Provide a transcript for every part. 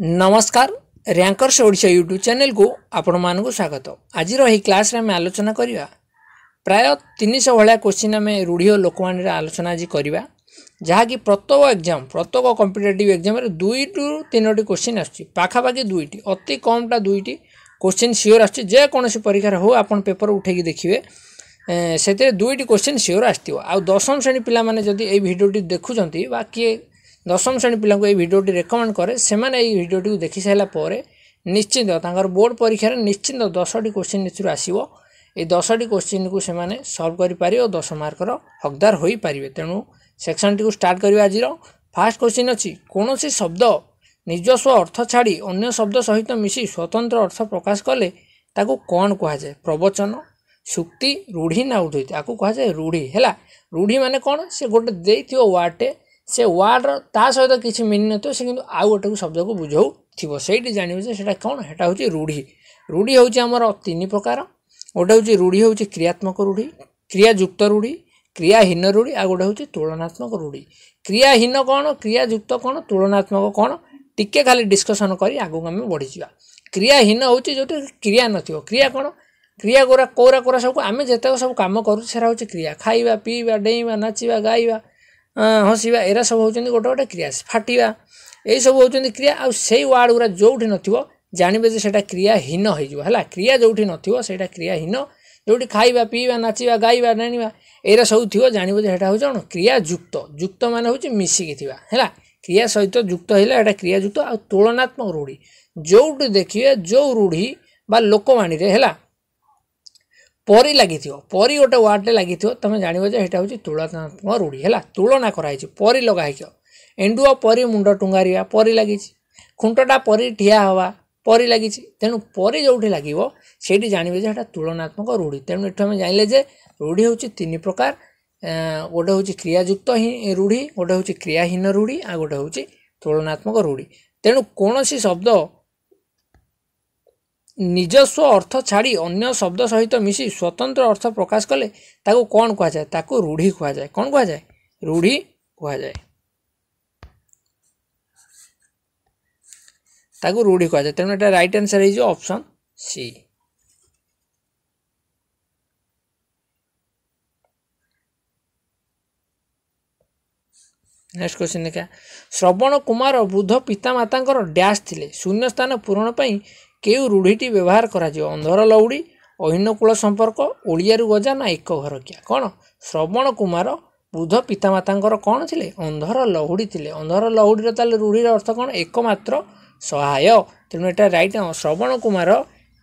नमस्कार rankers Voda YouTube channel को आपण मान स्वागत आज क्लास आम आलोचना करवा प्राय तीन शह भाया क्वेश्चन आम रूढ़ लोकवाणी आलोचना आज करवा जहाँकि प्रत्येक एग्जाम प्रत्येक कंपिटेटिव एग्जाम दुई टू तीनो क्वेश्चन आसापाखि दुईट अति कमटा दुईट क्वेश्चन सियोर आसोसी परीक्षा हो आप पेपर उठे देखिए से दुईट क्वेश्चन सियोर आसो आ दशम श्रेणी पिला जदि ये भिडियोटी देखुंत किए ଦଶମ ଶ୍ରେଣୀ ପିଲାଙ୍କୁ ଏଇ ଭିଡ଼ିଓଟି ରେକମେଣ୍ଡ କରେ ସେମାନେ ଏଇ ଭିଡ଼ିଓଟିକୁ ଦେଖିସାରିଲା ପରେ ନିଶ୍ଚିନ୍ତ ତାଙ୍କର ବୋର୍ଡ଼ ପରୀକ୍ଷାରେ ନିଶ୍ଚିନ୍ତ ଦଶଟି କୋଶ୍ଚିନ୍ ଏଥିରୁ ଆସିବ ଏଇ ଦଶଟି କୋଶ୍ଚିନ୍କୁ ସେମାନେ ସଲ୍ଭ କରିପାରିବେ ଓ ଦଶ ମାର୍କର ହକଦାର ହୋଇପାରିବେ ତେଣୁ ସେକ୍ସନ୍ଟିକୁ ଷ୍ଟାର୍ଟ କରିବା ଆଜିର ଫାର୍ଷ୍ଟ କୋଶ୍ଚିନ୍ ଅଛି କୌଣସି ଶବ୍ଦ ନିଜସ୍ୱ ଅର୍ଥ ଛାଡ଼ି ଅନ୍ୟ ଶବ୍ଦ ସହିତ ମିଶି ସ୍ୱତନ୍ତ୍ର ଅର୍ଥ ପ୍ରକାଶ କଲେ ତାକୁ କ'ଣ କୁହାଯାଏ ପ୍ରବଚନ ସୁକ୍ତି ରୂଢ଼ି ନା ଉଠୁଛି ତାକୁ କୁହାଯାଏ ରୂଢ଼ି ହେଲା ରୂଢ଼ି ମାନେ କ'ଣ ସେ ଗୋଟେ ଦେଇଥିବ ୱାର୍ଡ଼ଟେ ସେ ୱାର୍ଡ଼ର ତା ସହିତ କିଛି ମିନି ନଥିବ ସେ କିନ୍ତୁ ଆଉ ଗୋଟେକୁ ଶବ୍ଦକୁ ବୁଝାଉଥିବ ସେଇଠି ଜାଣିବ ଯେ ସେଇଟା କ'ଣ ସେଇଟା ହେଉଛି ରୂଢ଼ି ରୂଢ଼ି ହେଉଛି ଆମର ତିନି ପ୍ରକାର ଗୋଟେ ହେଉଛି ରୂଢ଼ି ହେଉଛି କ୍ରିୟାତ୍ମକ ରୂଢ଼ି କ୍ରିୟାଯୁକ୍ତ ରୂଢ଼ି କ୍ରିୟାହୀନ ରୂଢ଼ି ଆଉ ଗୋଟେ ହେଉଛି ତୁଳନାତ୍ମକ ରୂଢ଼ି କ୍ରିୟାହୀନ କ'ଣ କ୍ରିୟାଯୁକ୍ତ କ'ଣ ତୁଳନାତ୍ମକ କ'ଣ ଟିକିଏ ଖାଲି ଡିସ୍କସନ୍ କରି ଆଗକୁ ଆମେ ବଢ଼ିଯିବା କ୍ରିୟାହୀନ ହେଉଛି ଯେଉଁଠି କ୍ରିୟା ନଥିବ କ୍ରିୟା କ'ଣ କ୍ରିୟା କୋରା କୋରା କୋରା ସବୁ ଆମେ ଯେତେକ ସବୁ କାମ କରୁଛୁ ସେଟା ହେଉଛି କ୍ରିୟା ଖାଇବା ପିଇବା ଡେଇଁବା ନାଚିବା ଗାଇବା ହସିବା ଏରା ସବୁ ହେଉଛନ୍ତି ଗୋଟେ ଗୋଟେ କ୍ରିୟା ଫାଟିବା ଏଇସବୁ ହେଉଛନ୍ତି କ୍ରିୟା ଆଉ ସେଇ ୱାର୍ଡ଼ ଗୁଡ଼ା ଯେଉଁଠି ନଥିବ ଜାଣିବେ ଯେ ସେଇଟା କ୍ରିୟାହୀନ ହେଇଯିବ ହେଲା କ୍ରିୟା ଯେଉଁଠି ନଥିବ ସେଇଟା କ୍ରିୟାହୀନ ଯେଉଁଠି ଖାଇବା ପିଇବା ନାଚିବା ଗାଇବା ଜାଣିବା ଏଇରା ସବୁ ଥିବ ଜାଣିବ ଯେ ସେଇଟା ହେଉଛି କ'ଣ କ୍ରିୟାଯୁକ୍ତ ଯୁକ୍ତ ମାନେ ହେଉଛି ମିଶିକି ଥିବା ହେଲା କ୍ରିୟା ସହିତ ଯୁକ୍ତ ହେଲେ ଏଇଟା କ୍ରିୟାଯୁକ୍ତ ଆଉ ତୁଳନାତ୍ମକ ରୂଢ଼ି ଯେଉଁଠି ଦେଖିବେ ଯେଉଁ ରୂଢ଼ି ବା ଲୋକବାଣୀରେ ହେଲା পরি ଲାଗିଥିବ ପରି ଗୋଟେ ୱାର୍ଡ଼ରେ ଲାଗିଥିବ ତୁମେ ଜାଣିବ ଯେ ସେଇଟା ହେଉଛି ତୁଳନାତ୍ମକ ରୂଢ଼ି ହେଲା ତୁଳନା କରାହେଇଛି ପରି ଲଗା ହେଇଥିବ ଏଣ୍ଡୁଅ ପରି ମୁଣ୍ଡ ଟୁଙ୍ଗାରିବା ପରି ଲାଗିଛି ଖୁଣ୍ଟଟା ପରି ଠିଆ ହେବା ପରି ଲାଗିଛି ତେଣୁ ପରି ଯେଉଁଠି ଲାଗିବ ସେଇଠି ଜାଣିବେ ଯେ ସେଇଟା ତୁଳନାତ୍ମକ ରୂଢ଼ି ତେଣୁ ଏଠୁ ଆମେ ଜାଣିଲେ ଯେ ରୂଢ଼ି ହେଉଛି ତିନି ପ୍ରକାର ଗୋଟେ ହେଉଛି କ୍ରିୟାଯୁକ୍ତ ରୂଢ଼ି ଗୋଟେ ହେଉଛି କ୍ରିୟାହୀନ ରୂଢ଼ି ଆଉ ଗୋଟେ ହେଉଛି ତୁଳନାତ୍ମକ ରୂଢ଼ି ତେଣୁ କୌଣସି ଶବ୍ଦ ନିଜସ୍ୱ ଅର୍ଥ ଛାଡ଼ି ଅନ୍ୟ ଶବ୍ଦ ସହିତ ମିଶି ସ୍ୱତନ୍ତ୍ର ଅର୍ଥ ପ୍ରକାଶ କଲେ ତାକୁ କ'ଣ କୁହାଯାଏ ତାକୁ ରୂଢ଼ି କୁହାଯାଏ କ'ଣ କୁହାଯାଏ ରୂଢ଼ି କୁହାଯାଏ ତାକୁ ରୂଢ଼ି କୁହାଯାଏ ତେଣୁ ଏଇଟା ରାଇଟ୍ ଆନ୍ସର୍ ହେଇଯିବ ଅପସନ୍ ସି ନେକ୍ସଟ କ୍ୱେଶ୍ଚିନ୍ ଦେଖା ଶ୍ରବଣ କୁମାର ବୃଦ୍ଧ ପିତାମାତାଙ୍କର ଡ୍ୟାସ୍ ଥିଲେ ଶୂନ୍ୟ ସ୍ଥାନ ପୂରଣ ପାଇଁ କେଉଁ ରୂଢ଼ିଟି ବ୍ୟବହାର କରାଯିବ ଅନ୍ଧର ଲଉଡ଼ି ଅହିନକୂଳ ସମ୍ପର୍କ ଓଡ଼ିଆରୁ ଗଜା ନା ଏକ ଘରକିଆ କ'ଣ ଶ୍ରବଣ କୁମାର ବୃଦ୍ଧ ପିତାମାତାଙ୍କର କ'ଣ ଥିଲେ ଅନ୍ଧର ଲହୁଡ଼ି ଥିଲେ ଅନ୍ଧର ଲହୁଡ଼ିର ତାହେଲେ ରୂଢ଼ିର ଅର୍ଥ କ'ଣ ଏକମାତ୍ର ସହାୟ ତେଣୁ ଏଇଟା ରାଇଟ୍ ଶ୍ରବଣ କୁମାର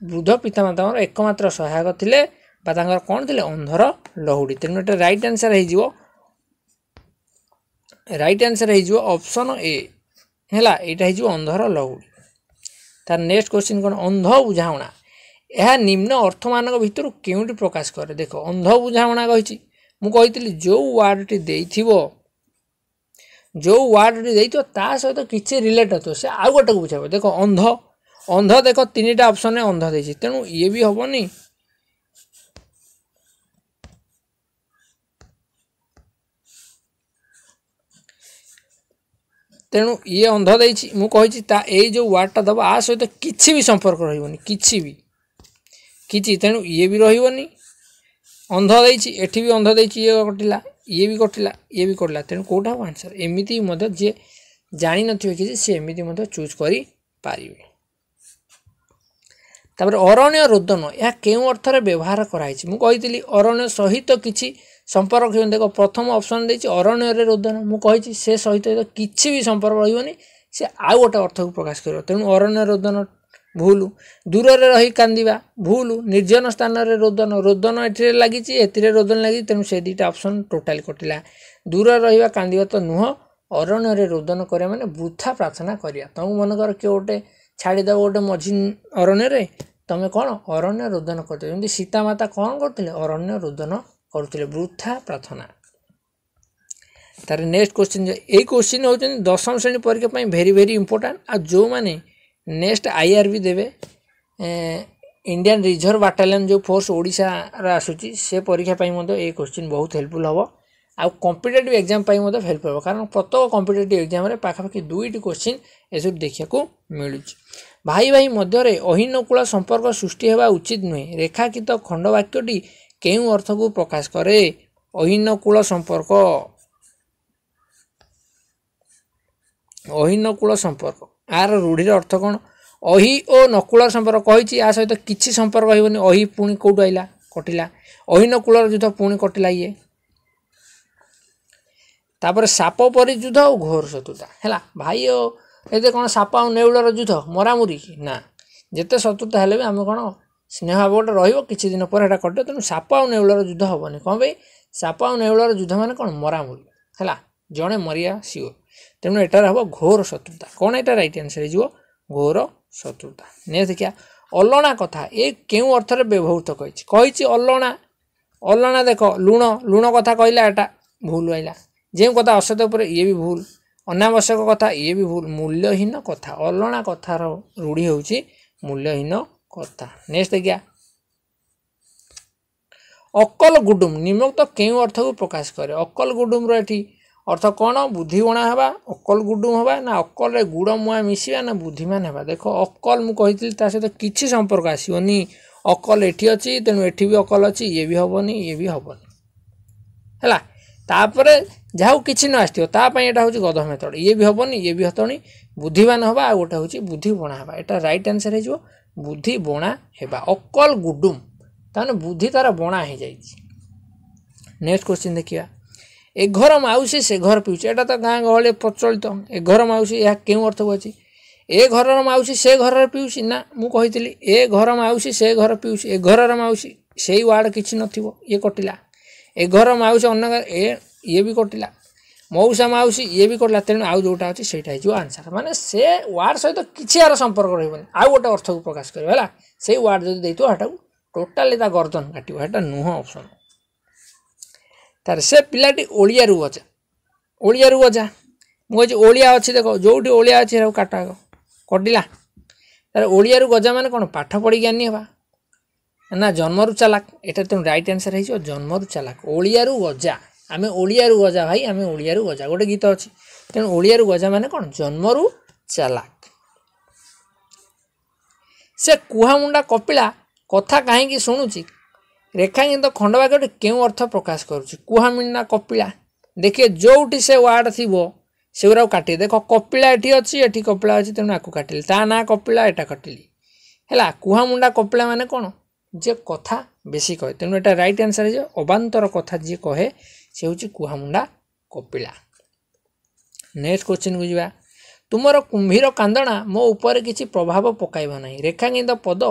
ବୃଦ୍ଧ ପିତାମାତାଙ୍କର ଏକମାତ୍ର ସହାୟକ ଥିଲେ ବା ତାଙ୍କର କ'ଣ ଥିଲେ ଅନ୍ଧର ଲହୁଡ଼ି ତେଣୁ ଏଇଟା ରାଇଟ୍ ଆନ୍ସର ହେଇଯିବ ରାଇଟ୍ ଆନ୍ସର ହେଇଯିବ ଅପସନ୍ ଏ ହେଲା ଏଇଟା ହେଇଯିବ ଅନ୍ଧର ଲହୁଡ଼ି ତାର ନେକ୍ସଟ କ୍ୱେଶ୍ଚିନ୍ କ'ଣ ଅନ୍ଧ ବୁଝାମଣା ଏହା ନିମ୍ନ ଅର୍ଥମାନଙ୍କ ଭିତରୁ କେଉଁଠି ପ୍ରକାଶ କରେ ଦେଖ ଅନ୍ଧ ବୁଝାମଣା କହିଛି ମୁଁ କହିଥିଲି ଯେଉଁ ୱାର୍ଡ଼ଟି ଦେଇଥିବ ଯେଉଁ ୱାର୍ଡ଼ଟି ଦେଇଥିବ ତା ସହିତ କିଛି ରିଲେଟ୍ ନଥିବ ସେ ଆଉ ଗୋଟେକୁ ବୁଝାଇବ ଦେଖ ଅନ୍ଧ ଅନ୍ଧ ଦେଖ ତିନିଟା ଅପସନ୍ରେ ଅନ୍ଧ ଦେଇଛି ତେଣୁ ଇଏ ବି ହେବନି ତେଣୁ ଇଏ ଅନ୍ଧ ଦେଇଛି ମୁଁ କହିଛି ତା ଏଇ ଯେଉଁ ୱାର୍ଡ଼ଟା ଦେବ ଆ ସହିତ କିଛି ବି ସମ୍ପର୍କ ରହିବନି କିଛି ବି କିଛି ତେଣୁ ଇଏ ବି ରହିବନି ଅନ୍ଧ ଦେଇଛି ଏଠି ବି ଅନ୍ଧ ଦେଇଛି ଇଏ କଟିଲା ଇଏ ବି କଟିଲା ଇଏ ବି କଟିଲା ତେଣୁ କେଉଁଟା ହେବ ଆନ୍ସର୍ ଏମିତି ମଧ୍ୟ ଯିଏ ଜାଣିନଥିବେ କିଛି ସେ ଏମିତି ମଧ୍ୟ ଚୁଜ୍ କରିପାରିବେ ତାପରେ ଅରଣ୍ୟ ରୋଦନ ଏହା କେଉଁ ଅର୍ଥରେ ବ୍ୟବହାର କରାଯାଇଛି ମୁଁ କହିଥିଲି ଅରଣ୍ୟ ସହିତ କିଛି ସମ୍ପର୍କ ହେଉଛନ୍ତି ଦେଖ ପ୍ରଥମ ଅପସନ୍ ଦେଇଛି ଅରଣ୍ୟରେ ରୋଦନ ମୁଁ କହିଛି ସେ ସହିତ କିଛି ବି ସମ୍ପର୍କ ରହିବନି ସେ ଆଉ ଗୋଟେ ଅର୍ଥକୁ ପ୍ରକାଶ କରିବ ତେଣୁ ଅରଣ୍ୟ ରୋଦନ ଭୁଲ ଦୂରରେ ରହି କାନ୍ଦିବା ଭୁଲ ନିର୍ଜନ ସ୍ଥାନରେ ରୋଦନ ରୋଦନ ଏଥିରେ ଲାଗିଛି ଏଥିରେ ରୋଦନ ଲାଗିଛି ତେଣୁ ସେ ଦୁଇଟା ଅପସନ୍ ଟୋଟାଲି କଟିଲା ଦୂରରେ ରହିବା କାନ୍ଦିବା ତ ନୁହଁ ଅରଣ୍ୟରେ ରୋଦନ କରିବା ମାନେ ବୃଥା ପ୍ରାର୍ଥନା କରିବା ତୁମକୁ ମନେକର କିଏ ଗୋଟେ ଛାଡ଼ିଦେବ ଗୋଟେ ମଝି ଅରଣ୍ୟରେ ତୁମେ କ'ଣ ଅରଣ୍ୟ ରୋଦନ କରିଦେବ ଯେମିତି ସୀତା ମାତା କ'ଣ କରୁଥିଲେ ଅରଣ୍ୟ ରୋଦନ କରୁଥିଲେ ବୃଥା ପ୍ରାର୍ଥନା ତାର ନେକ୍ସଟ କୋଶ୍ଚିନ୍ ଏଇ କୋଶ୍ଚିନ୍ ହେଉଛନ୍ତି ଦଶମ ଶ୍ରେଣୀ ପରୀକ୍ଷା ପାଇଁ ଭେରି ଭେରି ଇମ୍ପୋର୍ଟାଣ୍ଟ ଆଉ ଯେଉଁମାନେ ନେକ୍ସଟ ଆଇଆର୍ବି ଦେବେ ଇଣ୍ଡିଆନ୍ ରିଜର୍ଭ ବାଟାଲିୟନ୍ ଯେଉଁ ଫୋର୍ସ ଓଡ଼ିଶାର ଆସୁଛି ସେ ପରୀକ୍ଷା ପାଇଁ ମଧ୍ୟ ଏଇ କୋଶ୍ଚିନ୍ ବହୁତ ହେଲ୍ପଫୁଲ୍ ହେବ ଆଉ କମ୍ପିଟେଟିଭ୍ ଏକ୍ଜାମ୍ ପାଇଁ ମଧ୍ୟ ହେଲ୍ପ ହେବ କାରଣ ପ୍ରତ୍ୟେକ କମ୍ପିଟେଟିଭ୍ ଏକ୍ଜାମ୍ରେ ପାଖାପାଖି ଦୁଇଟି କୋଶ୍ଚିନ୍ ଏସବୁ ଦେଖିବାକୁ ମିଳୁଛି ଭାଇ ଭାଇ ମଧ୍ୟରେ ଅହିନକୂଳ ସମ୍ପର୍କ ସୃଷ୍ଟି ହେବା ଉଚିତ ନୁହେଁ ରେଖାଙ୍କିତ ଖଣ୍ଡବାକ୍ୟଟି କେଉଁ ଅର୍ଥକୁ ପ୍ରକାଶ କରେ ଅହିନକୂଳ ସମ୍ପର୍କ ଅହିନକୂଳ ସମ୍ପର୍କ ଆର ରୂଢ଼ିର ଅର୍ଥ କ'ଣ ଅହି ଓ ନକୂଳ ସମ୍ପର୍କ କହିଛି ଏହା ସହିତ କିଛି ସମ୍ପର୍କ ହେବନି ଅହି ପୁଣି କେଉଁଠୁ ଆଇଲା କଟିଲା ଅହିନ କୂଳର ଯୁଦ୍ଧ ପୁଣି କଟିଲା ଇଏ ତାପରେ ସାପ ପରି ଯୁଦ୍ଧ ଆଉ ଘୋର ଶତ୍ରୁତା ହେଲା ଭାଇ ଓ ଏତେ କ'ଣ ସାପ ଆଉ ନେଉଳର ଯୁଦ୍ଧ ମରାମୁରି ନା ଯେତେ ଶତ୍ରୁତା ହେଲେ ବି ଆମେ କ'ଣ ସ୍ନେହ ଭାବ ଗୋଟେ ରହିବ କିଛି ଦିନ ପରେ ସେଇଟା କଟିବ ତେଣୁ ସାପ ଆଉ ନେଉଳର ଯୁଦ୍ଧ ହେବନି କ'ଣ ପାଇଁ ସାପ ଆଉ ନେଉଳର ଯୁଦ୍ଧ ମାନେ କ'ଣ ମରାମୁରି ହେଲା ଜଣେ ମରିଆ ସିଓର ତେଣୁ ଏଠାରେ ହେବ ଘୋର ଶତ୍ରୁତା କ'ଣ ଏଇଟା ରାଇଟ୍ ଆନ୍ସର ହେଇଯିବ ଘୋର ଶତ୍ରୁତା ନେ ଦେଖିବା ଅଲଣା କଥା ଏ କେଉଁ ଅର୍ଥରେ ବ୍ୟବହୃତ କହିଛି କହିଛି ଅଲଣା ଅଲଣା ଦେଖ ଲୁଣ ଲୁଣ କଥା କହିଲା ଏଟା ଭୁଲ ଆଇଲା ଯେଉଁ କଥା ଅସତ୍ୟ ଉପରେ ଇଏ ବି ଭୁଲ ଅନାବଶ୍ୟକ କଥା ଇଏ ବି ଭୁଲ ମୂଲ୍ୟହୀନ କଥା ଅଲଣା କଥାର ରୂଢ଼ି ହେଉଛି ମୂଲ୍ୟହୀନ কথা নেক্সট আজ্ঞা অকল গুডুম নিমক্ত কেউ অর্থকু প্রকাশ করে অকল গুডুমর এটি অর্থ কোণ বুদ্ধিগণা হওয়া অকল গুডুম হওয়া না অকলরে গুড় মুয়া মিশিবা না বুদ্ধিমান হওয়া দেখ অকল মু কইতিলি তা সহিত কিছু সম্পর্ক আসবনি অকল এটি অছি এটি বি অকল অছি বি হবনি ইয়ে বি হবনি ହେଲା তাপরে যা କିଛି ନ ଆସିଥିବ ତା ପାଇଁ ଏଇଟା ହେଉଛି ଗଧ ମେଥଡ଼ ଇଏ হবনি ହେବନି ଇଏ ବି ହତଣି ବୁଦ୍ଧିମାନ ହେବା ଆଉ ଗୋଟେ ହେଉଛି হওয়া এটা রাইট ରାଇଟ୍ হয়ে যাব ବୁଦ୍ଧି ବଣା ହେବା ଅକଲ ଗୁଡୁମ୍ ତାହେଲେ ବୁଦ୍ଧି ତାର ବଣା ହେଇଯାଇଛି ନେକ୍ସଟ କ୍ୱେଶ୍ଚିନ୍ ଦେଖିବା ଏ ଘର ମାଉସୀ ସେ ଘର ପିଉଛି ଏଇଟା ତ ଗାଁ ଗହଳି ପ୍ରଚଳିତ ଏ ଘର ମାଉସୀ ଏହା କେଉଁ ଅର୍ଥକୁ ଅଛି ଏ ଘରର ମାଉସୀ ସେ ଘରର ପିଉଛି ନା ମୁଁ କହିଥିଲି ଏ ଘର ମାଉସୀ ସେ ଘର ପିଉଛି ଏ ଘରର ମାଉସୀ ସେଇ ୱାର୍ଡ଼ କିଛି ନଥିବ ଇଏ କଟିଲା ଏ ଘର ମାଉସୀ ଅନ୍ୟ ଏ ଇଏ ବି କଟିଲା ମଉସା ମାଉସୀ ଇଏ ବି କରିଲା ତେଣୁ ଆଉ ଯେଉଁଟା ଅଛି ସେଇଟା ହେଇଯିବ ଆନ୍ସର୍ ମାନେ ସେ ୱାର୍ଡ଼ ସହିତ କିଛି ଆର ସମ୍ପର୍କ ରହିବନି ଆଉ ଗୋଟେ ଅର୍ଥକୁ ପ୍ରକାଶ କରିବ ହେଲା ସେଇ ୱାର୍ଡ଼ ଯଦି ଦେଇଥିବ ସେଟାକୁ ଟୋଟାଲି ତା ଗର୍ଦ୍ଦନ କାଟିବ ସେଟା ନୁହଁ ଅପସନ୍ ତାର ସେ ପିଲାଟି ଓଳିଆରୁ ଅଜା ଓଳିଆରୁ ଅଜା ମୁଁ କହୁଛି ଓଳିଆ ଅଛି ଦେଖ ଯେଉଁଠି ଓଳିଆ ଅଛି ସେଟାକୁ କାଟ ଆଗ କଟିଲା ତାର ଓଳିଆରୁ ଗଜା ମାନେ କ'ଣ ପାଠ ପଢ଼ି ଜ୍ଞାନୀ ହେବା ନା ଜନ୍ମରୁ ଚାଲାକ୍ ଏଇଟା ତେଣୁ ରାଇଟ୍ ଆନ୍ସର୍ ହେଇଯିବ ଜନ୍ମରୁ ଚାଲାକ୍ ଓଳିଆରୁ ଗଜା ଆମେ ଓଡ଼ିଆରୁ ଗଜା ଭାଇ ଆମେ ଓଡ଼ିଆରୁ ଗଜା ଗୋଟେ ଗୀତ ଅଛି ତେଣୁ ଓଡ଼ିଆରୁ ଗଜା ମାନେ କ'ଣ ଜନ୍ମରୁ ଚାଲାକ ସେ କୁହାମୁଣ୍ଡା କପିଳା କଥା କାହିଁକି ଶୁଣୁଛି ରେଖାଙ୍କିତ ଖଣ୍ଡବାକ୍ୟଟି କେଉଁ ଅର୍ଥ ପ୍ରକାଶ କରୁଛି କୁହାମୁଣ୍ଡା କପିଳା ଦେଖିବେ ଯେଉଁଠି ସେ ୱାର୍ଡ଼ ଥିବ ସେଗୁଡ଼ାକୁ କାଟିବେ ଦେଖ କପିଳା ଏଠି ଅଛି ଏଠି କପିଳା ଅଛି ତେଣୁ ଆକୁ କାଟିଲି ତା ନାଁ କପିଳା ଏଟା କାଟିଲି ହେଲା କୁହାମୁଣ୍ଡା କପିଳା ମାନେ କ'ଣ ଯେ କଥା ବେଶୀ କହେ ତେଣୁ ଏଟା ରାଇଟ୍ ଆନ୍ସର୍ ହେଇଯିବ ଅବାନ୍ତର କଥା ଯିଏ କହେ ସେ ହେଉଛି କୁହାମୁଣ୍ଡା କପିଳା ନେକ୍ସଟ କ୍ୱେଶ୍ଚିନ୍କୁ ଯିବା ତୁମର କୁମ୍ଭୀର କାନ୍ଦଣା ମୋ ଉପରେ କିଛି ପ୍ରଭାବ ପକାଇବ ନାହିଁ ରେଖାଙ୍ଗିନ୍ଦ ପଦ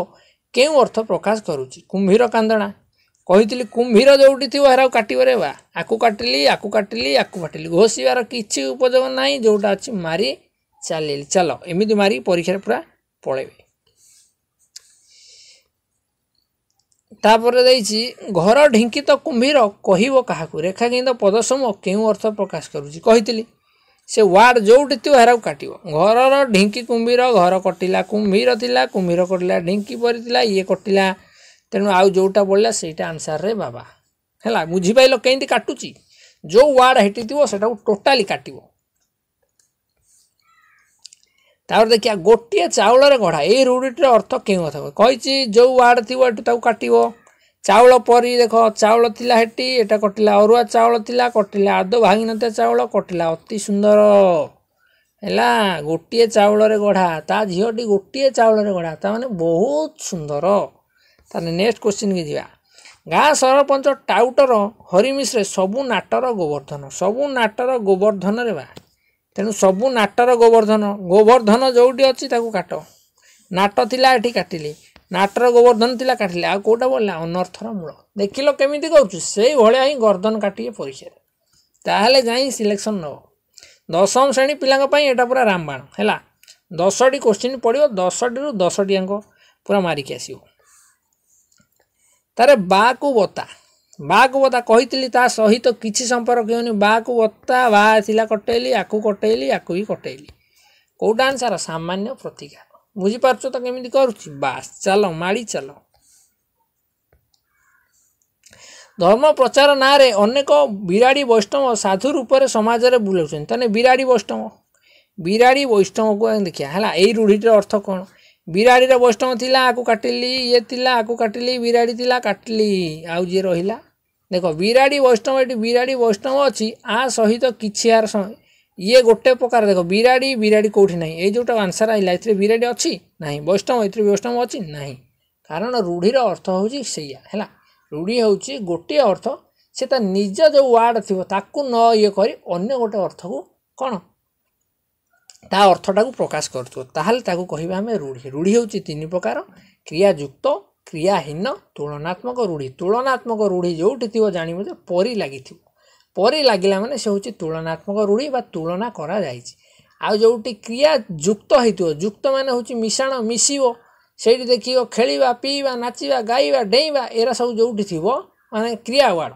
କେଉଁ ଅର୍ଥ ପ୍ରକାଶ କରୁଛି କୁମ୍ଭୀର କାନ୍ଦଣା କହିଥିଲି କୁମ୍ଭୀର ଯେଉଁଠି ଥିବ ହେରାକୁ କାଟିବ ରେ ବା ଆକୁ କାଟିଲି ଆକୁ କାଟିଲି ଆକୁ ଫାଟିଲି ଘୋଷିବାର କିଛି ଉପଯୋଗ ନାହିଁ ଯେଉଁଟା ଅଛି ମାରି ଚାଲିଲି ଚାଲ ଏମିତି ମାରିକି ପରୀକ୍ଷାରେ ପୁରା ପଳେଇବେ ତାପରେ ଦେଇଛି ଘର ଢିଙ୍କିତ କୁମ୍ଭୀର କହିବ କାହାକୁ ରେଖା କିନ୍ତୁ ପଦସମ କେଉଁ ଅର୍ଥ ପ୍ରକାଶ କରୁଛି କହିଥିଲି ସେ ୱାର୍ଡ଼ ଯେଉଁଠି ଥିବ ହେରାକୁ କାଟିବ ଘରର ଢିଙ୍କି କୁମ୍ଭୀର ଘର କଟିଲା କୁମ୍ଭୀର ଥିଲା କୁମ୍ଭୀର କଟିଲା ଢିଙ୍କି ପରିଥିଲା ଇଏ କଟିଲା ତେଣୁ ଆଉ ଯେଉଁଟା ବଳିଲା ସେଇଟା ଆନ୍ସାର୍ରେ ବାବା ହେଲା ବୁଝିପାରିଲ କେମିତି କାଟୁଛି ଯେଉଁ ୱାର୍ଡ଼ ହେଟି ଥିବ ସେଇଟାକୁ ଟୋଟାଲି କାଟିବ ତାପରେ ଦେଖିବା ଗୋଟିଏ ଚାଉଳରେ ଗଢ଼ା ଏଇ ରୁଡ଼ିଟିର ଅର୍ଥ କେଉଁ କଥା କହିଛି ଯେଉଁ ୱାର୍ଡ଼ ଥିବ ଏଠୁ ତାକୁ କାଟିବ ଚାଉଳ ପରି ଦେଖ ଚାଉଳ ଥିଲା ହେଟି ଏଟା କଟିଲା ଅରୁଆ ଚାଉଳ ଥିଲା କଟିଲା ଆଦୌ ଭାଙ୍ଗିନଥିବା ଚାଉଳ କଟିଲା ଅତି ସୁନ୍ଦର ହେଲା ଗୋଟିଏ ଚାଉଳରେ ଗଢ଼ା ତା ଝିଅଟି ଗୋଟିଏ ଚାଉଳରେ ଗଢ଼ା ତା ମାନେ ବହୁତ ସୁନ୍ଦର ତାହେଲେ ନେକ୍ସଟ କ୍ୱେଶ୍ଚିନ୍କି ଯିବା ଗାଁ ସରପଞ୍ଚ ଟାଉଟର ହରିମିଶ୍ରେ ସବୁ ନାଟର ଗୋବର୍ଦ୍ଧନ ସବୁ ନାଟର ଗୋବର୍ଦ୍ଧନରେ ବା ତେଣୁ ସବୁ ନାଟର ଗୋବର୍ଦ୍ଧନ ଗୋବର୍ଦ୍ଧନ ଯେଉଁଠି ଅଛି ତାକୁ କାଟ ନାଟ ଥିଲା ଏଠି କାଟିଲି ନାଟର ଗୋବର୍ଦ୍ଧନ ଥିଲା କାଟିଲି ଆଉ କେଉଁଟା ବୋଲିଲା ଅନର୍ଥର ମୂଳ ଦେଖିଲ କେମିତି କରୁଛୁ ସେଇଭଳିଆ ହିଁ ଗର୍ଦ୍ଧନ କାଟିବେ ପରୀକ୍ଷାରେ ତାହେଲେ ଯାଇ ସିଲେକ୍ସନ୍ ନେବ ଦଶମ ଶ୍ରେଣୀ ପିଲାଙ୍କ ପାଇଁ ଏଇଟା ପୁରା ରାମବାଣ ହେଲା ଦଶଟି କୋଶ୍ଚିନ୍ ପଡ଼ିବ ଦଶଟିରୁ ଦଶଟି ଯାଙ୍କ ପୁରା ମାରିକି ଆସିବ ତାର ବାକୁ ବତା ବାହାକୁ ବତା କହିଥିଲି ତା ସହିତ କିଛି ସମ୍ପର୍କ ହେଉନି ବାହାକୁ ବତା ବାହା ଥିଲା କଟେଇଲି ଆକୁ କଟେଇଲି ଆକୁ ବି କଟେଇଲି କେଉଁଟା ଆନ୍ସାର ସାମାନ୍ୟ ପ୍ରତିକାର ବୁଝିପାରୁଛ ତ କେମିତି କରୁଛି ବାସ୍ ଚାଲ ମାଡ଼ି ଚାଲ ଧର୍ମ ପ୍ରଚାର ନାଁରେ ଅନେକ ବିରାଡ଼ି ବୈଷ୍ଣବ ସାଧୁ ରୂପରେ ସମାଜରେ ବୁଲାଉଛନ୍ତି ତାହେଲେ ବିରାଡ଼ି ବୈଷ୍ଣବ ବିରାଡ଼ି ବୈଷ୍ଣବକୁ ଆମେ ଦେଖିବା ହେଲା ଏଇ ରୂଢ଼ିଟିର ଅର୍ଥ କ'ଣ ବିରାଡ଼ିର ବୈଷ୍ଣବ ଥିଲା ଆକୁ କାଟିଲି ଇଏ ଥିଲା ଆକୁ କାଟିଲି ବିରାଡ଼ି ଥିଲା କାଟିଲି ଆଉ ଯିଏ ରହିଲା ଦେଖ ବିରାଡ଼ି ବୈଷ୍ଣବ ଏଠି ବିରାଡ଼ି ବୈଷ୍ଣବ ଅଛି ଆ ସହିତ କିଛି ଆର ଇଏ ଗୋଟେ ପ୍ରକାର ଦେଖ ବିରାଡ଼ି ବିରାଡ଼ି କେଉଁଠି ନାହିଁ ଏଇ ଯେଉଁଟା ଆନ୍ସର୍ ଆସିଲା ଏଥିରେ ବିରାଡ଼ି ଅଛି ନାହିଁ ବୈଷ୍ଣବ ଏଥିରେ ବୈଷ୍ଣବ ଅଛି ନାହିଁ କାରଣ ରୂଢ଼ିର ଅର୍ଥ ହେଉଛି ସେଇଆ ହେଲା ରୂଢ଼ି ହେଉଛି ଗୋଟିଏ ଅର୍ଥ ସେ ତା ନିଜ ଯେଉଁ ୱାର୍ଡ଼ ଥିବ ତାକୁ ନ ଇଏ କରି ଅନ୍ୟ ଗୋଟେ ଅର୍ଥକୁ କ'ଣ ତା ଅର୍ଥଟାକୁ ପ୍ରକାଶ କରୁଥିବ ତାହେଲେ ତାକୁ କହିବା ଆମେ ରୂଢ଼ି ରୂଢ଼ି ହେଉଛି ତିନି ପ୍ରକାର କ୍ରିୟାଯୁକ୍ତ କ୍ରିୟାହୀନ ତୁଳନାତ୍ମକ ରୂଢ଼ି ତୁଳନାତ୍ମକ ରୂଢ଼ି ଯେଉଁଠି ଥିବ ଜାଣିବ ଯେ ପରି ଲାଗିଥିବ ପରି ଲାଗିଲା ମାନେ ସେ ହେଉଛି ତୁଳନାତ୍ମକ ରୂଢ଼ି ବା ତୁଳନା କରାଯାଇଛି ଆଉ ଯେଉଁଠି କ୍ରିୟା ଯୁକ୍ତ ହୋଇଥିବ ଯୁକ୍ତ ମାନେ ହେଉଛି ମିଶାଣ ମିଶିବ ସେଇଠି ଦେଖିବ ଖେଳିବା ପିଇବା ନାଚିବା ଗାଇବା ଡେଇଁବା ଏରା ସବୁ ଯେଉଁଠି ଥିବ ମାନେ କ୍ରିୟା ୱାର୍ଡ଼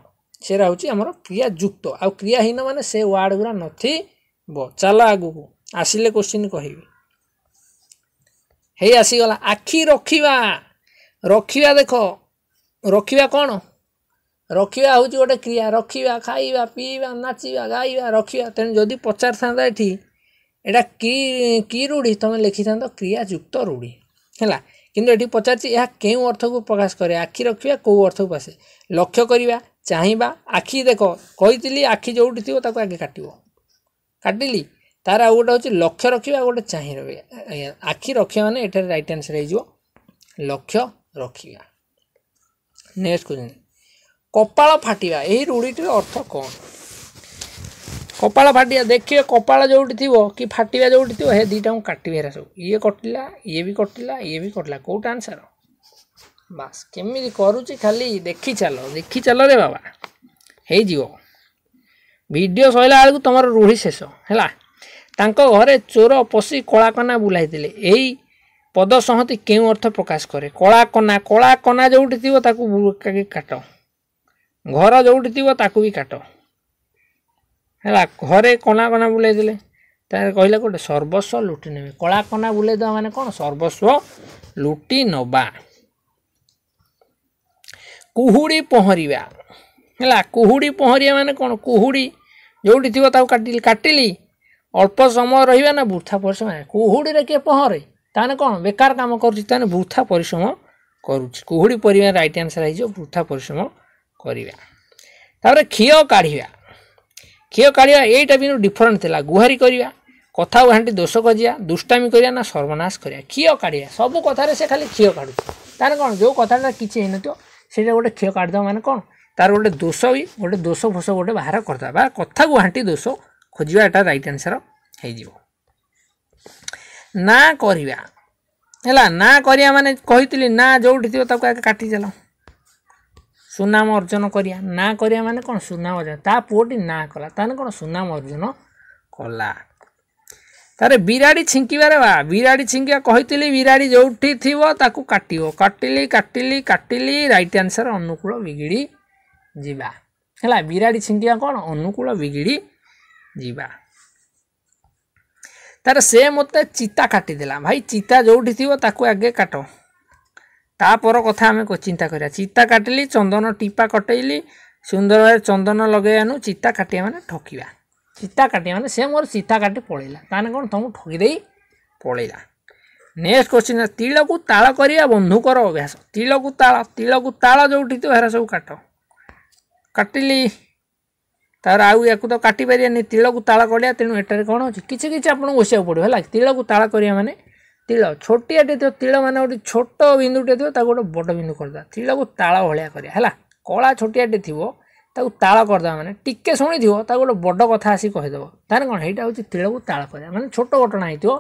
ସେଇଟା ହେଉଛି ଆମର କ୍ରିୟାଯୁକ୍ତ ଆଉ କ୍ରିୟାହୀନ ମାନେ ସେ ୱାର୍ଡ଼ ଗୁଡ଼ା ନଥିବ ଚାଲ ଆଗକୁ ଆସିଲେ କୋଶ୍ଚିନ୍ କହିବି ହେଇ ଆସିଗଲା ଆଖି ରଖିବା ରଖିବା ଦେଖ ରଖିବା କ'ଣ ରଖିବା ହେଉଛି ଗୋଟେ କ୍ରିୟା ରଖିବା ଖାଇବା ପିଇବା ନାଚିବା ଗାଇବା ରଖିବା ତେଣୁ ଯଦି ପଚାରିଥାନ୍ତା ଏଠି ଏଇଟା କି କି ରୂଢ଼ି ତୁମେ ଲେଖିଥାନ୍ତ କ୍ରିୟା ଯୁକ୍ତ ରୂଢ଼ି ହେଲା କିନ୍ତୁ ଏଠି ପଚାରିଛି ଏହା କେଉଁ ଅର୍ଥକୁ ପ୍ରକାଶ କରେ ଆଖି ରଖିବା କେଉଁ ଅର୍ଥକୁ ଆସେ ଲକ୍ଷ୍ୟ କରିବା ଚାହିଁବା ଆଖି ଦେଖ କହିଥିଲି ଆଖି ଯେଉଁଠି ଥିବ ତାକୁ ଆଗେ କାଟିବ କାଟିଲି ତା'ର ଆଉ ଗୋଟେ ହେଉଛି ଲକ୍ଷ୍ୟ ରଖିବା ଆଉ ଗୋଟେ ଚାହିଁ ରଖିବା ଆଜ୍ଞା ଆଖି ରଖିବା ମାନେ ଏଠାରେ ରାଇଟ୍ ଆନ୍ସର ହେଇଯିବ ଲକ୍ଷ୍ୟ ରଖିବା ନେକ୍ସଟ କ୍ୱେଶ୍ଚିନ୍ କପାଳ ଫାଟିବା ଏହି ରୂଢ଼ିଟିର ଅର୍ଥ କ'ଣ କପାଳ ଫାଟିବା ଦେଖିବେ କପାଳ ଯେଉଁଠି ଥିବ କି ଫାଟିବା ଯେଉଁଠି ଥିବ ହେ ମୁଁ କାଟିବି ହେରା ସବୁ ଇଏ କଟିଲା ଇଏ ବି କଟିଲା ଇଏ ବି କଟିଲା କେଉଁଟା ଆନ୍ସର୍ ବାସ୍ କେମିତି କରୁଛି ଖାଲି ଦେଖି ଚାଲ ଦେଖି ଚାଲରେ ବାବା ହେଇଯିବ ଭିଡ଼ିଓ ସରିଲା ବେଳକୁ ତୁମର ରୂଢ଼ି ଶେଷ ହେଲା ତାଙ୍କ ଘରେ ଚୋର ପଶି କଳାକନା ବୁଲାଇଥିଲେ ଏଇ ପଦ ସଂହତି କେଉଁ ଅର୍ଥ ପ୍ରକାଶ କରେ କଳା କନା କଳା କନା ଯେଉଁଠି ଥିବ ତାକୁ କାଟ ଘର ଯେଉଁଠି ଥିବ ତାକୁ ବି କାଟ ହେଲା ଘରେ କନା କନା ବୁଲେଇ ଦେଲେ ତାହେଲେ କହିଲେ ଗୋଟେ ସର୍ବସ୍ୱ ଲୁଟି ନେବେ କଳା କନା ବୁଲେଇ ଦେବା ମାନେ କ'ଣ ସର୍ବସ୍ୱ ଲୁଟି ନେବା କୁହୁଡ଼ି ପହଁରିବା ହେଲା କୁହୁଡ଼ି ପହଁରିବା ମାନେ କ'ଣ କୁହୁଡ଼ି ଯେଉଁଠି ଥିବ ତାକୁ କାଟିଲି କାଟିଲି ଅଳ୍ପ ସମୟ ରହିବା ନା ବୃଥା ପରିଶ୍ରମ କୁହୁଡ଼ିରେ କିଏ ପହଁରେ ତାହେଲେ କ'ଣ ବେକାର କାମ କରୁଛି ତାହେଲେ ବୃଥା ପରିଶ୍ରମ କରୁଛି କୁହୁଡ଼ି ପରିବା ରାଇଟ୍ ଆନ୍ସର ହେଇଯିବ ବୃଥା ପରିଶ୍ରମ କରିବା ତାପରେ କ୍ଷୀର କାଢ଼ିବା କ୍ଷୀର କାଢ଼ିବା ଏଇଟା ବି ଡିଫରେଣ୍ଟ ଥିଲା ଗୁହାରି କରିବା କଥା ଘାଣ୍ଟି ଦୋଷ ଖୋଜିବା ଦୁଷ୍ଟାମି କରିବା ନା ସର୍ବନାଶ କରିବା କ୍ଷୀର କାଢ଼ିବା ସବୁ କଥାରେ ସେ ଖାଲି କ୍ଷୀର କାଢ଼ୁଛି ତାହେଲେ କ'ଣ ଯେଉଁ କଥାଟା କିଛି ହେଇନଥିବ ସେଇଟା ଗୋଟେ କ୍ଷୀର କାଢ଼ିଦେବ ମାନେ କ'ଣ ତାର ଗୋଟେ ଦୋଷ ବି ଗୋଟେ ଦୋଷ ଫୋଷ ଗୋଟେ ବାହାର କରିଦେବା ବା କଥାକୁ ହାଣ୍ଟି ଦୋଷ ଖୋଜିବା ଏଇଟା ରାଇଟ୍ ଆନ୍ସର ହେଇଯିବ ନା କରିବା ହେଲା ନା କରିବା ମାନେ କହିଥିଲି ନା ଯେଉଁଠି ଥିବ ତାକୁ ଆଗେ କାଟିଚାଲ ସୁନାମ ଅର୍ଜନ କରିବା ନା କରିବା ମାନେ କ'ଣ ସୁନାମ ଅର୍ଜନ ତା ପୁଅଟି ନା କଲା ତାହେଲେ କ'ଣ ସୁନାମ ଅର୍ଜନ କଲା ତାରେ ବିରାଡ଼ି ଛିଙ୍କିବାରେ ବା ବିରାଡ଼ି ଛିଙ୍କିବା କହିଥିଲି ବିରାଡ଼ି ଯେଉଁଠି ଥିବ ତାକୁ କାଟିବ କାଟିଲି କାଟିଲି କାଟିଲି ରାଇଟ୍ ଆନ୍ସର ଅନୁକୂଳ ବିଗିଡ଼ି ଯିବା ହେଲା ବିରାଡ଼ି ଛିଙ୍କିବା କ'ଣ ଅନୁକୂଳ ବିଗିଡ଼ି ଯିବା ତାର ସେ ମୋତେ ଚିତା କାଟିଦେଲା ଭାଇ ଚିତା ଯେଉଁଠି ଥିବ ତାକୁ ଆଗେ କାଟ ତା'ପର କଥା ଆମେ ଚିନ୍ତା କରିବା ଚିତା କାଟିଲି ଚନ୍ଦନ ଟିପା କଟେଇଲି ସୁନ୍ଦର ଭାବରେ ଚନ୍ଦନ ଲଗେଇ ଆଣୁ ଚିତା କାଟିବା ମାନେ ଠକିବା ଚିତା କାଟିବା ମାନେ ସେ ମୋର ଚିତା କାଟି ପଳେଇଲା ତାହେଲେ କ'ଣ ତୁମକୁ ଠକିଦେଇ ପଳେଇଲା ନେକ୍ସଟ କ୍ୱେଶ୍ଚିନ୍ ତିଳକୁ ତାଳ କରିବା ବନ୍ଧୁକର ଅଭ୍ୟାସ ତିଳକୁ ତାଳ ତିଳକୁ ତାଳ ଯେଉଁଠି ଥିବ ହେରା ସବୁ କାଟ କାଟିଲି ତାପରେ ଆଉ ୟାକୁ ତ କାଟିପାରିବାନି ତିଳକୁ ତାଳ କରିବା ତେଣୁ ଏଠାରେ କ'ଣ ହେଉଛି କିଛି କିଛି ଆପଣଙ୍କୁ ବସିବାକୁ ପଡ଼ିବ ହେଲା ତିଳକୁ ତାଳ କରିବା ମାନେ ତିଳ ଛୋଟିଆଟେ ଥିବ ତିଳ ମାନେ ଗୋଟେ ଛୋଟ ବିନ୍ଦୁଟେ ଥିବ ତାକୁ ଗୋଟେ ବଡ଼ ବିନ୍ଦୁ କରିଦେବା ତିଳକୁ ତାଳ ଭଳିଆ କରିବା ହେଲା କଳା ଛୋଟିଆଟେ ଥିବ ତାକୁ ତାଳ କରିଦେବା ମାନେ ଟିକେ ଶୁଣିଥିବ ତାକୁ ଗୋଟେ ବଡ଼ କଥା ଆସି କହିଦେବ ତାହେଲେ କ'ଣ ହେଇଟା ହେଉଛି ତିଳକୁ ତାଳ କରିବା ମାନେ ଛୋଟ ଘଟଣା ହେଇଥିବ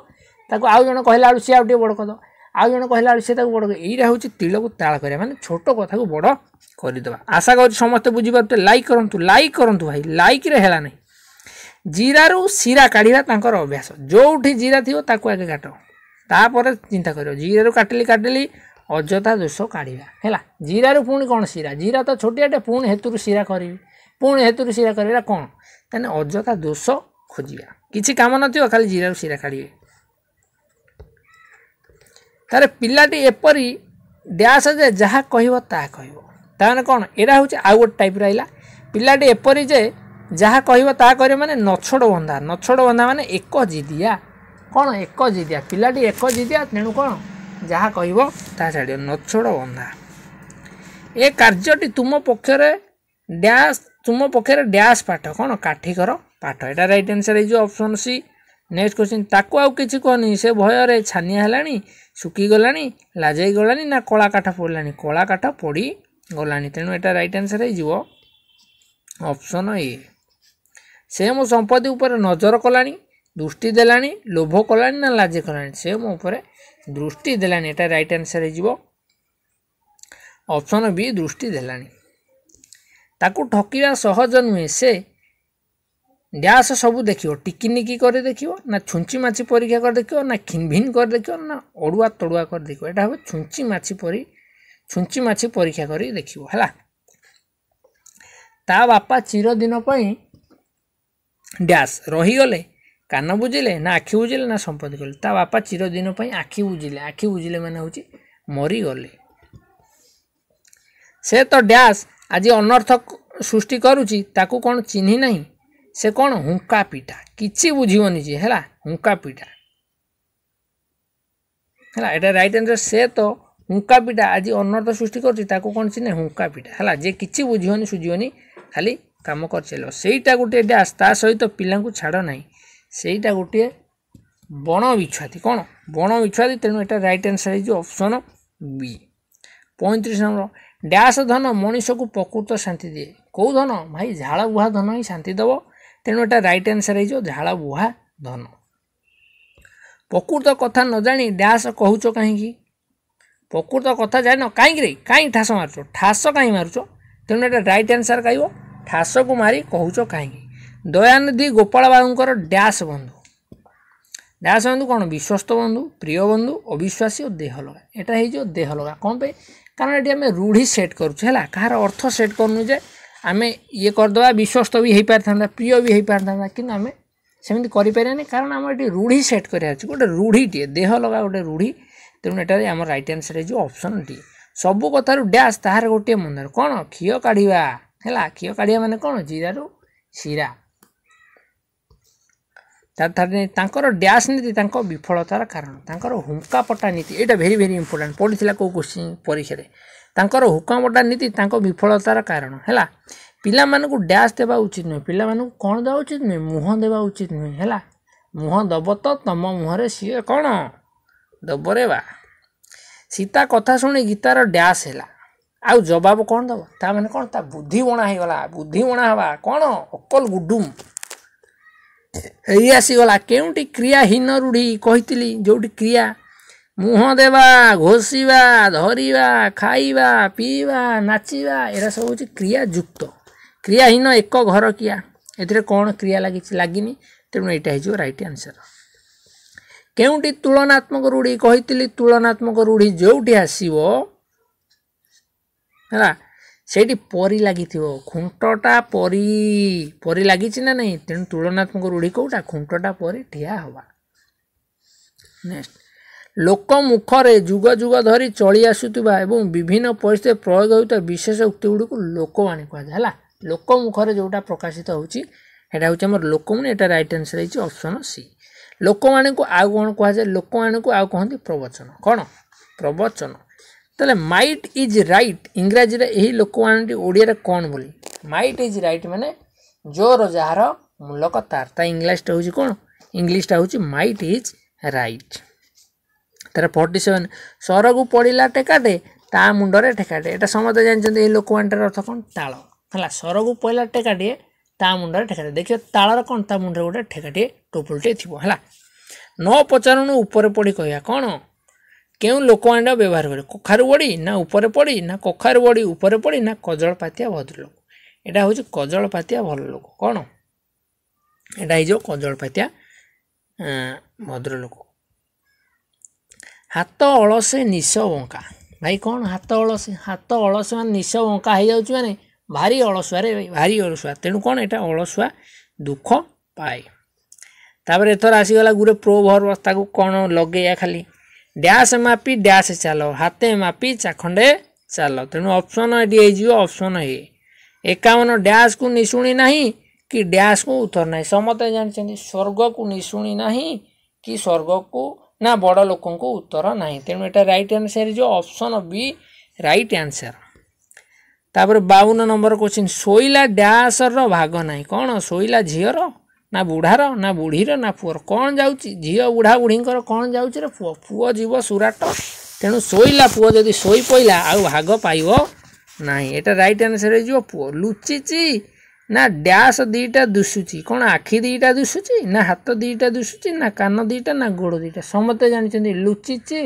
ତାକୁ ଆଉ ଜଣେ କହିଲା ବେଳକୁ ସିଏ ଆଉ ଟିକେ ବଡ଼ କରିଦେବ ଆଉ ଜଣେ କହିଲା ବେଳକୁ ସେ ତାକୁ ବଡ଼ ଏଇଟା ହେଉଛି ତିଳକୁ ତାଳ କରିବା ମାନେ ଛୋଟ କଥାକୁ ବଡ଼ କରିଦେବା ଆଶା କରୁଛି ସମସ୍ତେ ବୁଝିପାରୁଥିବେ ଲାଇକ୍ କରନ୍ତୁ ଲାଇକ୍ କରନ୍ତୁ ଭାଇ ଲାଇକ୍ରେ ହେଲା ନାହିଁ ଜିରାରୁ ସିରା କାଢ଼ିବା ତାଙ୍କର ଅଭ୍ୟାସ ଯେଉଁଠି ଜିରା ଥିବ ତାକୁ ଆଗେ କାଟ ତାପରେ ଚିନ୍ତା କରିବ ଜିରାରୁ କାଟିଲି କାଟିଲି ଅଯଥା ଦୋଷ କାଢ଼ିବା ହେଲା ଜିରାରୁ ପୁଣି କ'ଣ ସିରା ଜିରା ତ ଛୋଟିଆଟେ ପୁଣି ହେତୁରୁ ଶିରା କରିବି ପୁଣି ହେତୁରୁ ସିରା କରିବା କ'ଣ ତାହେଲେ ଅଯଥା ଦୋଷ ଖୋଜିବା କିଛି କାମ ନଥିବ ଖାଲି ଜିରାରୁ ସିରା କାଢ଼ିବେ ତାହେଲେ ପିଲାଟି ଏପରି ଡ୍ୟାସ୍ ଯେ ଯାହା କହିବ ତାହା କହିବ ତାମାନେ କ'ଣ ଏଇଟା ହେଉଛି ଆଉ ଗୋଟେ ଟାଇପ୍ର ଆଇଲା ପିଲାଟି ଏପରି ଯେ ଯାହା କହିବ ତାହା କରିବ ମାନେ ନଛୋଡ଼ ବନ୍ଧା ନଛୋଡ଼ ବନ୍ଧା ମାନେ ଏକ ଜିଦିଆ କ'ଣ ଏକ ଜିଦିଆ ପିଲାଟି ଏକ ଜିଦିଆ ତେଣୁ କ'ଣ ଯାହା କହିବ ତାହା ଛାଡ଼ିବ ନଛୋଡ଼ ବନ୍ଧା ଏ କାର୍ଯ୍ୟଟି ତୁମ ପକ୍ଷରେ ଡ୍ୟାସ୍ ତୁମ ପକ୍ଷରେ ଡ୍ୟାସ୍ ପାଠ କ'ଣ କାଠିକର ପାଠ ଏଇଟା ରାଇଟ୍ ଆନ୍ସର୍ ହେଇଯିବ ଅପସନ୍ ସି ନେକ୍ସଟ କ୍ୱେଶ୍ଚିନ୍ ତାକୁ ଆଉ କିଛି କୁହନି ସେ ଭୟରେ ଛାନିଆ ହେଲାଣି ଶୁଖିଗଲାଣି ଲାଜାଇ ଗଲାଣି ନା କଳା କାଠ ପଡ଼ିଲାଣି କଳା କାଠ ପଡ଼ି ଗଲାଣି ତେଣୁ ଏଇଟା ରାଇଟ୍ ଆନ୍ସର୍ ହେଇଯିବ ଅପସନ୍ ଏ ସେ ମୋ ସମ୍ପତ୍ତି ଉପରେ ନଜର କଲାଣି ଦୃଷ୍ଟି ଦେଲାଣି ଲୋଭ କଲାଣି ନା ଲାଜି କଲାଣି ସେ ମୋ ଉପରେ ଦୃଷ୍ଟି ଦେଲାଣି ଏଇଟା ରାଇଟ୍ ଆନ୍ସର୍ ହେଇଯିବ ଅପସନ୍ ବି ଦୃଷ୍ଟି ଦେଲାଣି ତାକୁ ଠକିବା ସହଜ ନୁହେଁ ସେ ଡ୍ୟାସ୍ ସବୁ ଦେଖିବ ଟିକିନିକି କରି ଦେଖିବ ନା ଛୁଞ୍ଚି ମାଛି ପରୀକ୍ଷା କରି ଦେଖିବ ନା ଖିନ୍ଭିନ୍ କରି ଦେଖିବ ନା ଅଡ଼ୁଆ ତଡ଼ୁଆ କରି ଦେଖିବ ଏଇଟା ହେବ ଛୁଞ୍ଚି ମାଛି ପରି ଛୁଞ୍ଚି ମାଛି ପରୀକ୍ଷା କରି ଦେଖିବ ହେଲା ତା ବାପା ଚିରଦିନ ପାଇଁ ଡ୍ୟାସ୍ ରହିଗଲେ କାନ ବୁଝିଲେ ନା ଆଖି ବୁଝିଲେ ନା ସମ୍ପତ୍ତି କଲେ ତା ବାପା ଚିରଦିନ ପାଇଁ ଆଖି ବୁଝିଲେ ଆଖି ବୁଝିଲେ ମାନେ ହେଉଛି ମରିଗଲେ ସେ ତ ଡ୍ୟାସ୍ ଆଜି ଅନର୍ଥ ସୃଷ୍ଟି କରୁଛି ତାକୁ କ'ଣ ଚିହ୍ନି ନାହିଁ ସେ କ'ଣ ହୁଙ୍କା ପିଠା କିଛି ବୁଝିବନି ଯେ ହେଲା ହୁଙ୍କା ପିଠା ହେଲା ଏଇଟା ରାଇଟ୍ ଆନ୍ସର୍ ସେ ତ ହୁଙ୍କା ପିଠା ଆଜି ଅନର୍ଥ ସୃଷ୍ଟି କରୁଛି ତାକୁ କ'ଣ ଚିହ୍ନେ ହୁଙ୍କା ପିଠା ହେଲା ଯେ କିଛି ବୁଝିବନି ସୁଝିବନି ଖାଲି କାମ କରିଚାଲିବ ସେଇଟା ଗୋଟିଏ ଡ୍ୟାସ୍ ତା ସହିତ ପିଲାଙ୍କୁ ଛାଡ଼ ନାହିଁ ସେଇଟା ଗୋଟିଏ ବଣ ବିଛୁଆତି କ'ଣ ବଣ ବିଛୁଆତି ତେଣୁ ଏଇଟା ରାଇଟ୍ ଆନ୍ସର୍ ହେଇଯିବ ଅପସନ୍ ବି ପଇଁତିରିଶ ନମ୍ବର ଡ୍ୟାସ୍ ଧନ ମଣିଷକୁ ପ୍ରକୃତ ଶାନ୍ତି ଦିଏ କେଉଁ ଧନ ଭାଇ ଝାଳ ବୁହା ଧନ ହିଁ ଶାନ୍ତି ଦେବ ତେଣୁ ଏଟା ରାଇଟ୍ ଆନ୍ସର୍ ହେଇଯିବ ଝାଳ ବୁହା ଧନ ପ୍ରକୃତ କଥା ନ ଜାଣି ଡ୍ୟାସ୍ କହୁଛ କାହିଁକି ପ୍ରକୃତ କଥା ଜାଣିନ କାହିଁକିରେ କାହିଁ ଠାସ ମାରୁଛ ଠାସ କାହିଁ ମାରୁଛ ତେଣୁ ଏଟା ରାଇଟ୍ ଆନ୍ସର୍ କହିବ ଠାସକୁ ମାରି କହୁଛ କାହିଁକି ଦୟାନିଧି ଗୋପାଳ ବାବୁଙ୍କର ଡ୍ୟାସ୍ ବନ୍ଧୁ ଡ୍ୟାସ୍ ବନ୍ଧୁ କ'ଣ ବିଶ୍ୱସ୍ତ ବନ୍ଧୁ ପ୍ରିୟ ବନ୍ଧୁ ଅବିଶ୍ୱାସୀ ଓ ଦେହଲଗା ଏଟା ହେଇଯିବ ଦେହଲଗା କ'ଣ ପାଇଁ କାରଣ ଏଠି ଆମେ ରୂଢ଼ି ସେଟ୍ କରୁଛୁ ହେଲା କାହାର ଅର୍ଥ ସେଟ୍ କରୁନୁ ଯେ ଆମେ ଇଏ କରିଦେବା ବିଶ୍ୱସ୍ତ ବି ହେଇପାରିଥାନ୍ତା ପ୍ରିୟ ବି ହେଇପାରିଥାନ୍ତା କିନ୍ତୁ ଆମେ ସେମିତି କରିପାରିବାନି କାରଣ ଆମର ଏଠି ରୂଢ଼ି ସେଟ୍ କରିବାର ଅଛି ଗୋଟେ ରୂଢ଼ିଟିଏ ଦେହ ଲଗା ଗୋଟେ ରୂଢ଼ି ତେଣୁ ଏଠାରେ ଆମର ରାଇଟ୍ ଆନ୍ସର୍ ହେଇଯିବ ଅପସନ୍ଟିଏ ସବୁ କଥାରୁ ଡ୍ୟାସ୍ ତାହାର ଗୋଟିଏ ମନ୍ଦାର କ'ଣ କ୍ଷୀର କାଢ଼ିବା ହେଲା କ୍ଷୀର କାଢ଼ିବା ମାନେ କ'ଣ ଜିରାରୁ ଶିରା ତାଙ୍କର ଡ୍ୟାସ୍ ନୀତି ତାଙ୍କ ବିଫଳତାର କାରଣ ତାଙ୍କର ହୁଙ୍କା ପଟା ନୀତି ଏଇଟା ଭେରି ଭେରି ଇମ୍ପୋର୍ଟାଣ୍ଟ ପଡ଼ିଥିଲା କେଉଁ କୋଶ୍ଚିନ୍ ପରୀକ୍ଷାରେ ତାଙ୍କର ହୁକାମଟା ନୀତି ତାଙ୍କ ବିଫଳତାର କାରଣ ହେଲା ପିଲାମାନଙ୍କୁ ଡ୍ୟାସ୍ ଦେବା ଉଚିତ ନୁହେଁ ପିଲାମାନଙ୍କୁ କ'ଣ ଦେବା ଉଚିତ ନୁହେଁ ମୁହଁ ଦେବା ଉଚିତ ନୁହେଁ ହେଲା ମୁହଁ ଦେବ ତ ତମ ମୁହଁରେ ସିଏ କ'ଣ ଦେବରେ ବା ସୀତା କଥା ଶୁଣି ଗୀତାର ଡ୍ୟାସ୍ ହେଲା ଆଉ ଜବାବ କ'ଣ ଦେବ ତା'ମାନେ କ'ଣ ତା ବୁଦ୍ଧି ବଣା ହେଇଗଲା ବୁଦ୍ଧି ବଣା ହେବା କ'ଣ ଅକଲ ଗୁଡ଼ୁମ୍ ଏଇ ଆସିଗଲା କେଉଁଠି କ୍ରିୟାହୀନ ରୂଢ଼ି କହିଥିଲି ଯେଉଁଠି କ୍ରିୟା ମୁହଁ ଦେବା ଘୋଷିବା ଧରିବା ଖାଇବା ପିଇବା ନାଚିବା ଏରା ସବୁ ହେଉଛି କ୍ରିୟା ଯୁକ୍ତ କ୍ରିୟାହୀନ ଏକ ଘର କିଆ ଏଥିରେ କ'ଣ କ୍ରିୟା ଲାଗିଛି ଲାଗିନି ତେଣୁ ଏଇଟା ହେଇଯିବ ରାଇଟ୍ ଆନ୍ସର କେଉଁଠି ତୁଳନାତ୍ମକ ରୂଢ଼ି କହିଥିଲି ତୁଳନାତ୍ମକ ରୂଢ଼ି ଯେଉଁଠି ଆସିବ ହେଲା ସେଇଠି ପରି ଲାଗିଥିବ ଖୁଣ୍ଟଟା ପରି ପରି ଲାଗିଛି ନା ନାହିଁ ତେଣୁ ତୁଳନାତ୍ମକ ରୂଢ଼ି କେଉଁଟା ଖୁଣ୍ଟଟା ପରି ଠିଆ ହେବା ନେକ୍ସଟ ଲୋକ ମୁଖରେ ଯୁଗ ଯୁଗ ଧରି ଚଳି ଆସୁଥିବା ଏବଂ ବିଭିନ୍ନ ପରିସ୍ଥିତିରେ ପ୍ରୟୋଗ ହେଉଥିବା ବିଶେଷ ଉକ୍ତି ଗୁଡ଼ିକୁ ଲୋକବାଣୀ କୁହାଯାଏ ହେଲା ଲୋକ ମୁଖରେ ଯେଉଁଟା ପ୍ରକାଶିତ ହେଉଛି ସେଇଟା ହେଉଛି ଆମର ଲୋକମାନେ ଏଇଟା ରାଇଟ୍ ଆନ୍ସର୍ ହେଇଛି ଅପସନ୍ ସି ଲୋକମାନଙ୍କୁ ଆଉ କ'ଣ କୁହାଯାଏ ଲୋକମାନଙ୍କୁ ଆଉ କୁହନ୍ତି ପ୍ରବଚନ କ'ଣ ପ୍ରବଚନ ତାହେଲେ ମାଇଟ୍ ଇଜ୍ ରାଇଟ୍ ଇଂରାଜୀରେ ଏହି ଲୋକବାଣୀଟି ଓଡ଼ିଆରେ କ'ଣ ବୋଲି ମାଇଟ୍ ଇଜ୍ ରାଇଟ୍ ମାନେ ଜୋର ଯାହାର ମୂଲକ ତାର ତା ଇଂରାଜୀଟା ହେଉଛି କ'ଣ ଇଂଲିଶଟା ହେଉଛି ମାଇଟ୍ ଇଜ୍ ରାଇଟ୍ ତେରେ ଫର୍ଟି ସେଭେନ୍ ସ୍ୱରକୁ ପଡ଼ିଲା ଟେକାଟେ ତା ମୁଣ୍ଡରେ ଠେକାଟେ ଏଇଟା ସମସ୍ତେ ଜାଣିଛନ୍ତି ଏଇ ଲୋକମାନଙ୍କର ଅର୍ଥ କ'ଣ ତାଳ ହେଲା ସ୍ୱରକୁ ପଡ଼ିଲା ଟେକାଟିଏ ତା ମୁଣ୍ଡରେ ଠେକାଟେ ଦେଖିବ ତାଳର କ'ଣ ତା ମୁଣ୍ଡରେ ଗୋଟେ ଠେକାଟିଏ ଟୋପଲଟିଏ ଥିବ ହେଲା ନ ପଚାରୁଣୁ ଉପରେ ପଡ଼ି କହିବା କ'ଣ କେଉଁ ଲୋକମାନଙ୍କ ବ୍ୟବହାର କରିବେ କଖାରୁ ବଡ଼ି ନା ଉପରେ ପଡ଼ି ନା କଖାରୁ ବଡ଼ି ଉପରେ ପଡ଼ି ନା କଜଳ ପାତିଆ ଭଦ୍ରଲୋକ ଏଇଟା ହେଉଛି କଜଳ ପାତିଆ ଭଲ ଲୋକ କ'ଣ ଏଇଟା ହେଇଯିବ କଜଳ ପାତିଆ ଭଦ୍ରଲୋକ ହାତ ଅଳସେ ନିଶ ବଙ୍କା ଭାଇ କ'ଣ ହାତ ଅଳସେ ହାତ ଅଳସ ମାନେ ନିଶ ବଙ୍କା ହେଇଯାଉଛି ମାନେ ଭାରି ଅଳସୁଆରେ ଭାରି ଅଳସୁଆ ତେଣୁ କ'ଣ ଏଇଟା ଅଳସୁଆ ଦୁଃଖ ପାଏ ତାପରେ ଏଥର ଆସିଗଲା ଗୋଟେ ପ୍ରୋ ଭର୍ବ ତାକୁ କ'ଣ ଲଗେଇବା ଖାଲି ଡ୍ୟାସ୍ ମାପି ଡ୍ୟାସ୍ ଚାଲ ହାତେ ମାପି ଚାଖଣ୍ଡେ ଚାଲ ତେଣୁ ଅପସନ୍ ଏଠି ହେଇଯିବ ଅପସନ୍ ଏ ଏକାବନ ଡ୍ୟାସ୍କୁ ନିଶୁଣି ନାହିଁ କି ଡ୍ୟାସ୍କୁ ଉତ୍ତର ନାହିଁ ସମସ୍ତେ ଜାଣିଛନ୍ତି ସ୍ୱର୍ଗକୁ ନିଶୁଣି ନାହିଁ କି ସ୍ୱର୍ଗକୁ ନା ବଡ଼ ଲୋକଙ୍କୁ ଉତ୍ତର ନାହିଁ ତେଣୁ ଏଇଟା ରାଇଟ୍ ଆନ୍ସର୍ ହେଇଯିବ ଅପସନ୍ ବି ରାଇଟ୍ ଆନ୍ସର୍ ତାପରେ ବାଉନ ନମ୍ବର କୋଶ୍ଚିନ୍ ଶୋଇଲା ଡ୍ୟାସର ଭାଗ ନାହିଁ କ'ଣ ଶୋଇଲା ଝିଅର ନା ବୁଢ଼ାର ନା ବୁଢ଼ୀର ନା ପୁଅର କ'ଣ ଯାଉଛି ଝିଅ ବୁଢ଼ା ବୁଢ଼ୀଙ୍କର କ'ଣ ଯାଉଛି ରେ ପୁଅ ପୁଅ ଯିବ ସୁରାଟ ତେଣୁ ଶୋଇଲା ପୁଅ ଯଦି ଶୋଇପଇଲା ଆଉ ଭାଗ ପାଇବ ନାହିଁ ଏଇଟା ରାଇଟ୍ ଆନ୍ସର୍ ହେଇଯିବ ପୁଅ ଲୁଚିଛି ନା ଡ୍ୟାସ୍ ଦୁଇଟା ଦୁଶୁଛି କ'ଣ ଆଖି ଦୁଇଟା ଦୁଶୁଛି ନା ହାତ ଦୁଇଟା ଦୁଶୁଛି ନା କାନ ଦୁଇଟା ନା ଗୋଡ଼ ଦୁଇଟା ସମସ୍ତେ ଜାଣିଛନ୍ତି ଲୁଚିଛି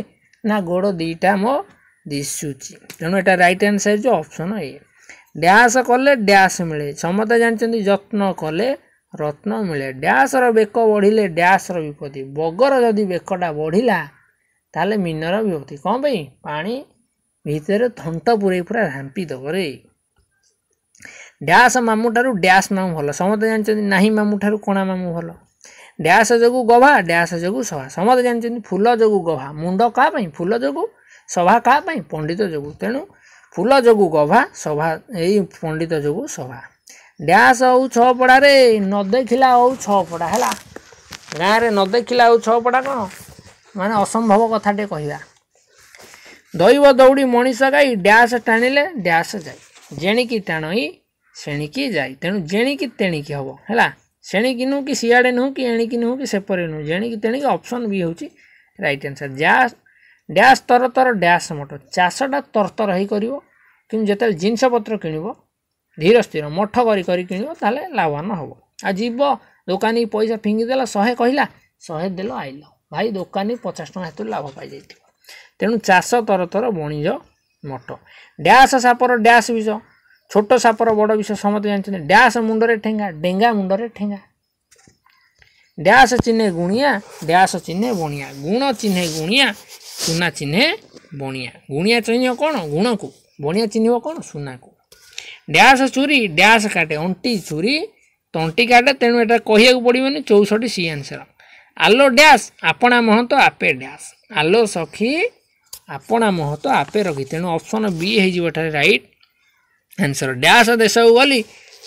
ନା ଗୋଡ଼ ଦୁଇଟା ମୋ ଦିଶୁଛି ତେଣୁ ଏଇଟା ରାଇଟ୍ ହ୍ୟାଣ୍ଡ ସାଇଡ଼୍ ଯେଉଁ ଅପସନ୍ ଏ ଡ୍ୟାସ୍ କଲେ ଡ୍ୟାସ୍ ମିଳେ ସମସ୍ତେ ଜାଣିଛନ୍ତି ଯତ୍ନ କଲେ ରତ୍ନ ମିଳେ ଡ୍ୟାସ୍ର ବେକ ବଢ଼ିଲେ ଡ୍ୟାସ୍ର ବିପତ୍ତି ବଗର ଯଦି ବେକଟା ବଢ଼ିଲା ତାହେଲେ ମିନର ବିପତ୍ତି କ'ଣ ପାଇଁ ପାଣି ଭିତରେ ଥଣ୍ଟ ପୁରେଇ ପୁରା ଢାମ୍ପି ଦେବରେ ଡ୍ୟାସ୍ ମାମୁଁଠାରୁ ଡ୍ୟାସ୍ ମାମୁଁ ଭଲ ସମସ୍ତେ ଜାଣିଛନ୍ତି ନାହିଁ ମାମୁଁଠାରୁ କଣା ମାମୁଁ ଭଲ ଡ୍ୟାସ୍ ଯୋଗୁଁ ଗଭା ଡ୍ୟାସ୍ ଯୋଗୁଁ ସଭା ସମସ୍ତେ ଜାଣିଛନ୍ତି ଫୁଲ ଯୋଗୁଁ ଗଭା ମୁଣ୍ଡ କାହା ପାଇଁ ଫୁଲ ଯୋଗୁଁ ସଭା କାହା ପାଇଁ ପଣ୍ଡିତ ଯୋଗୁଁ ତେଣୁ ଫୁଲ ଯୋଗୁଁ ଗଭା ସଭା ଏଇ ପଣ୍ଡିତ ଯୋଗୁଁ ସଭା ଡ୍ୟାସ୍ ହଉ ଛଅପଡ଼ାରେ ନ ଦେଖିଲା ହଉ ଛଅପଡ଼ା ହେଲା ଗାଁରେ ନ ଦେଖିଲା ହଉ ଛଅପଡ଼ା କ'ଣ ମାନେ ଅସମ୍ଭବ କଥାଟିଏ କହିବା ଦୈବ ଦୌଡ଼ି ମଣିଷ ଗାଈ ଡ୍ୟାସ୍ ଟାଣିଲେ ଡ୍ୟାସ୍ ଯାଏ ଜେଣିକି ଟାଣ ହିଁ ସେଣିକି ଯାଇ ତେଣୁ ଯେଣିକି ତେଣିକି ହେବ ହେଲା ସେଣିକି ନୁହଁ କି ସିଆଡ଼େ ନୁହଁ କି ଏଣିକି ନୁହଁ କି ସେପରି ନୁହଁ ଯେଣିକି ତେଣିକି ଅପସନ୍ ବି ହେଉଛି ରାଇଟ୍ ଆନ୍ସର୍ ଡ୍ୟାସ୍ ଡ୍ୟାସ୍ ତର ତର ଡ୍ୟାସ୍ ମଠ ଚାଷଟା ତରତର ହେଇ କରିବ କିନ୍ତୁ ଯେତେବେଳେ ଜିନିଷପତ୍ର କିଣିବ ଧୀର ସ୍ଥିର ମଠ କରି କରି କିଣିବ ତାହେଲେ ଲାଭବାନ ହେବ ଆଉ ଯିବ ଦୋକାନୀ ପଇସା ଫିଙ୍ଗିଦେଲା ଶହେ କହିଲା ଶହେ ଦେଲ ଆଇଲ ଭାଇ ଦୋକାନୀ ପଚାଶ ଟଙ୍କା ହେତୁ ଲାଭ ପାଇଯାଇଥିବ ତେଣୁ ଚାଷ ତରତର ବଣିଜ ମଠ ଡ୍ୟାସ୍ ସାପର ଡ୍ୟାସ୍ ବିଷ ছোট সাপর বড় বিষয় সমস্তে জানি ড্যাশ মুন্ডরে ঠেঙ্গা ডেঙ্গা মুন্ডরে ঠেঙ্গা ড্যাশ চিহ্নে গুণিয়া ড্যাশ চিহ্নে বণিয়া গুণ চিহ্নে গুণিয়া ସୁନା ଚିହ୍ନେ ବଣିଆ ଗୁଣିଆ ଚିହ୍ନିବ କ'ଣ ଗୁଣକୁ ବଣିଆ ଚିହ୍ନିବ କ'ଣ ସୁନାକୁ ଡ୍ୟାସ୍ ଚୁରୀ ଡ୍ୟାସ୍ କାଟେ ଅଣ୍ଟି ଚୁରୀ ତଣ୍ଟି କାଟେ ତେଣୁ ଏଟା କହିବାକୁ ପଡ଼ିବନି ଚଉଷଠି ସି ଆନ୍ସର୍ ଆଲୋ ଡ୍ୟାସ୍ ଆପଣା ମହନ୍ତ ଆପେ ଡ୍ୟାସ୍ ଆଲୋ ସଖୀ ଆପଣା ମହନ୍ତ ଆପେ ରଖି ତେଣୁ ଅପସନ୍ ବି ହେଇଯିବ ଏଠାରେ ରାଇଟ୍ ଆନ୍ସର ଡ୍ୟାସ ଦେଶକୁ ଗଲି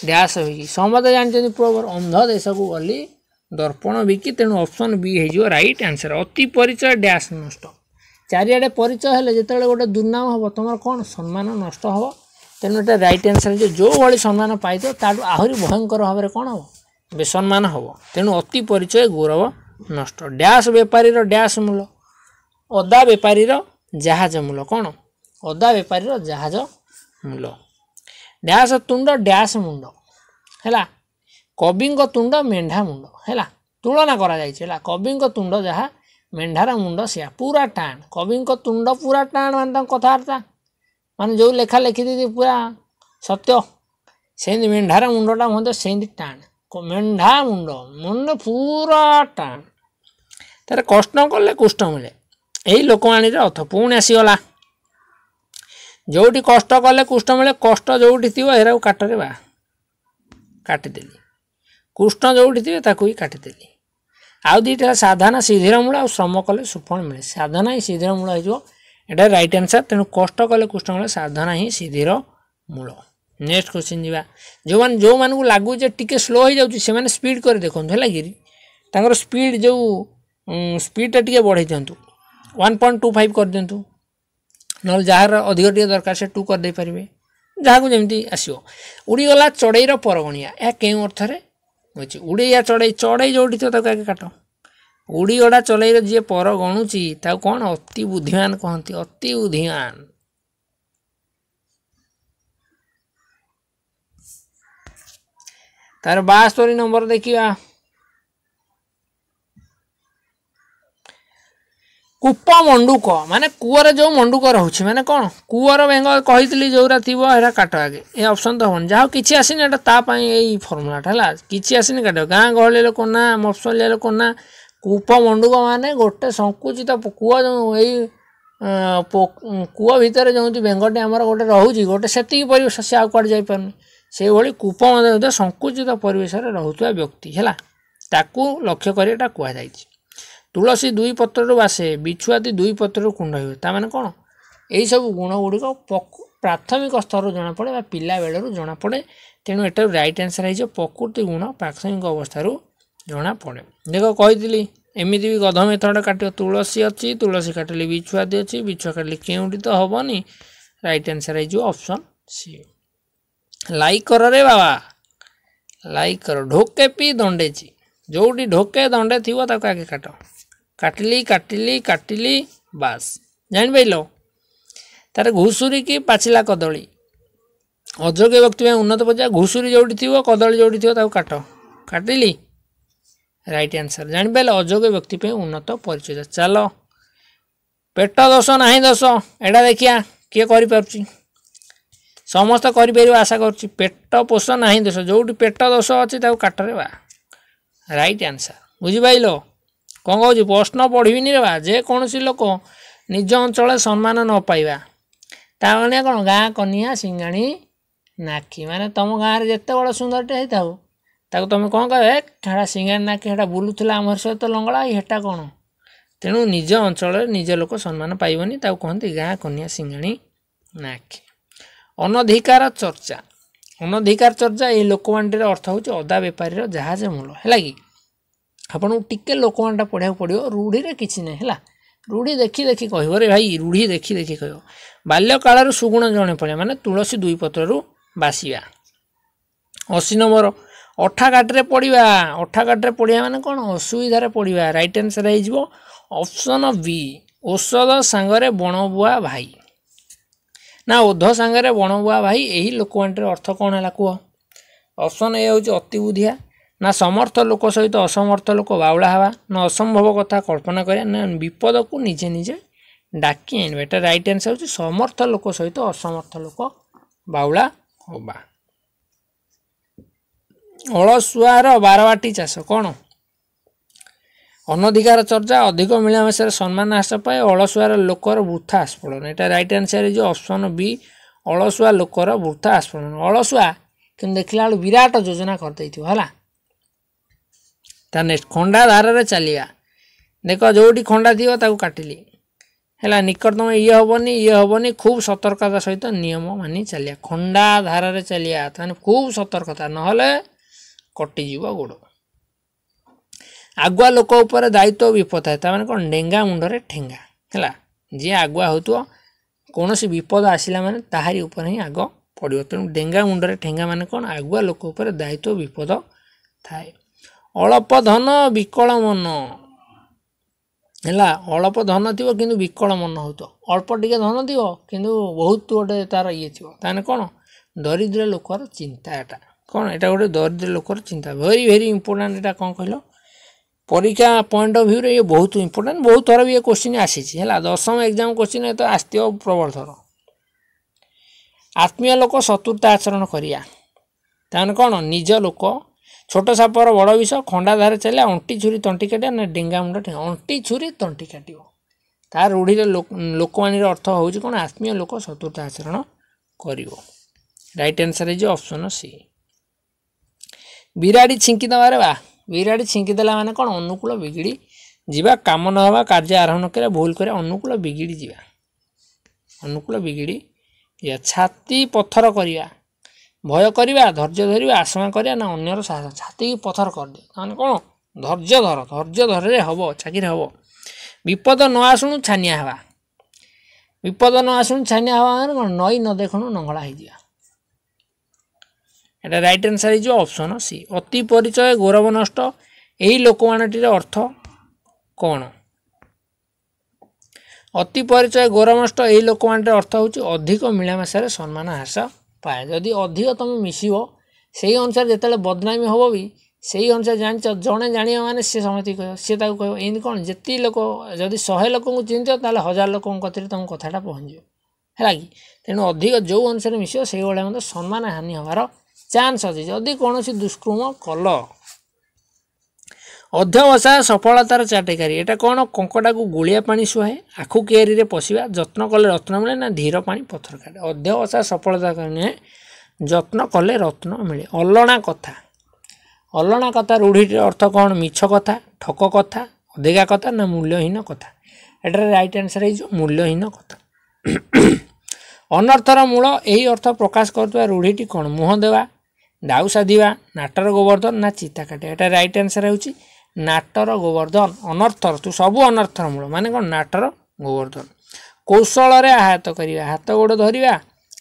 ଡ୍ୟାସ ହୋଇଛି ସମସ୍ତେ ଜାଣିଛନ୍ତି ପ୍ରବର ଅନ୍ଧ ଦେଶକୁ ଗଲି ଦର୍ପଣ ବିକି ତେଣୁ ଅପସନ୍ ବି ହେଇଯିବ ରାଇଟ୍ ଆନ୍ସର ଅତି ପରିଚୟ ଡ୍ୟାସ ନଷ୍ଟ ଚାରିଆଡ଼େ ପରିଚୟ ହେଲେ ଯେତେବେଳେ ଗୋଟେ ଦୁର୍ନାମ ହେବ ତୁମର କ'ଣ ସମ୍ମାନ ନଷ୍ଟ ହେବ ତେଣୁ ଏଇଟା ରାଇଟ୍ ଆନ୍ସର ଯେ ଯେଉଁଭଳି ସମ୍ମାନ ପାଇଥିବ ତାଠୁ ଆହୁରି ଭୟଙ୍କର ଭାବରେ କ'ଣ ହେବ ବେସମ୍ମାନ ହେବ ତେଣୁ ଅତି ପରିଚୟ ଗୌରବ ନଷ୍ଟ ଡ୍ୟାସ ବେପାରୀର ଡ୍ୟାସ ମୂଲ ଅଦା ବେପାରୀର ଜାହାଜ ମୂଲ କ'ଣ ଅଦା ବେପାରୀର ଜାହାଜ ମୂଲ ଡ୍ୟାସ ତୁଣ୍ଡ ଡ୍ୟାସ ମୁଣ୍ଡ ହେଲା କବିଙ୍କ ତୁଣ୍ଡ ମେଣ୍ଢା ମୁଣ୍ଡ ହେଲା ତୁଳନା କରାଯାଇଛି ହେଲା କବିଙ୍କ ତୁଣ୍ଡ ଯାହା ମେଣ୍ଢାର ମୁଣ୍ଡ ସେୟା ପୁରା ଟାଣ କବିଙ୍କ ତୁଣ୍ଡ ପୁରା ଟାଣ ମାନେ ତାଙ୍କ କଥାବାର୍ତ୍ତା ମାନେ ଯେଉଁ ଲେଖା ଲେଖିଦେଇଛି ପୁରା ସତ୍ୟ ସେମିତି ମେଣ୍ଢାର ମୁଣ୍ଡଟା ମଧ୍ୟ ସେମିତି ଟାଣ ମେଣ୍ଢା ମୁଣ୍ଡ ମୁଣ୍ଡ ପୁରା ଟାଣ ତାର କଷ୍ଟ କଲେ କୁଷ୍ଟ ମିଳେ ଏଇ ଲୋକବାଣୀର ଅର୍ଥ ପୁଣି ଆସିଗଲା ଯେଉଁଠି କଷ୍ଟ କଲେ କୁଷ୍ଠ ମିଳେ କଷ୍ଟ ଯେଉଁଠି ଥିବ ଏରାକୁ କାଟରେ ବା କାଟିଦେଲି କୃଷ୍ଣ ଯେଉଁଠି ଥିବେ ତାକୁ ବି କାଟିଦେଲି ଆଉ ଦୁଇଟା ହେଲା ସାଧନା ସିଦ୍ଧିରମୂଳ ଆଉ ଶ୍ରମ କଲେ ସୁଫଳ ମିଳେ ସାଧନା ହିଁ ସିଦ୍ଧିର ମୂଳ ହେଇଯିବ ଏଇଟା ରାଇଟ୍ ଆନ୍ସର୍ ତେଣୁ କଷ୍ଟ କଲେ କୃଷ୍ଣ ମିଳେ ସାଧନା ହିଁ ସିଦ୍ଧିର ମୂଳ ନେକ୍ସଟ କୋଶ୍ଚିନ୍ ଯିବା ଯେଉଁମାନେ ଯେଉଁମାନଙ୍କୁ ଲାଗୁଛି ଯେ ଟିକେ ସ୍ଲୋ ହେଇଯାଉଛି ସେମାନେ ସ୍ପିଡ଼୍ କରି ଦେଖନ୍ତୁ ହେଲା କିରି ତାଙ୍କର ସ୍ପିଡ଼୍ ଯେଉଁ ସ୍ପିଡ଼୍ଟା ଟିକେ ବଢ଼େଇ ଦିଅନ୍ତୁ ୱାନ୍ ପଏଣ୍ଟ ଟୁ ଫାଇଭ୍ କରିଦିଅନ୍ତୁ ନହେଲେ ଯାହାର ଅଧିକ ଟିକେ ଦରକାର ସେ ଟୁ କରିଦେଇପାରିବେ ଯାହାକୁ ଯେମିତି ଆସିବ ଉଡ଼ିଗଲା ଚଢ଼େଇର ପରଗଣିଆ ଏହା କେଉଁ ଅର୍ଥରେ ହେଉଛି ଉଡ଼େଇଆ ଚଢ଼େଇ ଚଢ଼େଇ ଯେଉଁଠି ଥିବ ତାକୁ ଆଗେ କାଟ ଉଡ଼ିଗଡ଼ା ଚଢ଼େଇର ଯିଏ ପର ଗଣୁଛି ତାକୁ କ'ଣ ଅତି ବୁଦ୍ଧିମାନ କହନ୍ତି ଅତି ବୁଦ୍ଧିମାନ ତାର ବାସ୍ତରୀ ନମ୍ବର ଦେଖିବା ଉପମଣ୍ଡୁକ ମାନେ କୂଅରେ ଯେଉଁ ମଣ୍ଡୁକ ରହୁଛି ମାନେ କ'ଣ କୂଅର ବେଙ୍ଗ କହିଥିଲି ଯେଉଁଗୁଡ଼ା ଥିବ ସେଟା କାଟ ଆଗେ ଏ ଅପସନ୍ ତ ହେବନି ଯାହା ହଉ କିଛି ଆସିନି ଏଟା ତା ପାଇଁ ଏଇ ଫର୍ମୁଲାଟା ହେଲା କିଛି ଆସିନି କାଟ ଗାଁ ଗହଳି ଲୋକ ନା ମଫସଲିଆ ଲୋକ ନା ଉପମଣ୍ଡୁକ ମାନେ ଗୋଟେ ସଙ୍କୁଚିତ କୂଅ ଯେଉଁ ଏଇ କୂଅ ଭିତରେ ଯେଉଁଠି ବେଙ୍ଗଟି ଆମର ଗୋଟେ ରହୁଛି ଗୋଟେ ସେତିକି ପରିବେଶ ସେ ଆଉ କୁଆଡ଼େ ଯାଇପାରୁନି ସେଇଭଳି କୂପ ସଙ୍କୁଚିତ ପରିବେଶରେ ରହୁଥିବା ବ୍ୟକ୍ତି ହେଲା ତାକୁ ଲକ୍ଷ୍ୟ କରି ଏଇଟା କୁହାଯାଇଛି ତୁଳସୀ ଦୁଇ ପତ୍ରରୁ ବାସେ ବିଛୁଆତି ଦୁଇ ପତ୍ରରୁ କୁଣ୍ଡ ହୁଏ ତା'ମାନେ କ'ଣ ଏହିସବୁ ଗୁଣ ଗୁଡ଼ିକ ପ୍ରାଥମିକ ସ୍ତରରୁ ଜଣାପଡ଼େ ବା ପିଲାବେଳରୁ ଜଣାପଡ଼େ ତେଣୁ ଏଠାରୁ ରାଇଟ୍ ଆନ୍ସର ହେଇଯିବ ପ୍ରକୃତି ଗୁଣ ପ୍ରାଥମିକ ଅବସ୍ଥାରୁ ଜଣାପଡ଼େ ଦେଖ କହିଥିଲି ଏମିତି ବି ଗଧ ମେଥଡ଼ କାଟିବ ତୁଳସୀ ଅଛି ତୁଳସୀ କାଟିଲେ ବିଛୁଆଦି ଅଛି ବିଛୁଆ କାଟିଲେ କେଉଁଠି ତ ହେବନି ରାଇଟ୍ ଆନ୍ସର ହେଇଯିବ ଅପସନ୍ ସି ଲାଇକ୍ କର ରେ ବାବା ଲାଇକ୍ କର ଢୋକେ ପି ଦଣ୍ଡେଚି ଯେଉଁଠି ଢୋକେ ଦଣ୍ଡେ ଥିବ ତାକୁ ଆଗେ କାଟ କାଟିଲି କାଟିଲି କାଟିଲି ବାସ୍ ଜାଣିପାରିଲ ତା'ର ଘୁଷୁରୀ କି ପାଚିଲା କଦଳୀ ଅଯୋଗ୍ୟ ବ୍ୟକ୍ତି ପାଇଁ ଉନ୍ନତ ପର୍ଯ୍ୟାୟ ଘୁଷୁରୀ ଯେଉଁଠି ଥିବ କଦଳୀ ଯେଉଁଠି ଥିବ ତାକୁ କାଟ କାଟିଲି ରାଇଟ୍ ଆନ୍ସର୍ ଜାଣିପାରିଲେ ଅଯୋଗ୍ୟ ବ୍ୟକ୍ତି ପାଇଁ ଉନ୍ନତ ପରିଚୟ ଚାଲ ପେଟ ଦୋଷ ନାହିଁ ଦୋଷ ଏଇଟା ଦେଖିବା କିଏ କରିପାରୁଛି ସମସ୍ତେ କରିପାରିବ ଆଶା କରୁଛି ପେଟ ପୋଷ ନାହିଁ ଦୋଷ ଯେଉଁଠି ପେଟ ଦୋଷ ଅଛି ତାକୁ କାଟରେ ବା ରାଇଟ୍ ଆନ୍ସର୍ ବୁଝିପାରିଲ କ'ଣ କହୁଛି ପ୍ରଶ୍ନ ପଢ଼ିବିନି ରେ ବା ଯେକୌଣସି ଲୋକ ନିଜ ଅଞ୍ଚଳରେ ସମ୍ମାନ ନ ପାଇବା ତା ମାନେ କ'ଣ ଗାଁ କନିଆ ସିଙ୍ଗାଣି ନାକି ମାନେ ତୁମ ଗାଁରେ ଯେତେ ବଡ଼ ସୁନ୍ଦରଟେ ହେଇଥାଉ ତାକୁ ତୁମେ କ'ଣ କହିବ ହେଟା ସିଙ୍ଗାଣି ନାକି ହେଟା ବୁଲୁଥିଲା ଆମର ସହିତ ଲଙ୍ଗଳା ହେଟା କ'ଣ ତେଣୁ ନିଜ ଅଞ୍ଚଳରେ ନିଜ ଲୋକ ସମ୍ମାନ ପାଇବନି ତାକୁ କହନ୍ତି ଗାଁ କନିଆ ସିଙ୍ଗାଣି ନାକି ଅନଧିକାର ଚର୍ଚ୍ଚା ଅନଧିକାର ଚର୍ଚ୍ଚା ଏଇ ଲୋକମାନଟିର ଅର୍ଥ ହେଉଛି ଅଦା ବେପାରୀର ଜାହାଜ ମୂଳ ହେଲା କି ଆପଣଙ୍କୁ ଟିକେ ଲୋକମାନଟା ପଢ଼ିବାକୁ ପଡ଼ିବ ରୂଢ଼ିରେ କିଛି ନାହିଁ ହେଲା ରୂଢ଼ି ଦେଖି ଦେଖି କହିବ ରେ ଭାଇ ରୂଢ଼ି ଦେଖି ଦେଖି କହିବ ବାଲ୍ୟକାଳରୁ ସୁଗୁଣ ଜଣେ ପଡ଼ିବା ମାନେ ତୁଳସୀ ଦୁଇ ପତ୍ରରୁ ବାସିବା ଅଶୀ ନମ୍ବର ଅଠାଘାଟରେ ପଡ଼ିବା ଅଠାଘାଟରେ ପଢ଼ିବା ମାନେ କ'ଣ ଅସୁବିଧାରେ ପଡ଼ିବା ରାଇଟ୍ ଆନ୍ସର୍ ହେଇଯିବ ଅପସନ୍ ବି ଔଷଧ ସାଙ୍ଗରେ ବଣବୁଆ ଭାଇ ନା ଓଧ ସାଙ୍ଗରେ ବଣବୁଆ ଭାଇ ଏହି ଲୋକମାନଙ୍କର ଅର୍ଥ କ'ଣ ହେଲା କୁହ ଅପସନ୍ ଏ ହେଉଛି ଅତିବୁଦ୍ଧିଆ ନା ସମର୍ଥ ଲୋକ ସହିତ ଅସମର୍ଥ ଲୋକ ବାଉଳା ହେବା ନା ଅସମ୍ଭବ କଥା କଳ୍ପନା କରିବା ନା ବିପଦକୁ ନିଜେ ନିଜେ ଡାକି ଆଣିବା ଏଟା ରାଇଟ୍ ଆନ୍ସର୍ ହେଉଛି ସମର୍ଥ ଲୋକ ସହିତ ଅସମର୍ଥ ଲୋକ ବାଉଳା ହେବା ଅଳସୁଆର ବାରବାଟି ଚାଷ କ'ଣ ଅନଧିକାର ଚର୍ଚ୍ଚା ଅଧିକ ମିଳାମିଶାରେ ସମ୍ମାନ ହ୍ରାସ ପାଏ ଅଳସୁଆର ଲୋକର ବୃଥା ଆସ୍ଫଳନ ଏଇଟା ରାଇଟ୍ ଆନ୍ସର୍ ହେଇଯିବ ଅପସନ୍ ବି ଅଳସୁଆ ଲୋକର ବୃଥା ଆସ୍ଫଳନ ଅଳସୁଆ କିନ୍ତୁ ଦେଖିଲା ବେଳକୁ ବିରାଟ ଯୋଜନା କରିଦେଇଥିବ ହେଲା ତା ନେକ୍ସଟ ଖଣ୍ଡା ଧାରରେ ଚାଲିବା ଦେଖ ଯେଉଁଠି ଖଣ୍ଡା ଥିବ ତାକୁ କାଟିଲି ହେଲା ନିକଟତମ ଇଏ ହେବନି ଇଏ ହେବନି ଖୁବ୍ ସତର୍କତା ସହିତ ନିୟମ ମାନି ଚାଲିବା ଖଣ୍ଡା ଧାରରେ ଚାଲିବା ତାହେଲେ ଖୁବ୍ ସତର୍କତା ନହେଲେ କଟିଯିବ ଗୋଡ଼ ଆଗୁଆ ଲୋକ ଉପରେ ଦାୟିତ୍ୱ ବିପଦ ଥାଏ ତାମାନେ କ'ଣ ଡେଙ୍ଗା ମୁଣ୍ଡରେ ଠେଙ୍ଗା ହେଲା ଯିଏ ଆଗୁଆ ହେଉଥିବ କୌଣସି ବିପଦ ଆସିଲା ମାନେ ତାହାରି ଉପରେ ହିଁ ଆଗ ପଡ଼ିବ ତେଣୁ ଡେଙ୍ଗା ମୁଣ୍ଡରେ ଠେଙ୍ଗା ମାନେ କ'ଣ ଆଗୁଆ ଲୋକ ଉପରେ ଦାୟିତ୍ୱ ବିପଦ ଥାଏ ଅଳପ ଧନ ବିକଳ ମନ ହେଲା ଅଳପ ଧନ ଥିବ କିନ୍ତୁ ବିକଳ ମନ ହେଉଥିବ ଅଳ୍ପ ଟିକେ ଧନ ଥିବ କିନ୍ତୁ ବହୁତ ଗୋଟେ ତା'ର ଇଏ ଥିବ ତାହେଲେ କ'ଣ ଦରିଦ୍ର ଲୋକର ଚିନ୍ତା ଏଇଟା କ'ଣ ଏଇଟା ଗୋଟେ ଦରିଦ୍ର ଲୋକର ଚିନ୍ତା ଭେରି ଭେରି ଇମ୍ପୋର୍ଟାଣ୍ଟ ଏଇଟା କ'ଣ କହିଲ ପରୀକ୍ଷା ପଏଣ୍ଟ ଅଫ୍ ଭ୍ୟୁରେ ଇଏ ବହୁତ ଇମ୍ପୋର୍ଟାଣ୍ଟ ବହୁତ ଥର ବି ଇଏ କୋଶ୍ଚିନ୍ ଆସିଛି ହେଲା ଦଶମ ଏକ୍ଜାମ୍ କୋଶ୍ଚିନ୍ ଏ ତ ଆସିଥିବ ପ୍ରବଳ ଥର ଆତ୍ମୀୟ ଲୋକ ଶତ୍ରୁତା ଆଚରଣ କରିବା ତାହେଲେ କ'ଣ ନିଜ ଲୋକ ছোট সাপর বড় বিষ খণ্ডা ধারে চালে অন্টি ছুরি তন্টি কাটিব না ডেঙ্গা মুন্ড অন্টি ছুরি তন্টি কাটিব ତା ରୂଢ଼ିର ଲୋକବାଣୀର ଅର୍ଥ ହେଉଛି କ'ଣ ଆତ୍ମୀୟ ଲୋକ ଶତ୍ରୁତା ଆଚରଣ କରିବ ରାଇଟ୍ ଆନ୍ସର୍ ହେଇଯିବ ଅପସନ୍ ସି ବିରାଡ଼ି ଛିଙ୍କି ଦେବାରେ ବା ବିରାଡ଼ି ଛିଙ୍କି ଦେଲା ମାନେ କ'ଣ ଅନୁକୂଳ ବିଗିଡ଼ି ଯିବା କାମ ନ ହେବା କାର୍ଯ୍ୟ ଆରମ୍ଭ ନ କରିବା ଭୁଲ କରିବା ଅନୁକୂଳ ବିଗିଡ଼ି ଯିବା ଅନୁକୂଳ ବିଗିଡ଼ି ଯିବା ଛାତି ପଥର କରିବା ଭୟ କରିବା ଧୈର୍ଯ୍ୟ ଧରିବା ଆଶ୍ମା କରିବା ନା ଅନ୍ୟର ସାହସ ଛାତିକି ପଥର କରିଦିଏ ତାହେଲେ କ'ଣ ଧୈର୍ଯ୍ୟ ଧର ଧୈର୍ଯ୍ୟ ଧରରେ ହେବ ଚାକିରି ହେବ ବିପଦ ନ ଆସୁଣୁ ଛାନିଆ ହେବା ବିପଦ ନ ଆସୁଣୁ ଛାନିଆ ହେବା ମାନେ କ'ଣ ନଈ ନ ଦେଖୁଣୁ ନଙ୍ଗଳା ହେଇଯିବା ଏଇଟା ରାଇଟ୍ ଆନ୍ସର ହେଇଯିବ ଅପସନ୍ ସି ଅତି ପରିଚୟ ଗୌରବ ନଷ୍ଟ ଏହି ଲୋକମାନଟିର ଅର୍ଥ କ'ଣ ଅତି ପରିଚୟ ଗୌରବ ନଷ୍ଟ ଏହି ଲୋକମାନଟିର ଅର୍ଥ ହେଉଛି ଅଧିକ ମିଳାମିଶାରେ ସମ୍ମାନ ହ୍ରାସ ପାଏ ଯଦି ଅଧିକ ତୁମେ ମିଶିବ ସେହି ଅନୁସାରେ ଯେତେବେଳେ ବଦନାମୀ ହେବ ବି ସେହି ଅନୁସାରେ ଜାଣିଛ ଜଣେ ଜାଣିବ ମାନେ ସେ ସମସ୍ତେ କହିବ ସିଏ ତାକୁ କହିବ ଏମିତି କ'ଣ ଯେତିକି ଲୋକ ଯଦି ଶହେ ଲୋକଙ୍କୁ ଚିହ୍ନିଥିବ ତାହେଲେ ହଜାର ଲୋକଙ୍କ କଥାରେ ତୁମ କଥାଟା ପହଞ୍ଚିବ ହେଲା କି ତେଣୁ ଅଧିକ ଯେଉଁ ଅନୁସାରେ ମିଶିବ ସେଇଭଳିଆ ମଧ୍ୟ ସମ୍ମାନ ହାନି ହେବାର ଚାନ୍ସ ଅଛି ଯଦି କୌଣସି ଦୁଷ୍କୃମ କଲ ଅଧ୍ୟବସାୟ ସଫଳତାର ଚାଟିକାରୀ ଏଇଟା କ'ଣ କଙ୍କଡ଼ାକୁ ଗୋଳିଆ ପାଣି ଶୁହାଏ ଆଖୁ କିଆରିରେ ପଶିବା ଯତ୍ନ କଲେ ରତ୍ନ ମିଳେ ନା ଧୀର ପାଣି ପଥର କାଟେ ଅଧ୍ୟବସାୟ ସଫଳତା ନୁହେଁ ଯତ୍ନ କଲେ ରତ୍ନ ମିଳେ ଅଲଣା କଥା ଅଲଣା କଥା ରୂଢ଼ିଟିର ଅର୍ଥ କ'ଣ ମିଛ କଥା ଠକ କଥା ଅଧିକା କଥା ନା ମୂଲ୍ୟହୀନ କଥା ଏଠାରେ ରାଇଟ୍ ଆନ୍ସର ହେଇଯିବ ମୂଲ୍ୟହୀନ କଥା ଅନର୍ଥର ମୂଳ ଏହି ଅର୍ଥ ପ୍ରକାଶ କରୁଥିବା ରୂଢ଼ିଟି କ'ଣ ମୁହଁ ଦେବା ଡାଉ ସାଧିବା ନାଟର ଗୋବର୍ଦ୍ଧନ ନା ଚିତା କାଟିବା ଏଇଟା ରାଇଟ୍ ଆନ୍ସର ହେଉଛି ନାଟର ଗୋବର୍ଦ୍ଧନ ଅନର୍ଥର ତୁ ସବୁ ଅନର୍ଥର ମୂଳ ମାନେ କ'ଣ ନାଟର ଗୋବର୍ଦ୍ଧନ କୌଶଳରେ ଆହତ କରିବା ହାତ ଗୋଡ଼ ଧରିବା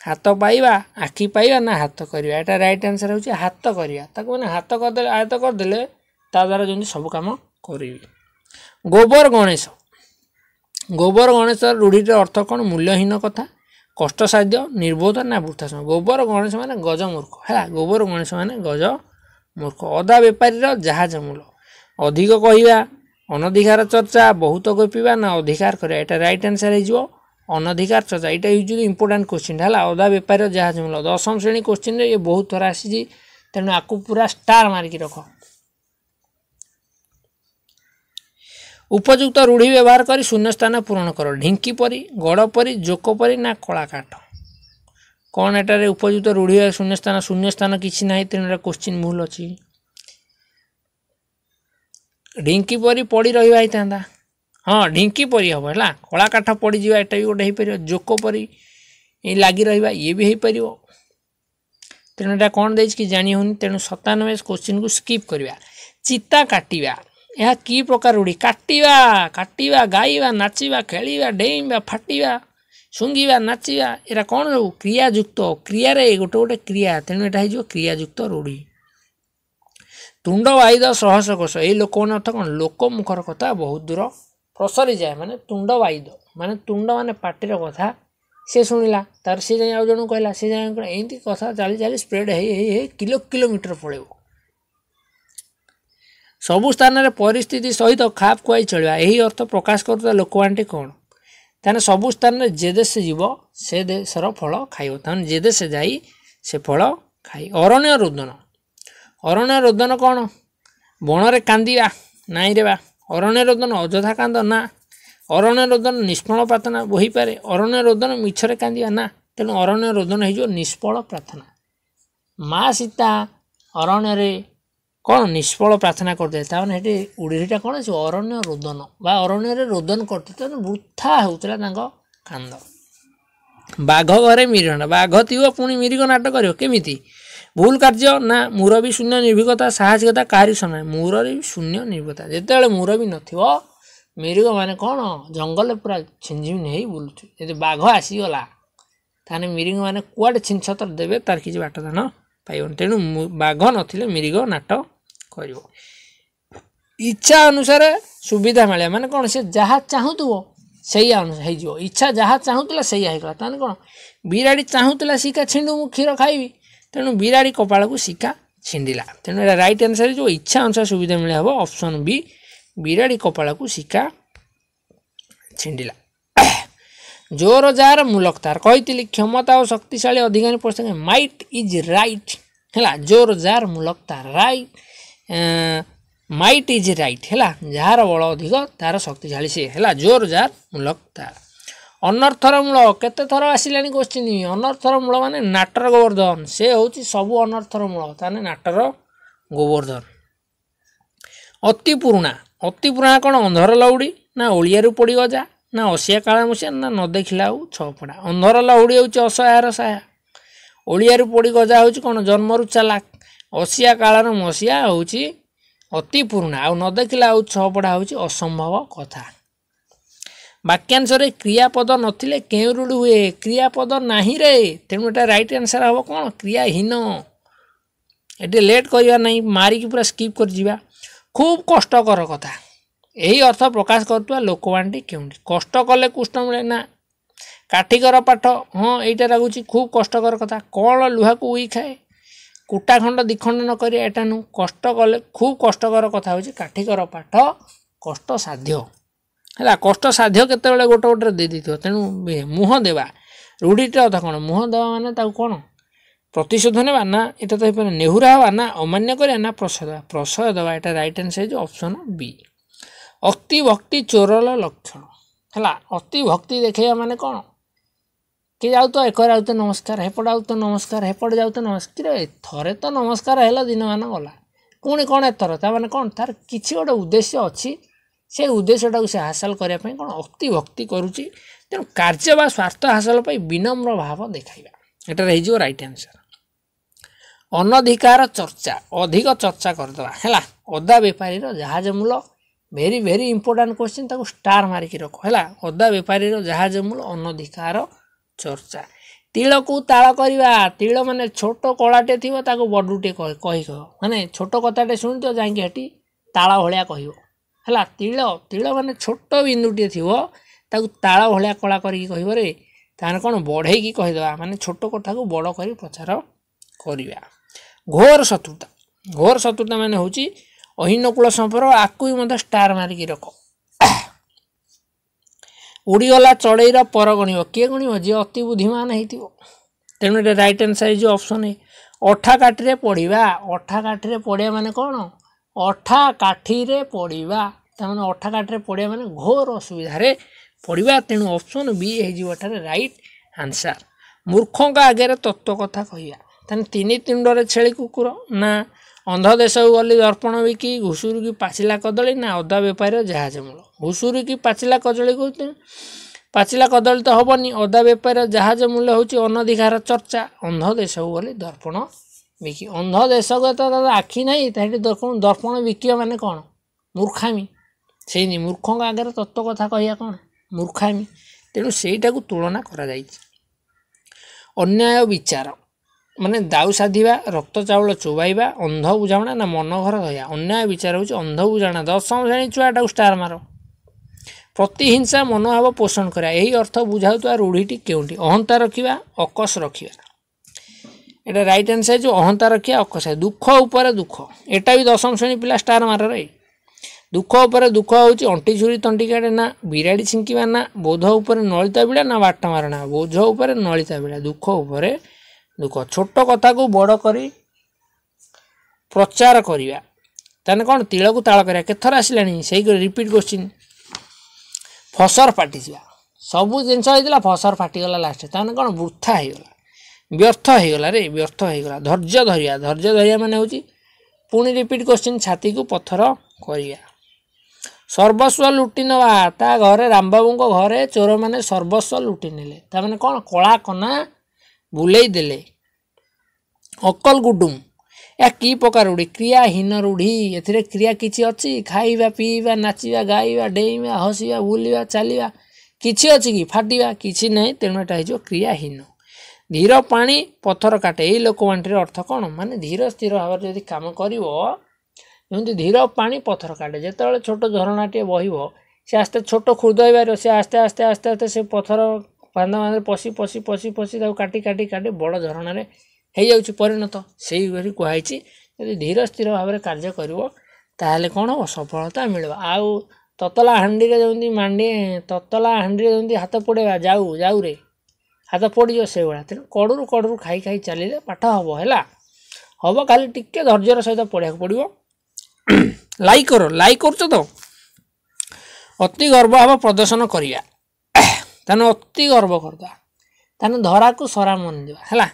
ହାତ ପାଇବା ଆଖି ପାଇବା ନା ହାତ କରିବା ଏଇଟା ରାଇଟ୍ ଆନ୍ସର୍ ହେଉଛି ହାତ କରିବା ତାକୁ ମାନେ ହାତ କରିଦେଲେ ଆୟତ କରିଦେଲେ ତା ଦ୍ୱାରା ଯେମିତି ସବୁ କାମ କରିବି ଗୋବର ଗଣେଶ ଗୋବର ଗଣେଶ ରୂଢ଼ିର ଅର୍ଥ କ'ଣ ମୂଲ୍ୟହୀନ କଥା କଷ୍ଟସାଧ୍ୟ ନିର୍ବୋଧ ନା ବୃଥା ସମୟ ଗୋବର ଗଣେଶ ମାନେ ଗଜମୂର୍ଖ ହେଲା ଗୋବର ଗଣେଶ ମାନେ ଗଜ ମୂର୍ଖ ଅଦା ବେପାରୀର ଜାହାଜ ମୂଳ ଅଧିକ କହିବା ଅନଧିକାର ଚର୍ଚ୍ଚା ବହୁତ ଗପିବା ନା ଅଧିକାର କରିବା ଏଇଟା ରାଇଟ୍ ଆନ୍ସର ହେଇଯିବ ଅନଧିକାର ଚର୍ଚ୍ଚା ଏଇଟା ହେଉଛି ଇମ୍ପୋର୍ଟାଣ୍ଟ କୋଶ୍ଚିନ୍ ହେଲା ଅଦା ବେପାରୀର ଯାହାଜ ମୂଲ ଦଶମ ଶ୍ରେଣୀ କୋଶ୍ଚିନ୍ରେ ଇଏ ବହୁତ ଥର ଆସିଛି ତେଣୁ ଆକୁ ପୁରା ଷ୍ଟାର୍ ମାରିକି ରଖ ଉପଯୁକ୍ତ ରୂଢ଼ି ବ୍ୟବହାର କରି ଶୂନ୍ୟ ସ୍ଥାନ ପୂରଣ କର ଢିଙ୍କି ପରି ଗଡ଼ ପରି ଜୋକ ପରି ନା କଳା କାଠ କ'ଣ ଏଠାରେ ଉପଯୁକ୍ତ ରୂଢ଼ି ଶୂନ୍ୟ ସ୍ଥାନ ଶୂନ୍ୟ ସ୍ଥାନ କିଛି ନାହିଁ ତେଣୁ ଏଇଟା କୋଶ୍ଚିନ୍ ଭୁଲ ଅଛି ଢିଙ୍କି ପରି ପଡ଼ି ରହିବା ହେଇଥାନ୍ତା ହଁ ଢିଙ୍କି ପରି ହେବ ହେଲା କଳା କାଠ ପଡ଼ିଯିବା ଏଇଟା ବି ଗୋଟେ ହେଇପାରିବ ଜୋକ ପରି ଲାଗି ରହିବା ଇଏ ବି ହେଇପାରିବ ତେଣୁ ଏଇଟା କ'ଣ ଦେଇଛି କି ଜାଣି ହେଉନି ତେଣୁ ସତାନବେ କୋଶ୍ଚିନ୍କୁ ସ୍କିପ୍ କରିବା ଚିତା କାଟିବା ଏହା କି ପ୍ରକାର ରୂଢ଼ି କାଟିବା କାଟିବା ଗାଇବା ନାଚିବା ଖେଳିବା ଡେଇଁବା ଫାଟିବା ଶୁଙ୍ଘିବା ନାଚିବା ଏଇଟା କ'ଣ ସବୁ କ୍ରିୟାଯୁକ୍ତ କ୍ରିୟାରେ ଗୋଟେ ଗୋଟେ କ୍ରିୟା ତେଣୁ ଏଇଟା ହେଇଯିବ କ୍ରିୟାଯୁକ୍ତ ରୂଢ଼ି ତୁଣ୍ଡ ବାଇଦ ସହସ କୋଷ ଏଇ ଲୋକମାନେ ଅର୍ଥ କ'ଣ ଲୋକ ମୁଖର କଥା ବହୁତ ଦୂର ପ୍ରସରିଯାଏ ମାନେ ତୁଣ୍ଡ ବାଇଦ ମାନେ ତୁଣ୍ଡ ମାନେ ପାଟିର କଥା ସେ ଶୁଣିଲା ତା'ର ସେ ଯାଇ ଆଉ ଜଣଙ୍କୁ କହିଲା ସେ ଯାଇ କ'ଣ ଏମିତି କଥା ଚାଲି ଚାଲି ସ୍ପ୍ରେଡ଼ ହେଇ ହେଇ ହେଇ କିଲୋ କିଲୋମିଟର ପଳେଇବ ସବୁ ସ୍ଥାନରେ ପରିସ୍ଥିତି ସହିତ ଖାପ ଖୁଆଇ ଚଳିବା ଏହି ଅର୍ଥ ପ୍ରକାଶ କରୁଥିବା ଲୋକମାନେଟି କ'ଣ ତାହେଲେ ସବୁ ସ୍ଥାନରେ ଯେ ଦେଶ ଯିବ ସେ ଦେଶର ଫଳ ଖାଇବ ତାହେଲେ ଯେ ଦେଶ ଯାଇ ସେ ଫଳ ଖାଇ ଅରଣ୍ୟ ରୁଦନ ଅରଣ୍ୟ ରୋଦନ କ'ଣ ବଣରେ କାନ୍ଦିବା ନାଇଁ ରେବା ଅରଣ୍ୟ ରୋଦନ ଅଯଥା କାନ୍ଦ ନା ଅରଣ୍ୟ ରୋଦନ ନିଷ୍ଫଳ ପ୍ରାର୍ଥନା ବୋହିପାରେ ଅରଣ୍ୟ ରୋଦନ ମିଛରେ କାନ୍ଦିବା ନା ତେଣୁ ଅରଣ୍ୟ ରୋଦନ ହେଇଯିବ ନିଷ୍ଫଳ ପ୍ରାର୍ଥନା ମା' ସୀତା ଅରଣ୍ୟରେ କ'ଣ ନିଷ୍ଫଳ ପ୍ରାର୍ଥନା କରିଦେଲେ ତାମାନେ ସେଠି ଉଡ଼ିଟା କ'ଣ ସେ ଅରଣ୍ୟ ରୋଦନ ବା ଅରଣ୍ୟରେ ରୋଦନ କରୁଥିଲେ ତେଣୁ ବୃଥା ହେଉଥିଲା ତାଙ୍କ କାନ୍ଦ ବାଘ ଘରେ ମିରିଗଣା ବାଘ ଥିବ ପୁଣି ମିରିଗ ନାଟ କରିବ କେମିତି ଭୁଲ କାର୍ଯ୍ୟ ନା ବି ଶୂନ୍ୟ ନିର୍ଭୀକତା ସାହସିକତା କାହାରି ସମୟ ମୂରରେ ବି ଶୂନ୍ୟ ନିର୍ଭୀକତା ଯେତେବେଳେ ବି ନଥିବ ମିରିଗମାନେ କ'ଣ ଜଙ୍ଗଲରେ ପୁରା ଛିଞ୍ଜିମି ନେଇ ବୁଲୁଛୁ ଯଦି ବାଘ ଆସିଗଲା ତାହେଲେ ମିରିଙ୍ଗମାନେ କୁଆଡ଼େ ଛିଞ୍ଛତର ଦେବେ ତାର କିଛି ବାଟ ଦାନ ପାଇବନି ତେଣୁ ବାଘ ନଥିଲେ ମିରିଗ ନାଟ କରିବ ଇଚ୍ଛା ଅନୁସାରେ ସୁବିଧା ମିଳିବ ମାନେ କ'ଣ ସେ ଯାହା ଚାହୁଁଥିବ ସେଇଆ ହେଇଯିବ ଇଚ୍ଛା ଯାହା ଚାହୁଁଥିଲା ସେଇଆ ହେଇଗଲା ତାହେଲେ କ'ଣ ବିରାଡ଼ି ଚାହୁଁଥିଲା ଶିକା ଛିଣ୍ଡୁ ମୁଁ କ୍ଷୀର ଖାଇବି ତେଣୁ ବିରାଡ଼ି କପାଳକୁ ଶିକା ଛିଣ୍ଡିଲା ତେଣୁ ଏଇଟା ରାଇଟ୍ ଆନ୍ସର୍ ଯେଉଁ ଇଚ୍ଛା ଅନୁସାର ସୁବିଧା ମିଳିଆ ହେବ ଅପସନ୍ ବି ବିରାଡ଼ି କପାଳକୁ ଶିକା ଛିଣ୍ଡିଲା জোর যার মূলক তার কইলি ক্ষমতা ও শক্তিশালী অধিকারী প্রসঙ্গে মাইট ইজ রাইট হেলা জোর যার মূলক তার রাইট মাইট ইজ রাইট হেলা যার বল অধিক তার শক্তিশালী সে হেলা জোর যার মূলক তার ଅନର୍ଥର ମୂଳ କେତେଥର ଆସିଲାଣି କୋଶ୍ଚିନ୍ ଅନର୍ଥର ମୂଳ ମାନେ ନାଟର ଗୋବର୍ଦ୍ଧନ ସେ ହେଉଛି ସବୁ ଅନର୍ଥର ମୂଳ ତାହେଲେ ନାଟର ଗୋବର୍ଦ୍ଧନ ଅତି ପୁରୁଣା ଅତି ପୁରୁଣା କ'ଣ ଅନ୍ଧର ଲହୁଡ଼ି ନା ଓଳିଆରୁ ଗଜା ନା ଅସିଆ କାଳାମୁସିଆ ନା ନ ଦେଖିଲା ହଉ ଛଅପଡ଼ା ଅନ୍ଧର ଲହୁଡ଼ି ହେଉଛି ଅସହାୟର ସାହା ଓଳିଆରୁ ଗଜା ହେଉଛି କ'ଣ ଜନ୍ମରୁ ଚାଲାକ ଅସିଆ କାଳର ମସିଆ ହେଉଛି ଅତି ପୁରୁଣା ଆଉ ନ ଦେଖିଲା ଆଉ ଛଅପଡ଼ା ହେଉଛି ଅସମ୍ଭବ କଥା ବାକ୍ୟାଂଶରେ କ୍ରିୟାପଦ ନଥିଲେ କେଉଁ ରୁଢ଼ ହୁଏ କ୍ରିୟାପଦ ନାହିଁ ରେ ତେଣୁ ଏଇଟା ରାଇଟ୍ ଆନ୍ସର ହେବ କ'ଣ କ୍ରିୟାହୀନ ଏଠି ଲେଟ୍ କରିବା ନାହିଁ ମାରିକି ପୁରା ସ୍କିପ୍ କରିଯିବା ଖୁବ୍ କଷ୍ଟକର କଥା ଏହି ଅର୍ଥ ପ୍ରକାଶ କରୁଥିବା ଲୋକମାନେଟି କେଉଁଠି କଷ୍ଟ କଲେ କୁଷ୍ଠ ମିଳେ ନା କାଠିକର ପାଠ ହଁ ଏଇଟା ଲାଗୁଛି ଖୁବ୍ କଷ୍ଟକର କଥା କ'ଣ ଲୁହାକୁ ଉଇ ଖାଏ କୁଟାଖଣ୍ଡ ଦ୍ୱିଖଣ୍ଡ ନ କରିବା ଏଟା ନୁହଁ କଷ୍ଟ କଲେ ଖୁବ୍ କଷ୍ଟକର କଥା ହେଉଛି କାଠିକର ପାଠ କଷ୍ଟ ସାଧ୍ୟ ହେଲା କଷ୍ଟ ସାଧ୍ୟ କେତେବେଳେ ଗୋଟେ ଗୋଟେ ଦେଇଦେଇଥିବ ତେଣୁ ମୁହଁ ଦେବା ରୂଢ଼ିଟା କଥା କ'ଣ ମୁହଁ ଦେବା ମାନେ ତାକୁ କ'ଣ ପ୍ରତିଶୋଧ ନେବା ନା ଏଇଟା ତ ହେଇପାରିବ ନେହୁରା ହେବା ନା ଅମାନ୍ୟ କରିବା ନା ପ୍ରସୟ ଦେବା ପ୍ରସୟ ଦେବା ଏଇଟା ରାଇଟ୍ ଆନ୍ସର ହେଇଛି ଅପସନ୍ ବି ଅତିଭକ୍ତି ଚୋରର ଲକ୍ଷଣ ହେଲା ଅତି ଭକ୍ତି ଦେଖେଇବା ମାନେ କ'ଣ କି ଯାଉ ତ ଏକରେ ଆଉ ନମସ୍କାର ହେପଟେ ଆଉ ନମସ୍କାର ହେପଟେ ଯାଉ ନମସ୍କାର ନମସ୍କାର ଥରେ ତ ନମସ୍କାର ହେଲା ଦିନମାନ ଗଲା ପୁଣି କ'ଣ ଏଥର ତା'ମାନେ କ'ଣ ତା'ର କିଛି ଗୋଟେ ଉଦ୍ଦେଶ୍ୟ ଅଛି ସେ ଉଦ୍ଦେଶ୍ୟଟାକୁ ସେ ହାସଲ କରିବା ପାଇଁ କ'ଣ ଅତିଭକ୍ତି କରୁଛି ତେଣୁ କାର୍ଯ୍ୟ ବା ସ୍ୱାର୍ଥ ହାସଲ ପାଇଁ ବିନମ୍ର ଭାବ ଦେଖାଇବା ଏଠାରେ ହେଇଯିବ ରାଇଟ୍ ଆନ୍ସର୍ ଅନଧିକାର ଚର୍ଚ୍ଚା ଅଧିକ ଚର୍ଚ୍ଚା କରିଦେବା ହେଲା ଅଦା ବେପାରୀର ଜାହାଜ ମୂଲ ଭେରି ଭେରି ଇମ୍ପୋର୍ଟାଣ୍ଟ କ୍ୱେଶ୍ଚିନ୍ ତାକୁ ଷ୍ଟାର୍ ମାରିକି ରଖ ହେଲା ଅଦା ବେପାରୀର ଜାହାଜ ମୂଳ ଅନଧିକାର ଚର୍ଚ୍ଚା ତିଳକୁ ତାଳ କରିବା ତିଳ ମାନେ ଛୋଟ କଳାଟେ ଥିବ ତାକୁ ବଡ଼ୁଟେ କହି କହିବ ମାନେ ଛୋଟ କଥାଟେ ଶୁଣିଥିବ ଯାଇକି ହେଠି ତାଳ ଭଳିଆ କହିବ ହେଲା ତିଳ ତିଳ ମାନେ ଛୋଟ ବିନ୍ଦୁଟିଏ ଥିବ ତାକୁ ତାଳ ଭଳିଆ କଳା କରିକି କହିବରେ ତାହେଲେ କ'ଣ ବଢ଼େଇକି କହିଦେବା ମାନେ ଛୋଟ କଥାକୁ ବଡ଼ କରି ପ୍ରଚାର କରିବା ଘୋର ଶତ୍ରୁତା ଘୋର ଶତ୍ରୁତା ମାନେ ହେଉଛି ଅହିନକୂଳ ସମ୍ପର୍କ ଆକୁ ବି ମଧ୍ୟ ଷ୍ଟାର ମାରିକି ରଖ ଉଡ଼ିଗଲା ଚଢ଼େଇର ପର ଗଣିବ କିଏ ଗଣିବ ଯିଏ ଅତି ବୁଦ୍ଧିମାନ ହେଇଥିବ ତେଣୁ ଏଇଟା right hand side option A ଅଠା କାଠିରେ ପଢ଼ିବା ଅଠା କାଠିରେ ପଡ଼ିବା ମାନେ କ'ଣ ଅଠା କାଠିରେ ପଡ଼ିବା ତାମାନେ ଅଠା ପଡ଼ିବା ମାନେ ଘୋର ଅସୁବିଧାରେ ପଡ଼ିବା ତେଣୁ ଅପସନ୍ ବି ହେଇଯିବ ଏଠାରେ ରାଇଟ୍ ଆନ୍ସର୍ ମୂର୍ଖଙ୍କ ଆଗରେ ତତ୍ତ୍ୱ କଥା କହିବା ତାହେଲେ ତିନି ତୁଣ୍ଡରେ ଛେଳି କୁକୁର ନା ଅନ୍ଧ ଦେଶକୁ ଗଲି ଦର୍ପଣ ବିକି ଘୁଷୁରୁକି ପାଚିଲା କଦଳୀ ନା ଅଦା ବେପାରୀର ଜାହାଜ ମୂଳ ଘୁଷୁରୁକି ପାଚିଲା କଦଳୀକୁ ପାଚିଲା କଦଳୀ ତ ହେବନି ଅଦା ବେପାରୀର ଜାହାଜ ମୂଲ୍ୟ ହେଉଛି ଅନଧିକାର ଚର୍ଚ୍ଚା ଅନ୍ଧ ଦେଶକୁ ଗଲି ଦର୍ପଣ ବିକି ଅନ୍ଧ ଦେଶକୁ ତ ଆଖି ନାହିଁ ତାହେଲେ ଦର୍ପଣ ଦର୍ପଣ ବିକିବ ମାନେ କ'ଣ ମୂର୍ଖାମୀ ସେଇନି ମୂର୍ଖଙ୍କ ଆଗରେ ତତ୍ତ୍ୱ କଥା କହିବା କ'ଣ ମୂର୍ଖ ମୂର୍ଖାମି ତେଣୁ ସେଇଟାକୁ ତୁଳନା କରାଯାଇଛି ଅନ୍ୟାୟ ବିଚାର ମାନେ ଦାଉ ସାଧିବା ରକ୍ତ ଚାଉଳ ଚୋବାଇବା ଅନ୍ଧ ବୁଝାମଣା ନା ମନ ଘର ରହିବା ଅନ୍ୟାୟ ବିଚାର ହେଉଛି ଅନ୍ଧ ବୁଝାମଣା ଦଶମ ଶ୍ରେଣୀ ଛୁଆଟାକୁ ଷ୍ଟାର ମାର ପ୍ରତିହିଂସା ମନୋଭାବ ପୋଷଣ କରିବା ଏହି ଅର୍ଥ ବୁଝାଉଥିବା ରୂଢ଼ିଟି କେଉଁଠି ଅହନ୍ତା ରଖିବା ଅକସ ରଖିବା ଏଇଟା ରାଇଟ୍ ଆନ୍ସର ସାଇଜ୍ ଅହନ୍ତା ରଖିବା ଅକସ ଦୁଃଖ ଉପରେ ଦୁଃଖ ଏଇଟା ବି ଦଶମ ଶ୍ରେଣୀ ପିଲା ଷ୍ଟାର ମାରରେ ଦୁଃଖ ଉପରେ ଦୁଃଖ ହେଉଛି ଅଣ୍ଟି ଛୁରୀ ତଣ୍ଟି କାଢ଼େ ନା ବିରାଡ଼ି ଛିଙ୍କିବା ନା ବୋଧ ଉପରେ ନଳିତା ବିଡ଼ା ନା ବାଟ ମାରଣା ବୋଧ ଉପରେ ନଳିତା ବିଡ଼ା ଦୁଃଖ ଉପରେ ଦୁଃଖ ଛୋଟ କଥାକୁ ବଡ଼ କରି ପ୍ରଚାର କରିବା ତାହେଲେ କ'ଣ ତିଳକୁ ତାଳ କରିବା କେତେଥର ଆସିଲାଣି ସେହିକରି ରିପିଟ୍ କୋଶ୍ଚିନ୍ ଫସର ଫାଟିଯିବା ସବୁ ଜିନିଷ ହେଇଥିଲା ଫସର ଫାଟିଗଲା ଲାଷ୍ଟରେ ତାହେଲେ କ'ଣ ବୃଥା ହେଇଗଲା ବ୍ୟର୍ଥ ହେଇଗଲା ରେ ବ୍ୟର୍ଥ ହେଇଗଲା ଧୈର୍ଯ୍ୟ ଧରିବା ଧୈର୍ଯ୍ୟ ଧରିବା ମାନେ ହେଉଛି ପୁଣି ରିପିଟ୍ କୋଶ୍ଚିନ୍ ଛାତିକୁ ପଥର କରିବା ସର୍ବସ୍ୱ ଲୁଟି ନେବା ତା ଘରେ ରାମବାବୁଙ୍କ ଘରେ ଚୋରମାନେ ସର୍ବସ୍ୱ ଲୁଟି ନେଲେ ତାମାନେ କ'ଣ କଳା କନା ବୁଲେଇ ଦେଲେ ଅକଲ ଗୁଡ଼ୁମ୍ ଏହା କି ପ୍ରକାର ରୂଢ଼ି କ୍ରିୟାହୀନ ରୂଢ଼ି ଏଥିରେ କ୍ରିୟା କିଛି ଅଛି ଖାଇବା ପିଇବା ନାଚିବା ଗାଇବା ଡେଇଁବା ହସିବା ବୁଲିବା ଚାଲିବା କିଛି ଅଛି କି ଫାଟିବା କିଛି ନାହିଁ ତେଣୁ ଏଇଟା ହେଇଯିବ କ୍ରିୟାହୀନ ଧୀର ପାଣି ପଥର କାଟେ ଏଇ ଲୋକମାନଟିର ଅର୍ଥ କ'ଣ ମାନେ ଧୀର ସ୍ଥିର ଭାବରେ ଯଦି କାମ କରିବ ଯେମିତି ଧୀର ପାଣି ପଥର କାଟେ ଯେତେବେଳେ ଛୋଟ ଝରଣାଟିଏ ବହିବ ସେ ଆସ୍ତେ ଛୋଟ ଖୁଦ ହେବାର ସେ ଆସ୍ତେ ଆସ୍ତେ ଆସ୍ତେ ଆସ୍ତେ ସେ ପଥର ପାନ୍ଦ ମାନରେ ପଶି ପଶି ପଶି ପଶି ତାକୁ କାଟି କାଟି କାଟି ବଡ଼ ଝରଣାରେ ହେଇଯାଉଛି ପରିଣତ ସେହିପରି କୁହାହେଇଛି ଯଦି ଧୀର ସ୍ଥିର ଭାବରେ କାର୍ଯ୍ୟ କରିବ ତାହେଲେ କ'ଣ ହେବ ସଫଳତା ମିଳିବ ଆଉ ତତଲା ହାଣ୍ଡିରେ ଯେମିତି ମାଣ୍ଡି ତତଲା ହାଣ୍ଡିରେ ଯେମିତି ହାତ ପୋଡ଼େଇବା ଯାଉ ଯାଉରେ ହାତ ପୋଡ଼ିଯିବ ସେଇଭଳିଆ ତେଣୁ କଡ଼ରୁ କଡ଼ୁରୁ ଖାଇ ଖାଇ ଚାଲିଲେ ପାଠ ହେବ ହେଲା ହେବ ଖାଲି ଟିକେ ଧୈର୍ଯ୍ୟର ସହିତ ପଢ଼ିବାକୁ ପଡ଼ିବ ଲାଇକ୍ କର ଲାଇକ୍ କରୁଛ ତ ଅତି ଗର୍ବ ହେବ ପ୍ରଦର୍ଶନ କରିବା ତାହେଲେ ଅତି ଗର୍ବ କରିଦେବା ତାହେଲେ ଧରାକୁ ସରା ମଣି ଦେବା ହେଲା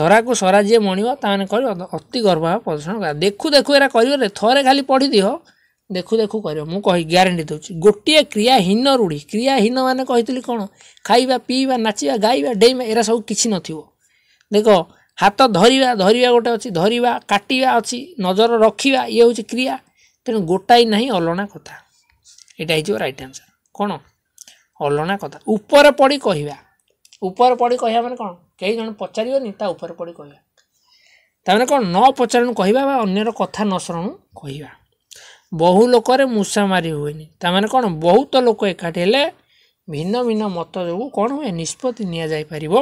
ଧରାକୁ ସରା ଯିଏ ମଣିବ ତାମାନେ କରିବ ଅତି ଗର୍ବ ହେବ ପ୍ରଦର୍ଶନ କରିବା ଦେଖୁ ଦେଖୁ ଏରା କରିବରେ ଥରେ ଖାଲି ପଢ଼ିଦିଅ ଦେଖୁ ଦେଖୁ କରିବ ମୁଁ କହି ଗ୍ୟାରେଣ୍ଟି ଦେଉଛି ଗୋଟିଏ କ୍ରିୟାହୀନ ରୂଢ଼ି କ୍ରିୟାହୀନ ମାନେ କହିଥିଲି କ'ଣ ଖାଇବା ପିଇବା ନାଚିବା ଗାଇବା ଡେଇଁବା ଏରା ସବୁ କିଛି ନଥିବ ଦେଖ ହାତ ଧରିବା ଧରିବା ଗୋଟେ ଅଛି ଧରିବା କାଟିବା ଅଛି ନଜର ରଖିବା ଇଏ ହେଉଛି କ୍ରିୟା ତେଣୁ ଗୋଟାଏ ନାହିଁ ଅଲଣା କଥା ଏଇଟା ହେଇଯିବ ରାଇଟ୍ ଆନ୍ସର୍ କ'ଣ ଅଲଣା କଥା ଉପରେ ପଡ଼ି କହିବା ଉପରେ ପଡ଼ି କହିବା ମାନେ କ'ଣ କେହି ଜଣେ ପଚାରିବନି ତା ଉପରେ ପଡ଼ି କହିବା ତାମାନେ କ'ଣ ନ ପଚାରୁଣୁ କହିବା ବା ଅନ୍ୟର କଥା ନ ଶୁଣୁ କହିବା ବହୁ ଲୋକରେ ମୂଷା ମାରି ହୁଏନି ତାମାନେ କ'ଣ ବହୁତ ଲୋକ ଏକାଠି ହେଲେ ଭିନ୍ନ ଭିନ୍ନ ମତ ଯୋଗୁଁ କ'ଣ ହୁଏ ନିଷ୍ପତ୍ତି ନିଆଯାଇପାରିବ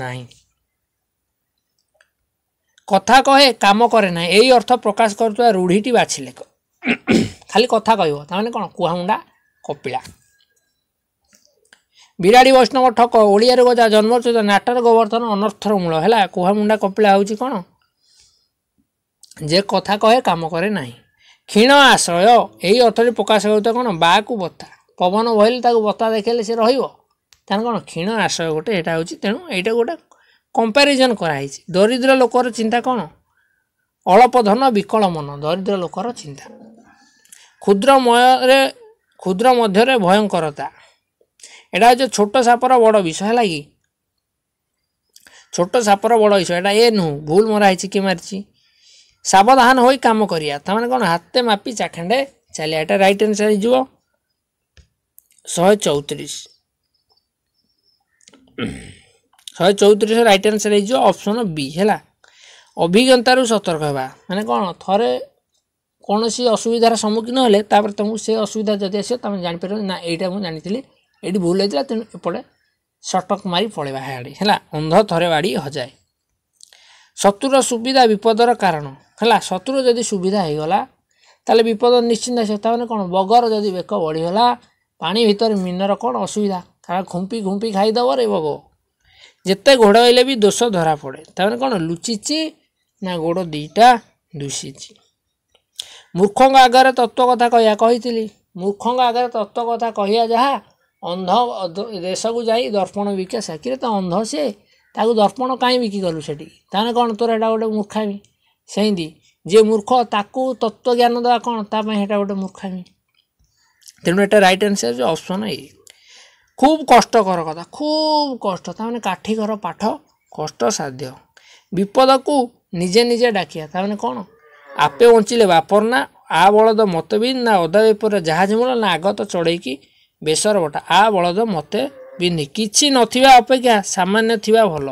ନାହିଁ କଥା କହେ କାମ କରେ ନାହିଁ ଏଇ ଅର୍ଥ ପ୍ରକାଶ କରୁଥିବା ରୂଢ଼ିଟି ବାଛିଲେ ଖାଲି କଥା କହିବ ତାମାନେ କ'ଣ କୁହାମୁଣ୍ଡା କପିଳା ବିରାଡ଼ି ବୈଷ୍ଣବ ଠକ ଓଡ଼ିଆରେ ଗଜା ଜନ୍ମଚୁତ ନାଟର ଗୋବର୍ଦ୍ଧନ ଅନର୍ଥର ମୂଳ ହେଲା କୁହାମୁଣ୍ଡା କପିଳା ହେଉଛି କ'ଣ ଯେ କଥା କହେ କାମ କରେ ନାହିଁ କ୍ଷୀଣ ଆଶ୍ରୟ ଏଇ ଅର୍ଥରେ ପ୍ରକାଶ କରୁଥିବା କ'ଣ ବାକୁ ବତା ପବନ ବହିଲେ ତାକୁ ବତା ଦେଖେଇଲେ ସେ ରହିବ ତାହେଲେ କ'ଣ କ୍ଷୀଣ ଆଶ୍ରୟ ଗୋଟେ ଏଇଟା ହେଉଛି ତେଣୁ ଏଇଟା ଗୋଟେ କମ୍ପାରିଜନ୍ କରାହେଇଛି ଦରିଦ୍ର ଲୋକର ଚିନ୍ତା କ'ଣ ଅଳପ ଧନ ବିକଳ ମନ ଦରିଦ୍ର ଲୋକର ଚିନ୍ତା କ୍ଷୁଦ୍ରମୟରେ କ୍ଷୁଦ୍ର ମଧ୍ୟରେ ଭୟଙ୍କରତା ଏଇଟା ହେଉଛି ଛୋଟ ସାପର ବଡ଼ ବିଷ ହେଲା କି ଛୋଟ ସାପର ବଡ଼ ବିଷ ଏଇଟା ଏ ନୁହଁ ଭୁଲ ମରା ହେଇଛି କି ମାରିଛି ସାବଧାନ ହୋଇ କାମ କରିବା ତାମାନେ କ'ଣ ହାତେ ମାପି ଚାଖେଣ୍ଡେ ଚାଲିବା ଏଇଟା ରାଇଟ୍ ଆନ୍ସର ହେଇଯିବ ଶହେ ଚଉତିରିଶ ଶହେ ଚଉତିରିଶ ରାଇଟ୍ ଆନ୍ସର୍ ହେଇଯିବ ଅପସନ୍ ବି ହେଲା ଅଭିଜ୍ଞତାରୁ ସତର୍କ ହେବା ମାନେ କ'ଣ ଥରେ କୌଣସି ଅସୁବିଧାର ସମ୍ମୁଖୀନ ହେଲେ ତାପରେ ତୁମକୁ ସେ ଅସୁବିଧା ଯଦି ଆସିବ ତୁମେ ଜାଣିପାରିବ ନା ଏଇଟା ମୁଁ ଜାଣିଥିଲି ଏଇଠି ଭୁଲ ହେଇଥିଲା ତେଣୁ ଏପଟେ ସଟକ୍ ମାରି ପଳେଇବା ହେଆଡ଼ି ହେଲା ଅନ୍ଧ ଥରେ ବାଡ଼ି ହଜାଏ ଶତ୍ରୁର ସୁବିଧା ବିପଦର କାରଣ ହେଲା ଶତ୍ରୁ ଯଦି ସୁବିଧା ହେଇଗଲା ତାହେଲେ ବିପଦ ନିଶ୍ଚିନ୍ତ ଆସିବ ତା'ମାନେ କ'ଣ ବଗର ଯଦି ବେକ ବଢ଼ିଗଲା ପାଣି ଭିତରେ ମିନର କ'ଣ ଅସୁବିଧା କାରଣ ଘୁମ୍ପି ଘୁମ୍ପି ଖାଇଦେବ ରେ ବଗ ଯେତେ ଘୋଡ଼ାଇଲେ ବି ଦୋଷ ଧରାପଡ଼େ ତା'ମାନେ କ'ଣ ଲୁଚିଛି ନା ଗୋଡ଼ ଦୁଇଟା ଦୁଷିଛି ମୂର୍ଖଙ୍କ ଆଗରେ ତତ୍ତ୍ୱ କଥା କହିବା କହିଥିଲି ମୂର୍ଖଙ୍କ ଆଗରେ ତତ୍ତ୍ୱ କଥା କହିବା ଯାହା ଅନ୍ଧ ଦେଶକୁ ଯାଇ ଦର୍ପଣ ବିକେ ସେ ତ ଅନ୍ଧ ସିଏ ତାକୁ ଦର୍ପଣ କାହିଁ ବିକି ଗଲୁ ସେଠି ତା'ହେଲେ କ'ଣ ତୋର ଏଇଟା ଗୋଟେ ମୂର୍ଖାମି ସେମିତି ଯିଏ ମୂର୍ଖ ତାକୁ ତତ୍ତ୍ୱ ଜ୍ଞାନ ଦେବା କ'ଣ ତା ପାଇଁ ସେଇଟା ଗୋଟେ ମୂର୍ଖାମି ତେଣୁ ଏଇଟା ରାଇଟ୍ ଆନ୍ସର୍ ଯେ ଅପସନ୍ ଏଇ খুব কষ্টকর কথা খুব কষ্ট তার মানে কাঠিঘর পাঠ কষ্টসাধ্য বিপদকু নিজে নিজে ডাকিয়া তার মানে କ'ଣ ଆପେ ବଞ୍ଚିଲେ ବାପର ନା ଆ ବଳଦ ମୋତେ ବି ନା ଅଧା ବେପର ଜାହାଜ ମୂଳ ନା ଆଗତ ଚଢ଼େଇକି ବେସର ବଟା ଆ ବଳଦ ମୋତେ ବିନ୍ଧି କିଛି ନଥିବା ଅପେକ୍ଷା ସାମାନ୍ୟ ଥିବା ଭଲ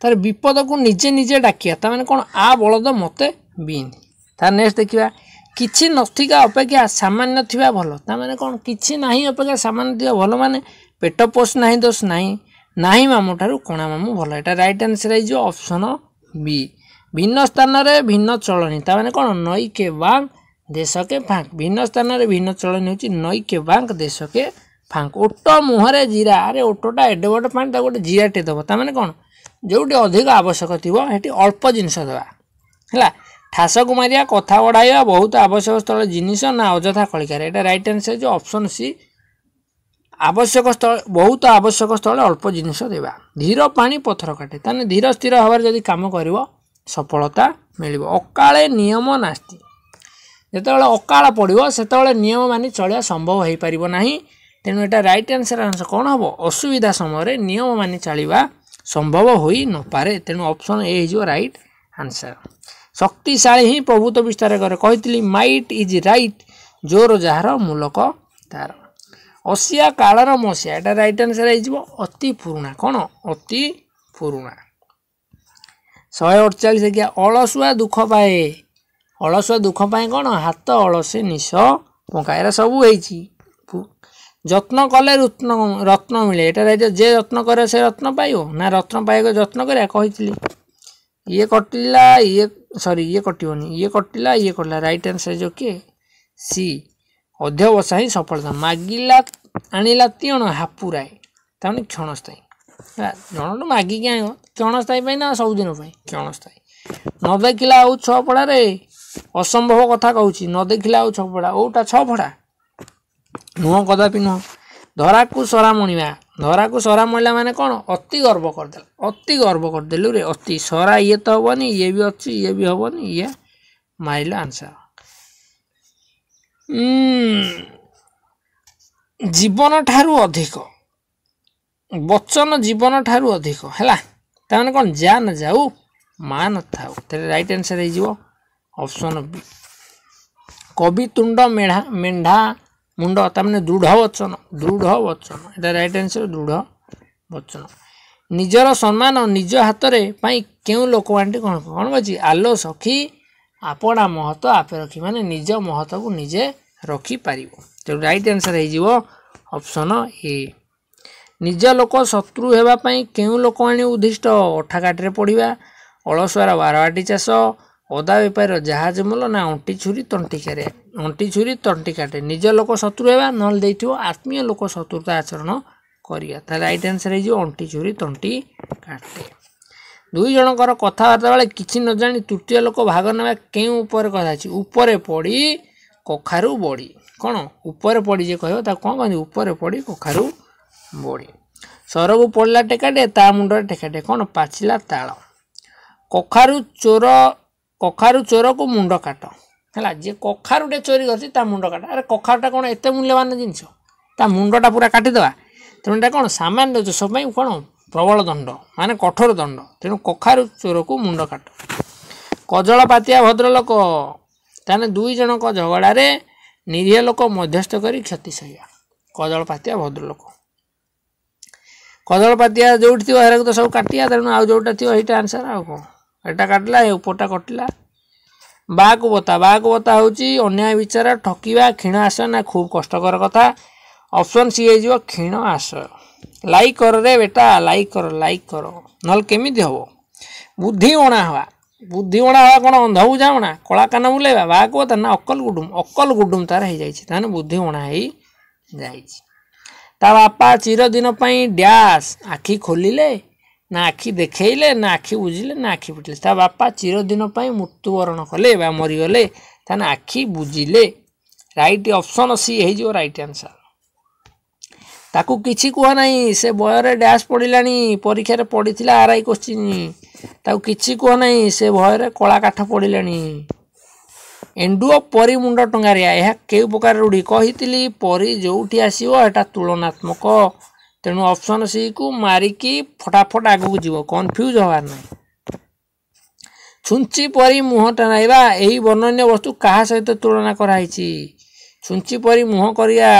ତାର ବିପଦକୁ ନିଜେ ନିଜେ ଡାକିବା ତାମାନେ କ'ଣ ଆ ବଳଦ ମୋତେ ବିନ୍ଧି ତାର ନେକ୍ସଟ ଦେଖିବା কিছু নথিকা କିଛି ନଥିବା ଅପେକ୍ଷା ସାମାନ୍ୟ ଥିବା ଭଲ ତାମାନେ କ'ଣ କିଛି ନାହିଁ ଅପେକ୍ଷା ସାମାନ୍ୟ ଥିବା ଭଲ ମାନେ ପେଟ ପୋଷ ନାହିଁ না ନାହିଁ ନାହିଁ ମାମୁଠାରୁ মামু ভালো এটা রাইট আনসর হয়ে যাব অপশন বি ভিন্ন স্থানের ভিন্ন চলনী তা মানে কোণ নৈকে বাঙ্ক দেশকে ফাঁক ভিন্ন স্থানের ভিন্ন চলনী হচ্ছে নৈকে বাঙ্ক দেশকে ফাঁক ওট মুহরে জিরা আরে ওটটা এডে বড় পাঁচ তা গোটে জিরাটে দেব তা মানে কোণ যেটি অধিক আবশ্যক থাকবে সেটি অল্প জিনিস দেওয়া হ্যাঁ ଠାସକୁ ମାରିବା କଥା ବଢ଼ାଇବା ବହୁତ ଆବଶ୍ୟକ ସ୍ଥଳ ଜିନିଷ ନା ଅଯଥା ଖଳିକାରେ ଏଇଟା ରାଇଟ୍ ଆନ୍ସର ଯେଉଁ ଅପସନ୍ ସି ଆବଶ୍ୟକ ସ୍ଥଳ ବହୁତ ଆବଶ୍ୟକ ସ୍ଥଳେ ଅଳ୍ପ ଜିନିଷ ଦେବା ଧୀର ପାଣି ପଥର କାଟେ ତାହେଲେ ଧୀର ସ୍ଥିର ହେବାରେ ଯଦି କାମ କରିବ ସଫଳତା ମିଳିବ ଅକାଳେ ନିୟମ ନାସ୍ତି ଯେତେବେଳେ ଅକାଳ ପଡ଼ିବ ସେତେବେଳେ ନିୟମ ମାନି ଚଳିବା ସମ୍ଭବ ହୋଇପାରିବ ନାହିଁ ତେଣୁ ଏଇଟା ରାଇଟ୍ ଆନ୍ସର୍ ଆନ୍ସର୍ କ'ଣ ହେବ ଅସୁବିଧା ସମୟରେ ନିୟମ ମାନି ଚାଲିବା ସମ୍ଭବ ହୋଇନପାରେ ତେଣୁ ଅପସନ୍ ଏ ହେଇଯିବ ରାଇଟ୍ ଆନ୍ସର ଶକ୍ତିଶାଳୀ ହିଁ ପ୍ରଭୁତ ବିସ୍ତାର କରେ କହିଥିଲି ମାଇଟ୍ ଇଜ୍ ରାଇଟ୍ ଜୋର ଯାହାର ମୂଲକ ତାର ଅସିଆ କାଳର ମସିଆ ଏଇଟା ରାଇଟ୍ ଆନ୍ସର୍ ହେଇଯିବ ଅତି ପୁରୁଣା କ'ଣ ଅତି ପୁରୁଣା ଶହେ ଅଠଚାଳିଶ ଆଜ୍ଞା ଅଳସୁଆ ଦୁଃଖ ପାଏ ଅଳସୁଆ ଦୁଃଖ ପାଇଁ କ'ଣ ହାତ ଅଳସେ ନିଶ ପଙ୍କା ଏରା ସବୁ ହେଇଛି ଯତ୍ନ କଲେ ରତ୍ନ ରତ୍ନ ମିଳେ ଏଇଟା ଯିଏ ଯତ୍ନ କରିବ ସେ ରତ୍ନ ପାଇବ ନା ରତ୍ନ ପାଇବାକୁ ଯତ୍ନ କରିବା କହିଥିଲି ଇଏ କଟିଲା ଇଏ ସରି ଇଏ କଟିବନି ଇଏ କଟିଲା ଇଏ କଟିଲା ରାଇଟ୍ ଆନ୍ସର୍ ଯେଉଁ କିଏ ସି ଅଧ୍ୟବସା ହିଁ ସଫଳତା ମାଗିଲା ଆଣିଲା ତିଅଣ ହାପୁରାଏ ତାମାନେ କ୍ଷଣସ୍ଥାୟୀ ହେଲା ଜଣଠୁ ମାଗିକି ଆଣିବ କ୍ଷଣସ୍ଥାୟୀ ପାଇଁ ନା ସବୁଦିନ ପାଇଁ କ୍ଷଣସ୍ଥାୟୀ ନ ଦେଖିଲା ଆଉ ଛଅପଡ଼ାରେ ଅସମ୍ଭବ କଥା କହୁଛି ନ ଦେଖିଲା ଆଉ ଛଅପଡ଼ା ଓଉଟା ଛଅପଡ଼ା ନୁହଁ କଦାପି ନୁହଁ ଧରାକୁ ସରା ମଣିବା ନରାକୁ ସରା ମହିଳା ମାନେ କ'ଣ ଅତି ଗର୍ବ କରିଦେଲେ ଅତି ଗର୍ବ କରିଦେଲୁ ରେ ଅତି ସରା ଇଏ ତ ହେବନି ଇଏ ବି ଅଛି ଇଏ ବି ହେବନି ଇଏ ମାରିଲା ଆନ୍ସର ଜୀବନଠାରୁ ଅଧିକ ବଚନ ଜୀବନଠାରୁ ଅଧିକ ହେଲା ତାମାନେ କ'ଣ ଯା ନ ଯାଉ ମା ନ ଥାଉ ତେବେ ରାଇଟ୍ ଆନ୍ସର ହେଇଯିବ ଅପସନ୍ ବି କବିତୁଣ୍ଡ ମେଢ଼ା ମେଣ୍ଢା ମୁଣ୍ଡ ତାମାନେ ଦୃଢ଼ ବଚନ ଦୃଢ଼ ବଚନ ଏଇଟା ରାଇଟ୍ ଆନ୍ସର ଦୃଢ଼ ବଚନ ନିଜର ସମ୍ମାନ ନିଜ ହାତରେ ପାଇଁ କେଉଁ ଲୋକ ଆଣିଟି କ'ଣ କ'ଣ ଅଛି ଆଲୋ ସଖୀ ଆପଣା ମହତ ଆପେ ରଖି ମାନେ ନିଜ ମହତକୁ ନିଜେ ରଖିପାରିବ ତେଣୁ ରାଇଟ୍ ଆନ୍ସର ହେଇଯିବ ଅପସନ ଏ ନିଜ ଲୋକ ଶତ୍ରୁ ହେବା ପାଇଁ କେଉଁ ଲୋକ ଆଣି ଉଦ୍ଦିଷ୍ଟ ଅଠାକାଠିରେ ପଢ଼ିବା ଅଳସୁଆର ବାରବାଟି ଚାଷ ଅଦା ବେପାରୀର ଜାହାଜ ମୂଲ ନା ଅଣ୍ଟି ଛୁରୀ ତଣ୍ଟି କେରେ ଅଣ୍ଟି ଛୁରୀ ତଣ୍ଟି କାଟେ ନିଜ ଲୋକ ଶତ୍ରୁ ହେବା ନହେଲେ ଦେଇଥିବ ଆତ୍ମୀୟ ଲୋକ ଶତ୍ରୁତା ଆଚରଣ କରିବା ତା ରାଇଟ୍ ଆନ୍ସର ହେଇଯିବ ଅଣ୍ଟି ଛୁରୀ ତଣ୍ଟି କାଟେ ଦୁଇ ଜଣଙ୍କର କଥାବାର୍ତ୍ତା ବେଳେ କିଛି ନ ଜାଣି ତୃତୀୟ ଲୋକ ଭାଗ ନେବା କେଉଁ ଉପରେ କଥା ଅଛି ଉପରେ ପଡ଼ି କଖାରୁ ବଡ଼ି କ'ଣ ଉପରେ ପଡ଼ି ଯେ କହିବ ତାକୁ କ'ଣ କହନ୍ତି ଉପରେ ପଡ଼ି କଖାରୁ ବଡ଼ି ସରକୁ ପଡ଼ିଲା ଟେକାଟେ ତା ମୁଣ୍ଡରେ ଟେକାଟେ କ'ଣ ପାଚିଲା ତାଳ କଖାରୁ ଚୋର କଖାରୁ ଚୋରକୁ ମୁଣ୍ଡ କାଟ ହେଲା ଯିଏ କଖାରୁଟେ ଚୋରି କରିଛି ତା ମୁଣ୍ଡ କାଟ ଆରେ କଖାରୁଟା କ'ଣ ଏତେ ମୂଲ୍ୟବାନ ଜିନିଷ ତା ମୁଣ୍ଡଟା ପୁରା କାଟିଦେବା ତେଣୁ ଏଇଟା କ'ଣ ସାମାନ୍ୟ ଦୋଷ ପାଇଁ କ'ଣ ପ୍ରବଳ ଦଣ୍ଡ ମାନେ କଠୋର ଦଣ୍ଡ ତେଣୁ କଖାରୁ ଚୋରକୁ ମୁଣ୍ଡ କାଟ କଜଳ ପାତିଆ ଭଦ୍ରଲୋକ ତାହେଲେ ଦୁଇ ଜଣଙ୍କ ଝଗଡ଼ାରେ ନିରୀହ ଲୋକ ମଧ୍ୟସ୍ଥ କରି କ୍ଷତି ସହିବା କଦଳ ପାତିଆ ଭଦ୍ରଲୋକ କଦଳ ପାତିଆ ଯେଉଁଠି ଥିବ ହେରାକୁ ତ ସବୁ କାଟିବା ତେଣୁ ଆଉ ଯେଉଁଟା ଥିବ ଏଇଟା ଆନ୍ସର ଆଉ କ'ଣ ଏଇଟା କାଟିଲା ଏ ଉପରଟା କଟିଲା ବାଘ ବତା ବାଘ ବତା ହେଉଛି ଅନ୍ୟାୟ ବିଚାର ଠକିବା କ୍ଷୀଣ ଆଶ୍ରୟ ନା ଖୁବ୍ କଷ୍ଟକର କଥା ଅପସନ୍ ସି ହେଇଯିବ କ୍ଷୀଣ ଆଶ୍ରୟ ଲାଇକ୍ କର ରେ ବେଟା ଲାଇକ୍ କର ଲାଇକ୍ କର ନହେଲେ କେମିତି ହେବ ବୁଦ୍ଧି ଅଣା ହେବା ବୁଦ୍ଧି ଅଣା ହେବା କ'ଣ ଅନ୍ଧ ବୁଝା ଅଣା କଳା କାନ ବୁଲେଇବା ବାଘ ବତା ନା ଅକଲ ଗୁଡ଼ୁମ୍ ଅକଲ ଗୁଡ଼ୁମ୍ ତା'ର ହେଇଯାଇଛି ତାହେଲେ ବୁଦ୍ଧି ଅଣା ଯାଇଛି ତା ବାପା ଚିରଦିନ ପାଇଁ ଡ୍ୟାସ୍ ଆଖି ଖୋଲିଲେ ନା ଆଖି ଦେଖେଇଲେ ନା ଆଖି ବୁଝିଲେ ନା ଆଖି ଫିଟିଲେ ତା ବାପା ଚିରଦିନ ପାଇଁ ମୃତ୍ୟୁବରଣ କଲେ ବା ମରିଗଲେ ତାହେଲେ ଆଖି ବୁଝିଲେ ରାଇଟ୍ ଅପସନ୍ ସି ହେଇଯିବ ରାଇଟ୍ ଆନ୍ସର୍ ତାକୁ କିଛି କୁହ ନାହିଁ ସେ ଭୟରେ ଡ୍ୟାସ୍ ପଡ଼ିଲାଣି ପରୀକ୍ଷାରେ ପଡ଼ିଥିଲା ଆର୍ ଆଇ କୋଶ୍ଚିନ୍ ତାକୁ କିଛି କୁହ ନାହିଁ ସେ ଭୟରେ କଳା କାଠ ପଡ଼ିଲାଣି ଏଣ୍ଡୁଅ ପରି ମୁଣ୍ଡ ଟଙ୍ଗାରିଆ ଏହା କେଉଁ ପ୍ରକାର ରୂଢ଼ି କହିଥିଲି ପରି ଯେଉଁଠି ଆସିବ ଏଇଟା ତୁଳନାତ୍ମକ ତେଣୁ ଅପସନ୍ ସିକୁ ମାରିକି ଫଟାଫଟ ଆଗକୁ ଯିବ କନଫ୍ୟୁଜ୍ ହେବାର ନାହିଁ ଛୁଞ୍ଚି ପରି ମୁହଁ ଟାଣାଇବା ଏହି ବର୍ଣ୍ଣନୀୟ ବସ୍ତୁ କାହା ସହିତ ତୁଳନା କରାହେଇଛି ଛୁଞ୍ଚି ପରି ମୁହଁ କରିବା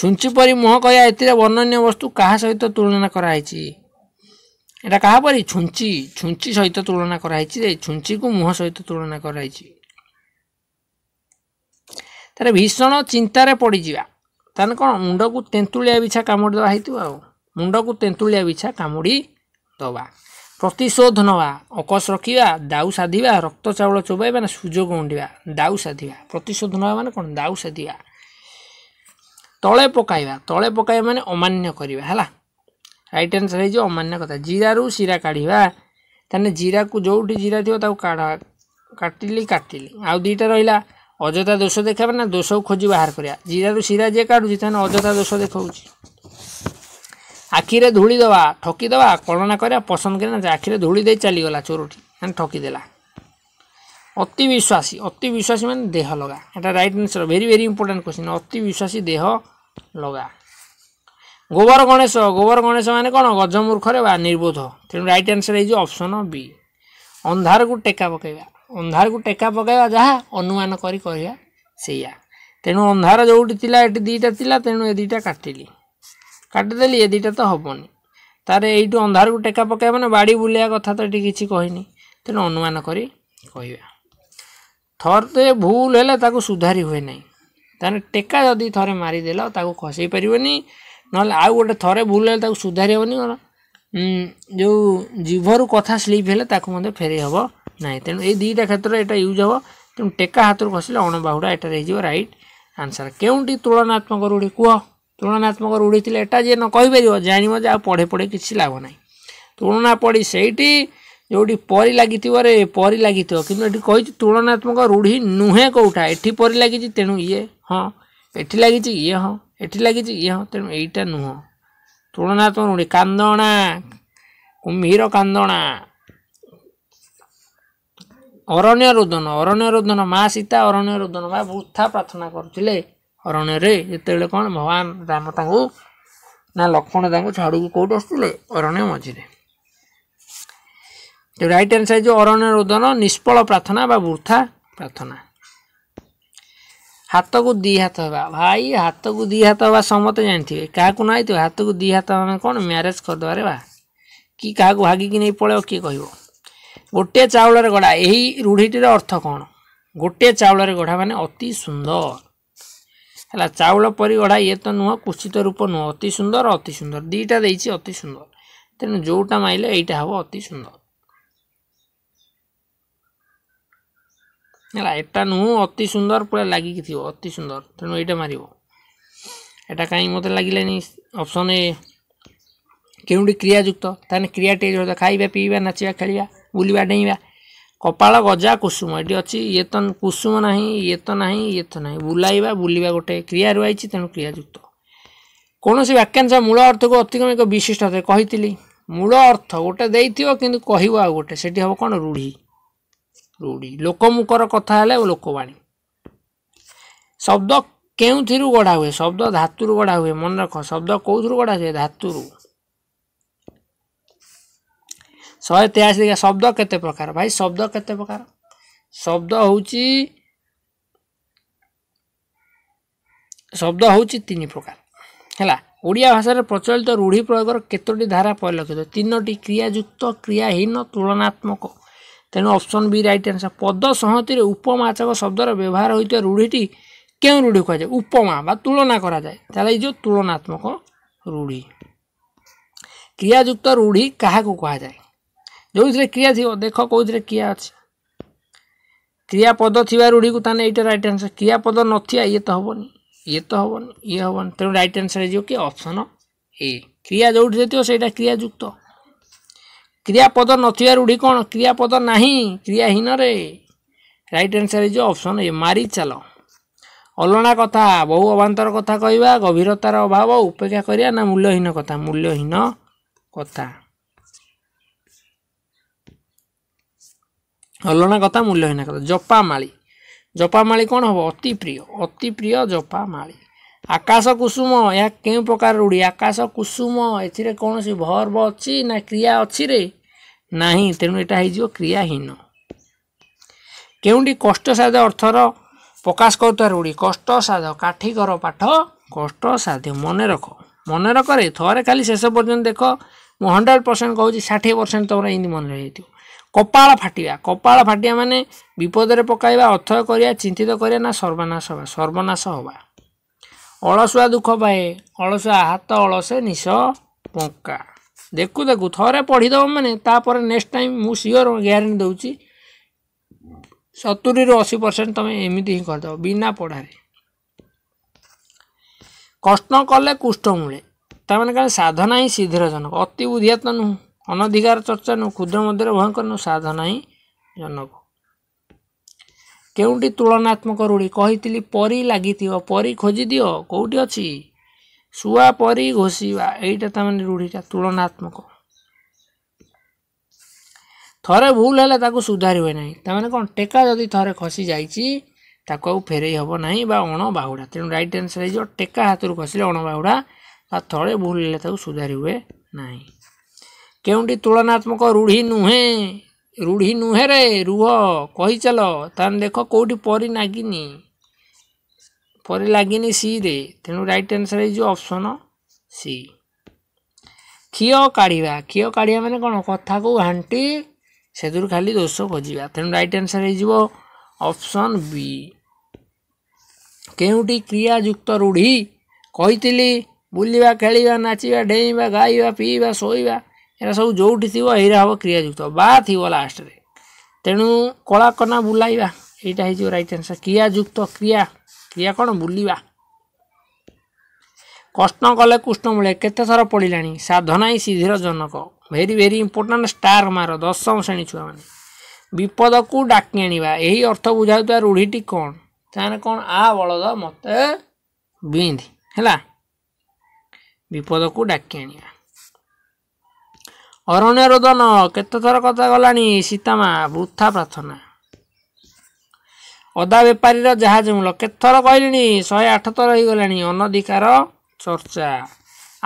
ଛୁଞ୍ଚି ପରି ମୁହଁ କରିବା ଏଥିରେ ବର୍ଣ୍ଣନୀୟ ବସ୍ତୁ କାହା ସହିତ ତୁଳନା କରାହେଇଛି ଏଇଟା କାହା ପରି ଛୁଞ୍ଚି ଛୁଞ୍ଚି ସହିତ ତୁଳନା କରାହେଇଛି ଯେ ଛୁଞ୍ଚିକୁ ମୁହଁ ସହିତ ତୁଳନା କରାହେଇଛି ତାର ଭୀଷଣ ଚିନ୍ତାରେ ପଡ଼ିଯିବା ତାହେଲେ କ'ଣ ମୁଣ୍ଡକୁ ତେନ୍ତୁଳିଆ ବିଛା କାମୁଡ଼ି ଦେବା ହେଇଥିବ ଆଉ ମୁଣ୍ଡକୁ ତେନ୍ତୁଳିଆ ବିଛା କାମୁଡ଼ି ଦେବା ପ୍ରତିଶୋଧ ନେବା ଅକସ ରଖିବା ଦାଉ ସାଧିବା ରକ୍ତ ଚାଉଳ ଚୋବାଇ ମାନେ ସୁଯୋଗ ଗୁଣ୍ଡିବା ଦାଉ ସାଧିବା ପ୍ରତିଶୋଧ ନେବା ମାନେ କ'ଣ ଦାଉ ସାଧିବା ତଳେ ପକାଇବା ତଳେ ପକାଇବା ମାନେ ଅମାନ୍ୟ କରିବା ହେଲା রাইট আনসার হয়ে অমান্য কথা জিরু শিরা কাঢ়া তাহলে জিরা যেটি জিরা থাকবে তাকে কাঢ়া কাটিলি কাটিলি আউ দুইটা রহিলা অযথা দোষ দেখাবে না দোষ খোঁজি বাহার করা জিরু শিরা যে কাঢ়ুছি তাহলে অযথা দোষ দেখাউছি আখিরে ধূলি দেওয়া ঠকি দেওয়া কলনা করা পছন্দ করে না যে আখিরে ধূলি দিয়ে চালিগলা চোরটি মানে ঠকি দেলা অতি বিশ্বাসী অতি বিশ্বাসী মানে দেহ লগা এটা right answer very very important question অতি বিশ্বাসী দেহ লগা ଗୋବର ଗଣେଶ ଗୋବର ଗଣେଶ ମାନେ କ'ଣ ଗଜମୂର୍ଖରେ ବା ନିର୍ବୋଧ ତେଣୁ ରାଇଟ୍ ଆନ୍ସର୍ ହେଇଯିବ ଅପସନ୍ ବି ଅନ୍ଧାରକୁ ଟେକା ପକାଇବା ଅନ୍ଧାରକୁ ଟେକା ପକାଇବା ଯାହା ଅନୁମାନ କରି କହିବା ସେଇଆ ତେଣୁ ଅନ୍ଧାର ଯେଉଁଠି ଥିଲା ଏଠି ଦୁଇଟା ଥିଲା ତେଣୁ ଏ ଦୁଇଟା କାଟିଲି କାଟିଦେଲି ଏ ଦୁଇଟା ତ ହେବନି ତା'ର ଏଇଠୁ ଅନ୍ଧାରକୁ ଟେକା ପକାଇବା ମାନେ ବାଡ଼ି ବୁଲେଇବା କଥା ତ ଏଠି କିଛି କହିନି ତେଣୁ ଅନୁମାନ କରି କହିବା ଥରେ ଭୁଲ ହେଲେ ତାକୁ ସୁଧାରି ହୁଏ ନାହିଁ ତାହେଲେ ଟେକା ଯଦି ଥରେ ମାରିଦେଲ ତାକୁ ଖସେଇ ପାରିବନି ନହେଲେ ଆଉ ଗୋଟେ ଥରେ ଭୁଲ ହେଲେ ତାକୁ ସୁଧାରି ହେବନି କ'ଣ ଯେଉଁ ଜିଭରୁ କଥା ସ୍ଲିପ୍ ହେଲେ ତାକୁ ମଧ୍ୟ ଫେରେଇ ହେବ ନାହିଁ ତେଣୁ ଏଇ ଦୁଇଟା କ୍ଷେତ୍ରରେ ଏଇଟା ୟୁଜ୍ ହେବ ତେଣୁ ଟେକା ହାତରୁ ଖସିଲେ ଅଣବାହୁଡ଼ା ଏଇଟା ହେଇଯିବ ରାଇଟ୍ ଆନ୍ସର୍ କେଉଁଠି ତୁଳନାତ୍ମକ ରୂଢ଼ି କୁହ ତୁଳନାତ୍ମକ ରୂଢ଼ି ଥିଲେ ଏଇଟା ଯିଏ ନ କହିପାରିବ ଜାଣିବ ଯେ ଆଉ ପଢ଼େ ପଢ଼େ କିଛି ଲାଭ ନାହିଁ ତୁଳନା ପଡ଼ି ସେଇଠି ଯେଉଁଠି ପରି ଲାଗିଥିବରେ ପରି ଲାଗିଥିବ କିନ୍ତୁ ଏଠି କହିଛି ତୁଳନାତ୍ମକ ରୂଢ଼ି ନୁହେଁ କେଉଁଟା ଏଠି ପରି ଲାଗିଛି ତେଣୁ ଇଏ ହଁ ଏଠି ଲାଗିଛି ଇଏ ହଁ ଏଠି ଲାଗିଛି ଇଏ ହଁ ତେଣୁ ଏଇଟା ନୁହଁ ତୁଳନା ତୁଣୁଣି କାନ୍ଦଣା କୁମ୍ଭୀର କାନ୍ଦଣା ଅରଣ୍ୟ ରୋଦନ ଅରଣ୍ୟ ରୋଦନ ମା ସୀତା ଅରଣ୍ୟ ରୋଦନ ବା ବୃଥା ପ୍ରାର୍ଥନା କରୁଥିଲେ ଅରଣ୍ୟରେ ଯେତେବେଳେ କ'ଣ ଭଗବାନ ରାମ ତାଙ୍କୁ ନା ଲକ୍ଷ୍ମଣ ତାଙ୍କୁ ଝାଡ଼ୁକୁ କେଉଁଠି ଆସୁଥିଲେ ଅରଣ୍ୟ ମଝିରେ ରାଇଟ୍ ହ୍ୟାଣ୍ଡ ସାଇଜ୍ ଅରଣ୍ୟ ରୋଦନ ନିଷ୍ଫଳ ପ୍ରାର୍ଥନା ବା ବୃଥା ପ୍ରାର୍ଥନା ହାତକୁ ଦୁଇ ହାତ ହେବା ଭାଇ ହାତକୁ ଦୁଇ ହାତ ହେବା ସମସ୍ତେ ଜାଣିଥିବେ କାହାକୁ ନ ହେଇଥିବ ହାତକୁ ଦୁଇ ହାତ ହେବା କ'ଣ ମ୍ୟାରେଜ୍ କରିଦେବାରେ ବା କି କାହାକୁ ଭାଗିକି ନେଇ ପଳାଇବ କିଏ କହିବ ଗୋଟିଏ ଚାଉଳରେ ଗଢ଼ା ଏହି ରୂଢ଼ିଟିର ଅର୍ଥ କ'ଣ ଗୋଟିଏ ଚାଉଳରେ ଗଢ଼ା ମାନେ ଅତି ସୁନ୍ଦର ହେଲା ଚାଉଳ ପରି ଗଢ଼ା ଇଏ ତ ନୁହଁ କୁଶିତ ରୂପ ନୁହଁ ଅତି ସୁନ୍ଦର ଅତି ସୁନ୍ଦର ଦୁଇଟା ଦେଇଛି ଅତି ସୁନ୍ଦର ତେଣୁ ଯେଉଁଟା ମାରିଲେ ଏଇଟା ହେବ ଅତି ସୁନ୍ଦର ହେଲା ଏଇଟା ନୁହଁ ଅତି ସୁନ୍ଦର ପୁରା ଲାଗିକି ଥିବ ଅତି ସୁନ୍ଦର ତେଣୁ ଏଇଟା ମାରିବ ଏଇଟା କାହିଁକି ମୋତେ ଲାଗିଲାନି ଅପସନ୍ ଏ କେଉଁଠି କ୍ରିୟାଯୁକ୍ତ ତାହେଲେ କ୍ରିୟାଟେଜ୍ ଖାଇବା ପିଇବା ନାଚିବା ଖେଳିବା ବୁଲିବା ଡେଇଁବା କପାଳ ଗଜା କୁସୁମ ଏଠି ଅଛି ଇଏ ତ କୁସୁମ ନାହିଁ ଇଏ ତ ନାହିଁ ଇଏ ତ ନାହିଁ ବୁଲାଇବା ବୁଲିବା ଗୋଟେ କ୍ରିୟା ରୁହାଇଛି ତେଣୁ କ୍ରିୟାଯୁକ୍ତ କୌଣସି ବାକ୍ୟାଂଶ ମୂଳ ଅର୍ଥକୁ ଅତିକ୍ରମ ଏକ ବିଶିଷ୍ଟ କହିଥିଲି ମୂଳ ଅର୍ଥ ଗୋଟେ ଦେଇଥିବ କିନ୍ତୁ କହିବ ଆଉ ଗୋଟେ ସେଠି ହେବ କ'ଣ ରୂଢ଼ି ରୂଢ଼ି ଲୋକମୁଖର କଥା ହେଲେ ଲୋକବାଣୀ ଶବ୍ଦ କେଉଁଥିରୁ ଗଢ଼ା ହୁଏ ଶବ୍ଦ ଧାତୁରୁ ଗଢ଼ା ହୁଏ ମନେ ରଖ ଶବ୍ଦ କେଉଁଥିରୁ ଗଢ଼ା ହୁଏ ଧାତୁରୁ ଶହେ ତେୟାଅଶୀ ଦେଖିବା ଶବ୍ଦ କେତେ ପ୍ରକାର ଭାଇ ଶବ୍ଦ କେତେ ପ୍ରକାର ଶବ୍ଦ ହେଉଛି ଶବ୍ଦ ହେଉଛି ତିନି ପ୍ରକାର ହେଲା ଓଡ଼ିଆ ଭାଷାରେ ପ୍ରଚଳିତ ରୂଢ଼ି ପ୍ରୟୋଗର କେତୋଟି ଧାରା ପରିଲକ୍ଷିତ ତିନୋଟି କ୍ରିୟାଯୁକ୍ତ କ୍ରିୟାହୀନ ତୁଳନାତ୍ମକ ତେଣୁ ଅପସନ୍ ବି ରାଇଟ୍ ଆନ୍ସର୍ ପଦ ସଂହତିରେ ଉପମାଚକ ଶବ୍ଦର ବ୍ୟବହାର ହୋଇଥିବା ରୂଢ଼ିଟି କେଉଁ ରୂଢ଼ି କୁହାଯାଏ ଉପମା ବା ତୁଳନା କରାଯାଏ ତାହେଲେ ଏଇ ଯେଉଁ ତୁଳନାତ୍ମକ ରୂଢ଼ି କ୍ରିୟାଯୁକ୍ତ ରୂଢ଼ି କାହାକୁ କୁହାଯାଏ ଯେଉଁଥିରେ କ୍ରିୟା ଥିବ ଦେଖ କେଉଁଥିରେ କ୍ରିୟା ଅଛି କ୍ରିୟାପଦ ଥିବା ରୂଢ଼ିକୁ ତାହେଲେ ଏଇଟା ରାଇଟ୍ ଆନ୍ସର୍ କ୍ରିୟାପଦ ନଥିବା ଇଏ ତ ହେବନି ଇଏ ତ ହେବନି ଇଏ ହେବନି ତେଣୁ ରାଇଟ୍ ଆନ୍ସର୍ ହେଇଯିବ କି ଅପସନ୍ ଏ କ୍ରିୟା ଯେଉଁଠି ଥିବ ସେଇଟା କ୍ରିୟାଯୁକ୍ତ କ୍ରିୟାପଦ ନଥିବାରୁ ଉଠି କ'ଣ କ୍ରିୟାପଦ ନାହିଁ କ୍ରିୟାହୀନରେ ରାଇଟ୍ ଆନ୍ସର୍ ହେଇଯିବ ଅପସନ୍ ଏ ମାରି ଚାଲ ଅଲଣା କଥା ବହୁ ଅବାନ୍ତର କଥା କହିବା ଗଭୀରତାର ଅଭାବ ଉପେକ୍ଷା କରିବା ନା ମୂଲ୍ୟହୀନ କଥା ମୂଲ୍ୟହୀନ କଥା ଅଲଣା କଥା ମୂଲ୍ୟହୀନ କଥା ଜପାମାଳି ଜପାମାଳି କ'ଣ ହେବ ଅତି ପ୍ରିୟ ଅତି ପ୍ରିୟ ଜପାମାଳି ଆକାଶ କୁସୁମ ଏହା କେଉଁ ପ୍ରକାର ରୂଢ଼ି ଆକାଶ କୁସୁମ ଏଥିରେ କୌଣସି ଭର୍ବ ଅଛି ନା କ୍ରିୟା ଅଛିରେ ନାହିଁ ତେଣୁ ଏଇଟା ହେଇଯିବ କ୍ରିୟାହୀନ କେଉଁଠି କଷ୍ଟସାଧ୍ୟ ଅର୍ଥର ପ୍ରକାଶ କରୁଥିବା ରୂଢ଼ି କଷ୍ଟସାଧ୍ୟ କାଠିକର ପାଠ କଷ୍ଟସାଧ୍ୟ ମନେ ରଖ ମନେ ରଖରେ ଥରେ ଖାଲି ଶେଷ ପର୍ଯ୍ୟନ୍ତ ଦେଖ ମୁଁ ହଣ୍ଡ୍ରେଡ଼ ପରସେଣ୍ଟ କହୁଛି ଷାଠିଏ ପରସେଣ୍ଟ ତୁମର ଏମିତି ମନେ ରହିଯାଇଥିବ କପାଳ ଫାଟିବା କପାଳ ଫାଟିବା ମାନେ ବିପଦରେ ପକାଇବା ଅର୍ଥୟ କରିବା ଚିନ୍ତିତ କରିବା ନା ସର୍ବନାଶ ହେବା ସର୍ବନାଶ ହେବା ଅଳସୁଆ ଦୁଃଖ ପାଏ ଅଳସୁଆ ହାତ ଅଳସେ ନିଶ ପଙ୍କା ଦେଖୁ ଦେଖୁ ଥରେ ପଢ଼ିଦେବ ମାନେ ତାପରେ ନେକ୍ସଟ ଟାଇମ୍ ମୁଁ ସିଓର ଗ୍ୟାରେଣ୍ଟି ଦେଉଛି ସତୁରିରୁ ଅଶୀ ପରସେଣ୍ଟ ତୁମେ ଏମିତି ହିଁ କରିଦେବ ବିନା ପଢ଼ାରେ କଷ୍ଟ କଲେ କୁଷ୍ଠ ମୂଳେ ତାମାନେ କାଳେ ସାଧନା ହିଁ ସିଦ୍ଧିରଜନକ ଅତି ବୁଦ୍ଧିଆତ ନୁହଁ ଅନଧିକାର ଚର୍ଚ୍ଚା ନୁହଁ କ୍ଷୁଦ୍ର ମଧ୍ୟରେ ଭୟଙ୍କର ନୁହଁ ସାଧନା ହିଁ ଜନକ କେଉଁଠି ତୁଳନାତ୍ମକ ରୂଢ଼ି କହିଥିଲି ପରି ଲାଗିଥିବ ପରି ଖୋଜିଦିଅ କେଉଁଠି ଅଛି ଶୁଆ ପରି ଘୋଷିବା ଏଇଟା ତାମାନେ ରୂଢ଼ିଟା ତୁଳନାତ୍ମକ ଥରେ ଭୁଲ ହେଲେ ତାକୁ ସୁଧାରି ହୁଏ ନାହିଁ ତାମାନେ କ'ଣ ଟେକା ଯଦି ଥରେ ଖସି ଯାଇଛି ତାକୁ ଆଉ ଫେରେଇ ହେବ ନାହିଁ ବା ଅଣ ବାହୁଡ଼ା ତେଣୁ ରାଇଟ୍ ଆନ୍ସର୍ ହେଇଯିବ ଟେକା ହାତରୁ ଖସିଲେ ଅଣ ବାହୁଡ଼ା ବା ଥରେ ଭୁଲ ହେଲେ ତାକୁ ସୁଧାରି ହୁଏ ନାହିଁ କେଉଁଠି ତୁଳନାତ୍ମକ ରୂଢ଼ି ନୁହେଁ ରୂଢ଼ି ନୁହେଁରେ ରୁହ କହିଚାଲ ତାହେଲେ ଦେଖ କେଉଁଠି ପରି ନାଗିନି ପରେ ଲାଗିନି ସିରେ ତେଣୁ ରାଇଟ୍ ଆନ୍ସର୍ ହେଇଯିବ ଅପସନ୍ ସି ଖିଅ କାଢ଼ିବା ଖିଅ କାଢ଼ିବା ମାନେ କ'ଣ କଥାକୁ ଘାଣ୍ଟି ସେଥିରୁ ଖାଲି ଦୋଷ ଖୋଜିବା ତେଣୁ ରାଇଟ୍ ଆନ୍ସର୍ ହେଇଯିବ ଅପସନ୍ ବି କେଉଁଟି କ୍ରିୟାଯୁକ୍ତ ରୂଢ଼ି କହିଥିଲି ବୁଲିବା ଖେଳିବା ନାଚିବା ଡେଇଁବା ଗାଇବା ପିଇବା ଶୋଇବା ଏରା ସବୁ ଯେଉଁଠି ଥିବ ଏଇରା ହେବ କ୍ରିୟାଯୁକ୍ତ ବା ଥିବ ଲାଷ୍ଟରେ ତେଣୁ କଳାକନା ବୁଲାଇବା ଏଇଟା ହେଇଯିବ ରାଇଟ୍ ଆନ୍ସର୍ କ୍ରିୟାଯୁକ୍ତ କ୍ରିୟା ଏହା କ'ଣ ବୁଲିବା କଷ୍ଟ କଲେ କୃଷ୍ଣ ମିଳେ କେତେଥର ପଡ଼ିଲାଣି ସାଧନା ହିଁ ସିଦ୍ଧିର ଜନକ ଭେରି ଭେରି ଇମ୍ପୋର୍ଟାଣ୍ଟ ଷ୍ଟାର ମାର ଦଶମ ଶ୍ରେଣୀ ଛୁଆମାନେ ବିପଦକୁ ଡାକି ଆଣିବା ଏହି ଅର୍ଥ ବୁଝାଉଥିବା ରୂଢ଼ିଟି କ'ଣ ତାହେଲେ କ'ଣ ଆ ବଳଦ ମୋତେ ବିନ୍ଦ ହେଲା ବିପଦକୁ ଡାକି ଆଣିବା ଅରଣ୍ୟ ରୋଦନ କେତେଥର କଥା ଗଲାଣି ସୀତାମା ବୃଥା ପ୍ରାର୍ଥନା ଅଦା ବେପାରୀର ଜାହାଜ ମୂଳ କେତେଥର କହିଲିଣି ଶହେ ଆଠ ଥର ହେଇଗଲାଣି ଅନଧିକାର ଚର୍ଚ୍ଚା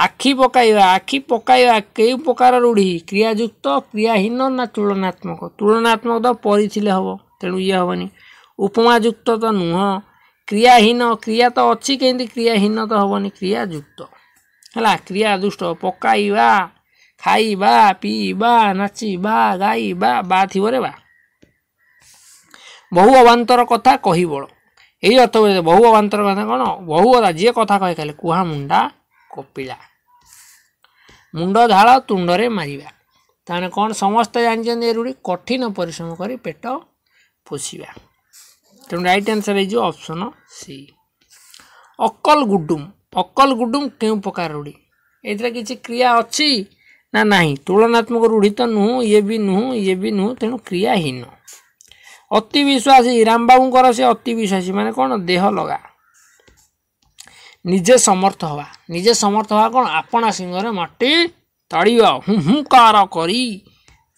ଆଖି ପକାଇବା ଆଖି ପକାଇବା କେଉଁ ପ୍ରକାର ରୂଢ଼ି କ୍ରିୟାଯୁକ୍ତ କ୍ରିୟାହୀନ ନା ତୁଳନାତ୍ମକ ତୁଳନାତ୍ମକ ତ ପରିଥିଲେ ହେବ ତେଣୁ ଇଏ ହେବନି ଉପମା ଯୁକ୍ତ ତ ନୁହଁ କ୍ରିୟାହୀନ କ୍ରିୟା ତ ଅଛି କେମିତି କ୍ରିୟାହୀନ ତ ହେବନି କ୍ରିୟାଯୁକ୍ତ ହେଲା କ୍ରିୟା ଦୁଷ୍ଟ ପକାଇବା ଖାଇବା ପିଇବା ନାଚିବା ଗାଇବା ବା ଥିବରେ ବା ବହୁ ଅବାନ୍ତର କଥା କହିବଳ ଏଇ ଅର୍ଥ ବୁଝେ ବହୁ ଅବାନ୍ତର କଥା କ'ଣ ବହୁ ଅଦା ଯିଏ କଥା କହେ କହିଲେ କୁହା ମୁଣ୍ଡା କପିଳା ମୁଣ୍ଡ ଝାଳ ତୁଣ୍ଡରେ ମାରିବା ତାହେଲେ କ'ଣ ସମସ୍ତେ ଜାଣିଛନ୍ତି ଏ ରୂଢ଼ି କଠିନ ପରିଶ୍ରମ କରି ପେଟ ପୋଷିବା ତେଣୁ ରାଇଟ୍ ଆନ୍ସର୍ ହେଇଯିବ ଅପସନ୍ ସି ଅକଲ ଗୁଡ଼ୁମ୍ ଅକଲ ଗୁଡ଼ୁମ୍ କେଉଁ ପ୍ରକାର ରୂଢ଼ି ଏଥିରେ କିଛି କ୍ରିୟା ଅଛି ନା ନାହିଁ ତୁଳନାତ୍ମକ ରୂଢ଼ି ତ ନୁହଁ ଇଏ ବି ନୁହଁ ଇଏ ବି ନୁହଁ ତେଣୁ କ୍ରିୟାହୀନ ଅତିବିଶ୍ୱାସୀ ରାମ ବାବୁଙ୍କର ସେ ଅତିବିଶ୍ୱାସୀ ମାନେ କ'ଣ ଦେହ ଲଗା ନିଜେ ସମର୍ଥ ହେବା ନିଜେ ସମର୍ଥ ହେବା କ'ଣ ଆପଣା ସିଂହରେ ମାଟି ତାଡ଼ିବ ହୁଁ ହୁଁ କାର କରି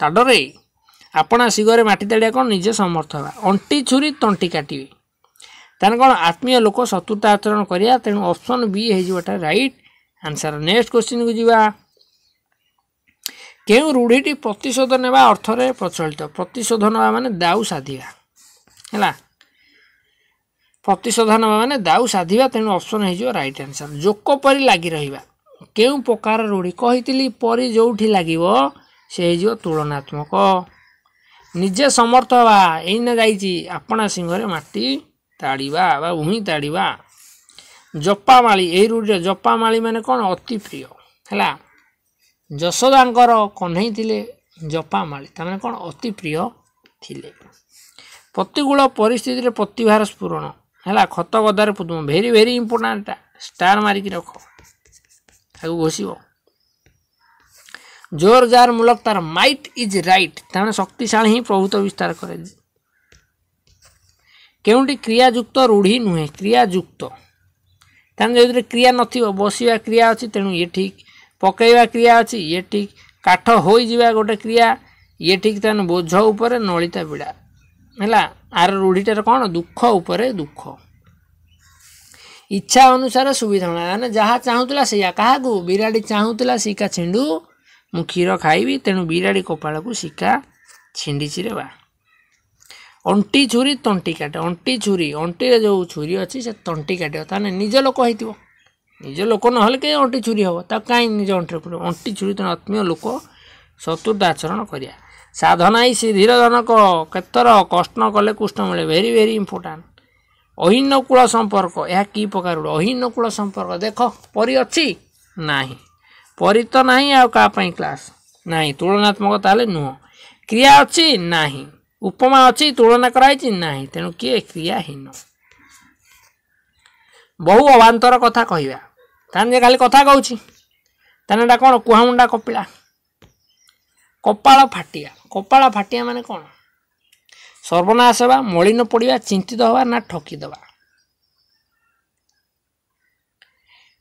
ତାଡ଼ରେ ଆପଣା ସିଂହରେ ମାଟି ତାଡ଼ିବା କ'ଣ ନିଜେ ସମର୍ଥ ହେବା ଅଣ୍ଟି ଛୁରୀ ତଣ୍ଟି କାଟିବେ ତାହେଲେ କ'ଣ ଆତ୍ମୀୟ ଲୋକ ଶତ୍ରୁତା ଆଚରଣ କରିବା ତେଣୁ ଅପସନ୍ ବି ହେଇଯିବଟା ରାଇଟ୍ ଆନ୍ସର୍ ନେକ୍ସଟ କ୍ୱେଶ୍ଚିନ୍କୁ ଯିବା କେଉଁ ରୂଢ଼ିଟି ପ୍ରତିଶୋଧ ନେବା ଅର୍ଥରେ ପ୍ରଚଳିତ ପ୍ରତିଶୋଧ ନେବା ମାନେ ଦାଉ ସାଧିବା ହେଲା ପ୍ରତିଶୋଧ ନେବା ମାନେ ଦାଉ ସାଧିବା ତେଣୁ ଅପସନ୍ ହେଇଯିବ ରାଇଟ୍ ଆନ୍ସର୍ ଜୋକ ପରି ଲାଗି ରହିବା କେଉଁ ପ୍ରକାର ରୂଢ଼ି କହିଥିଲି ପରି ଯେଉଁଠି ଲାଗିବ ସେ ହେଇଯିବ ତୁଳନାତ୍ମକ ନିଜେ ସମର୍ଥ ହେବା ଏଇନା ଯାଇଛି ଆପଣା ସିଂହରେ ମାଟି ତାଡ଼ିବା ବା ଉହିଁ ତାଡ଼ିବା ଜପାମାଳି ଏହି ରୂଢ଼ିର ଜପାମାଳି ମାନେ କ'ଣ ଅତି ପ୍ରିୟ ହେଲା ଯଶୋଦାଙ୍କର କହ୍ନେଇ ଥିଲେ ଜପାମାଳି ତାମାନେ କ'ଣ ଅତି ପ୍ରିୟ ଥିଲେ ପ୍ରତିକୂଳ ପରିସ୍ଥିତିରେ ପ୍ରତିଭାର ସ୍ଫୁରଣ ହେଲା ଖତ ଗଦାରେ ପୁଦୁମ ଭେରି ଭେରି ଇମ୍ପୋର୍ଟାଣ୍ଟଟା ଷ୍ଟାର ମାରିକି ରଖ ତାକୁ ଘୋଷିବ ଜୋର ଜାର ମୂଳକ ତାର ମାଇଟ୍ ଇଜ୍ ରାଇଟ୍ ତାମାନେ ଶକ୍ତିଶାଳୀ ହିଁ ପ୍ରଭୁତ ବିସ୍ତାର କରେ କେଉଁଠି କ୍ରିୟାଯୁକ୍ତ ରୂଢ଼ି ନୁହେଁ କ୍ରିୟାଯୁକ୍ତ ତାମାନେ ଯେଉଁଥିରେ କ୍ରିୟା ନଥିବ ବସିବା କ୍ରିୟା ଅଛି ତେଣୁ ଇଏ ଠିକ୍ ପକାଇବା କ୍ରିୟା ଅଛି ଇଏ ଠିକ୍ କାଠ ହୋଇଯିବା ଗୋଟେ କ୍ରିୟା ଇଏ ଠିକ୍ ତାହେଲେ ବୋଝ ଉପରେ ନଳିତା ବିଡ଼ା ହେଲା ଆର ରୂଢ଼ିଟାରେ କ'ଣ ଦୁଃଖ ଉପରେ ଦୁଃଖ ଇଚ୍ଛା ଅନୁସାରେ ସୁବିଧା ହେଲା ମାନେ ଯାହା ଚାହୁଁଥିଲା ସେଇଆ କାହାକୁ ବିରାଡ଼ି ଚାହୁଁଥିଲା ଶିକା ଛିଣ୍ଡୁ ମୁଁ କ୍ଷୀର ଖାଇବି ତେଣୁ ବିରାଡ଼ି କପାଳକୁ ଶିକା ଛିଣ୍ଡିଛି ରେ ବା ଅଣ୍ଟି ଛୁରୀ ତଣ୍ଟି କାଟେ ଅଣ୍ଟି ଛୁରୀ ଅଣ୍ଟିରେ ଯେଉଁ ଛୁରୀ ଅଛି ସେ ତଣ୍ଟି କାଟିବ ତାହେଲେ ନିଜ ଲୋକ ହେଇଥିବ ନିଜ ଲୋକ ନହେଲେ କେହି ଅଣ୍ଟି ଛୁରୀ ହେବ ତାକୁ କାହିଁ ନିଜ ଅଣ୍ଟିରେ ପଡ଼ିବ ଅଣ୍ଟି ଛୁରୀ ତେଣୁ ଆତ୍ମୀୟ ଲୋକ ଶତ୍ରୁତା ଆଚରଣ କରିବା ସାଧନା ସେ ଧୀର ଜନକ କେତେର କଷ୍ଟ କଲେ କୁଷ୍ଟ ମିଳେ ଭେରି ଭେରି ଇମ୍ପୋର୍ଟାଣ୍ଟ ଅହିନ୍ୟକୂଳ ସମ୍ପର୍କ ଏହା କି ପ୍ରକାର ଅହିନ୍ୟକୂଳ ସମ୍ପର୍କ ଦେଖ ପରି ଅଛି ନାହିଁ ପରି ତ ନାହିଁ ଆଉ କାହା ପାଇଁ କ୍ଲାସ୍ ନାହିଁ ତୁଳନାତ୍ମକ ତାହେଲେ ନୁହଁ କ୍ରିୟା ଅଛି ନାହିଁ ଉପମା ଅଛି ତୁଳନା କରାହେଇଛି ନାହିଁ ତେଣୁ କିଏ କ୍ରିୟାହୀନ ବହୁ ଅବାନ୍ତର କଥା କହିବା ତାହେଲେ ଯେ କାଲି କଥା କହୁଛି ତାହେଲେ ଏଇଟା କ'ଣ କୁହାମୁଣ୍ଡା କପିଳା କପାଳ ଫାଟିଆ କପାଳ ଫାଟିଆ ମାନେ କ'ଣ ସର୍ବନାଶ ହେବା ମଳିନ ପଡ଼ିବା ଚିନ୍ତିତ ହେବା ନା ଠକିଦେବା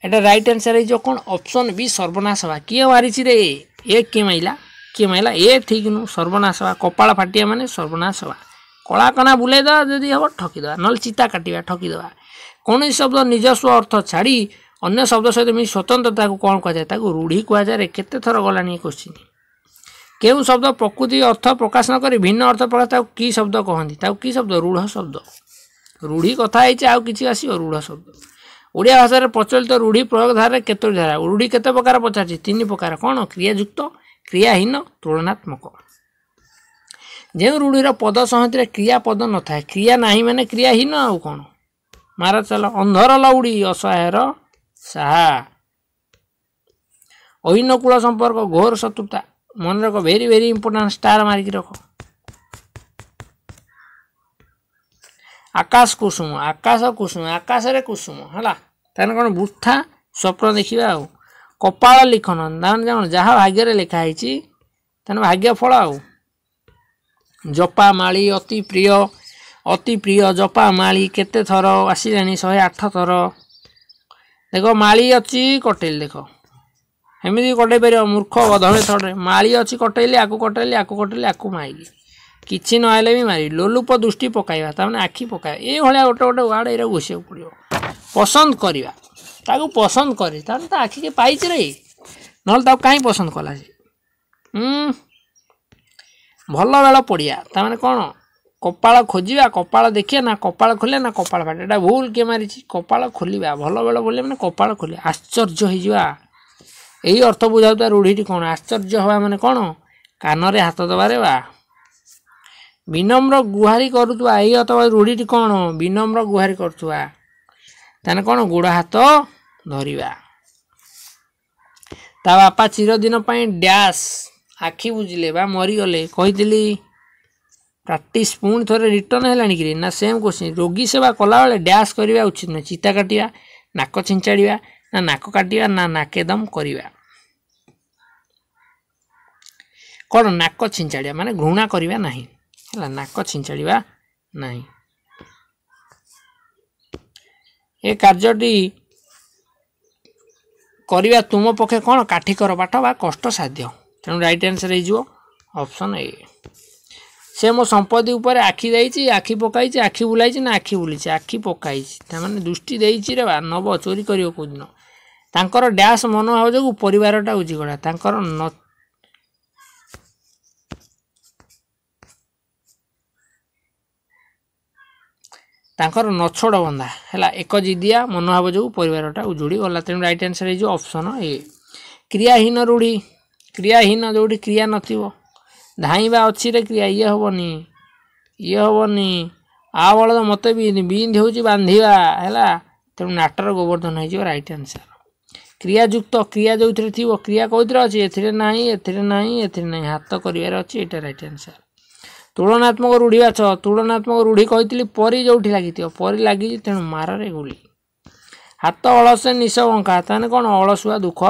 ଏଇଟା ରାଇଟ୍ ଆନ୍ସର୍ ହେଇଯିବ କ'ଣ ଅପସନ୍ ବି ସର୍ବନାଶ ହେବା କିଏ ମାରିଛି ରେ ଏ ଏ କିଏ ମାଇଲା କିଏ ମାଇଲା ଏ ଠିକ୍ ନୁହଁ ସର୍ବନାଶ ହେବା କପାଳ ଫାଟିବା ମାନେ ସର୍ବନାଶ ହେବା କଳାକଣା ବୁଲେଇଦେବା ଯଦି ହେବ ଠକିଦେବା ନହେଲେ ଚିତା କାଟିବା ଠକିଦେବା କୌଣସି ଶବ୍ଦ ନିଜସ୍ୱ ଅର୍ଥ ଛାଡ଼ି ଅନ୍ୟ ଶବ୍ଦ ସହିତ ମିଶି ସ୍ୱତନ୍ତ୍ରତାକୁ କ'ଣ କୁହାଯାଏ ତାକୁ ରୂଢ଼ି କୁହାଯାଏ କେତେ ଥର ଗଲାଣି ଏ କ୍ୱେଶ୍ଚିନ୍ କେଉଁ ଶବ୍ଦ ପ୍ରକୃତି ଅର୍ଥ ପ୍ରକାଶ ନ କରି ଭିନ୍ନ ଅର୍ଥ ପ୍ରକାଶ ତାକୁ କି ଶବ୍ଦ କହନ୍ତି ତାକୁ କି ଶବ୍ଦ ରୂଢ଼ ଶବ୍ଦ ରୂଢ଼ି କଥା ହେଇଛି ଆଉ କିଛି ଆସିବ ରୂଢ଼ ଶବ୍ଦ ଓଡ଼ିଆ ଭାଷାରେ ପ୍ରଚଳିତ ରୂଢ଼ି ପ୍ରୟୋଗ ଧାରାରେ କେତୋଟି ଧାରା ରୂଢ଼ି କେତେ ପ୍ରକାର ପଚାରିଛି ତିନି ପ୍ରକାର କ'ଣ କ୍ରିୟାଯୁକ୍ତ କ୍ରିୟାହୀନ ତୁଳନାତ୍ମକ ଯେଉଁ ରୂଢ଼ିର ପଦ କ୍ରିୟା ପଦ ନଥାଏ କ୍ରିୟା ନାହିଁ ମାନେ କ୍ରିୟାହୀନ ଆଉ କ'ଣ ମାର ଚାଲ ଅନ୍ଧର ଲଉଡ଼ି ଅସହାୟର ସାହା ଅହିନକୂଳ ସମ୍ପର୍କ ଘୋର ଶତ୍ରୁତା ମନେ ରଖ ଭେରି ଭେରି ଇମ୍ପୋର୍ଟାଣ୍ଟ ଷ୍ଟାର ମାରିକି ରଖ ଆକାଶ କୁସୁମ ଆକାଶ କୁସୁମ ଆକାଶରେ କୁସୁମ ହେଲା ତାହେଲେ କ'ଣ ବୃଥା ସ୍ୱପ୍ନ ଦେଖିବା ଆଉ କପାଳ ଲିଖନ ତାହେଲେ କ'ଣ ଯାହା ଭାଗ୍ୟରେ ଲେଖା ହେଇଛି ତାହେଲେ ଭାଗ୍ୟ ଫଳ ଆଉ ଜପା ମାଳି ଅତି ପ୍ରିୟ ଅତି ପ୍ରିୟ ଜପା ମାଳି କେତେ ଥର ଆସିଲାଣି ଶହେ ଆଠ ଥର ଦେଖ ମାଳି ଅଛି କଟେଇଲି ଦେଖ ଏମିତି କଟେଇ ପାରିବ ମୂର୍ଖ ଗଧମେ ଥରେ ମାଳି ଅଛି କଟେଇଲି ଆକୁ କଟେଇଲି ଆକୁ କଟେଇଲି ଆକୁ ମାଇଲି କିଛି ନହେଲେ ବି ମାରିବି ଲୋଲୁପ ଦୃଷ୍ଟି ପକାଇବା ତା'ମାନେ ଆଖି ପକାଇବା ଏଇଭଳିଆ ଗୋଟେ ଗୋଟେ ୱାର୍ଡ଼ ଏଇଟା ଘୋଷିବାକୁ ପଡ଼ିବ ପସନ୍ଦ କରିବା ତାକୁ ପସନ୍ଦ କରେ ତା'ହେଲେ ତା ଆଖିକି ପାଇଛି ରେ ନହେଲେ ତାକୁ କାହିଁ ପସନ୍ଦ କଲା ସେ ଭଲ ବେଳ ପଡ଼ିଆ ତା'ମାନେ କ'ଣ କପାଳ ଖୋଜିବା କପାଳ ଦେଖିବା ନା କପାଳ ଖୋଲିବା ନା କପାଳ ଫାଟିବା ଏଇଟା ଭୁଲ କିଏ ମାରିଛି କପାଳ ଖୋଲିବା ଭଲ ବେଳ ବୋଲିବା ମାନେ କପାଳ ଖୋଲିବା ଆଶ୍ଚର୍ଯ୍ୟ ହେଇଯିବା ଏଇ ଅର୍ଥ ବୁଝାଉଥିବା ରୂଢ଼ିଟି କ'ଣ ଆଶ୍ଚର୍ଯ୍ୟ ହେବା ମାନେ କ'ଣ କାନରେ ହାତ ଦେବାରେ ବା ବିନମ୍ର ଗୁହାରି କରୁଥିବା ଏଇ ଅର୍ଥ ରୂଢ଼ିଟି କ'ଣ ବିନମ୍ର ଗୁହାରି କରୁଥିବା ତାହେଲେ କ'ଣ ଗୋଡ଼ ହାତ ଧରିବା ତା ବାପା ଚିରଦିନ ପାଇଁ ଡ୍ୟାସ୍ ଆଖି ବୁଝିଲେ ବା ମରିଗଲେ କହିଥିଲି ପ୍ରାକ୍ଟିସ୍ ପୁଣି ଥରେ ରିଟର୍ଣ୍ଣ ହେଲାଣି କିରି ନା ସେମ୍ କୋଶ୍ଚିନ୍ ରୋଗୀ ସେବା କଲାବେଳେ ଡ୍ୟାସ୍ କରିବା ଉଚିତ ନୁହେଁ ଚିତା କାଟିବା ନାକ ଛିଞ୍ଚାଡ଼ିବା ନା ନାକ କାଟିବା ନା ନାକେଦମ କରିବା କ'ଣ ନାକ ଛିଞ୍ଚାଡ଼ିବା ମାନେ ଘୃଣା କରିବା ନାହିଁ ହେଲା ନାକ ଛିଞ୍ଚାଡ଼ିବା ନାହିଁ ଏ କାର୍ଯ୍ୟଟି କରିବା ତୁମ ପକ୍ଷେ କ'ଣ କାଠିକର ବାଟ ବା କଷ୍ଟସାଧ୍ୟ ତେଣୁ ରାଇଟ୍ ଆନ୍ସର୍ ହେଇଯିବ ଅପସନ୍ ଏ ସେ ମୋ ସମ୍ପତ୍ତି ଉପରେ ଆଖି ଦେଇଛି ଆଖି ପକାଇଛି ଆଖି ବୁଲାଇଛି ନା ଆଖି ବୁଲିଛି ଆଖି ପକାଇଛି ତାମାନେ ଦୃଷ୍ଟି ଦେଇଛି ରେ ବା ନବ ଚୋରି କରିବ କେଉଁଦିନ ତାଙ୍କର ଡ୍ୟାସ୍ ମନୋଭାବ ଯୋଗୁଁ ପରିବାରଟା ଉଜିଗଡ଼ା ତାଙ୍କର ନ ତାଙ୍କର ନଛୋଡ଼ ବନ୍ଧା ହେଲା ଏକ ଜିଦିଆ ମନୋଭାବ ଯୋଗୁଁ ପରିବାରଟା ଉଜୁଡ଼ି ଗଲା ତେଣୁ ରାଇଟ୍ ଆନ୍ସର୍ ହେଇଯିବ ଅପସନ୍ ଏ କ୍ରିୟାହୀନ ରୂଢ଼ି କ୍ରିୟାହୀନ ଯେଉଁଠି କ୍ରିୟା ନଥିବ ଧାଇଁବା ଅଛି ରେ କ୍ରିୟା ଇଏ ହେବନି ଇଏ ହେବନି ଆ ବଳଦ ମୋତେ ବିନ୍ଧି ବିନ୍ଧି ହେଉଛି ବାନ୍ଧିବା ହେଲା ତେଣୁ ନାଟର ଗୋବର୍ଦ୍ଧନ ହୋଇଯିବ ରାଇଟ୍ ଆନ୍ସର କ୍ରିୟା ଯୁକ୍ତ କ୍ରିୟା ଯେଉଁଥିରେ ଥିବ କ୍ରିୟା କେଉଁଥିରେ ଅଛି ଏଥିରେ ନାହିଁ ଏଥିରେ ନାହିଁ ଏଥିରେ ନାହିଁ ହାତ କରିବାର ଅଛି ଏଇଟା ରାଇଟ୍ ଆନ୍ସର ତୁଳନାତ୍ମକ ରୂଢ଼ି ଛଅ ତୁଳନାତ୍ମକ ରୂଢ଼ି କହିଥିଲି ପରି ଯେଉଁଠି ଲାଗିଥିବ ପରି ଲାଗିଛି ତେଣୁ ମାରରେ ଗୁଳି ହାତ ଅଳସେ ନିଶ ବଙ୍କା ତାହେଲେ କ'ଣ ଅଳସୁଆ ଦୁଃଖ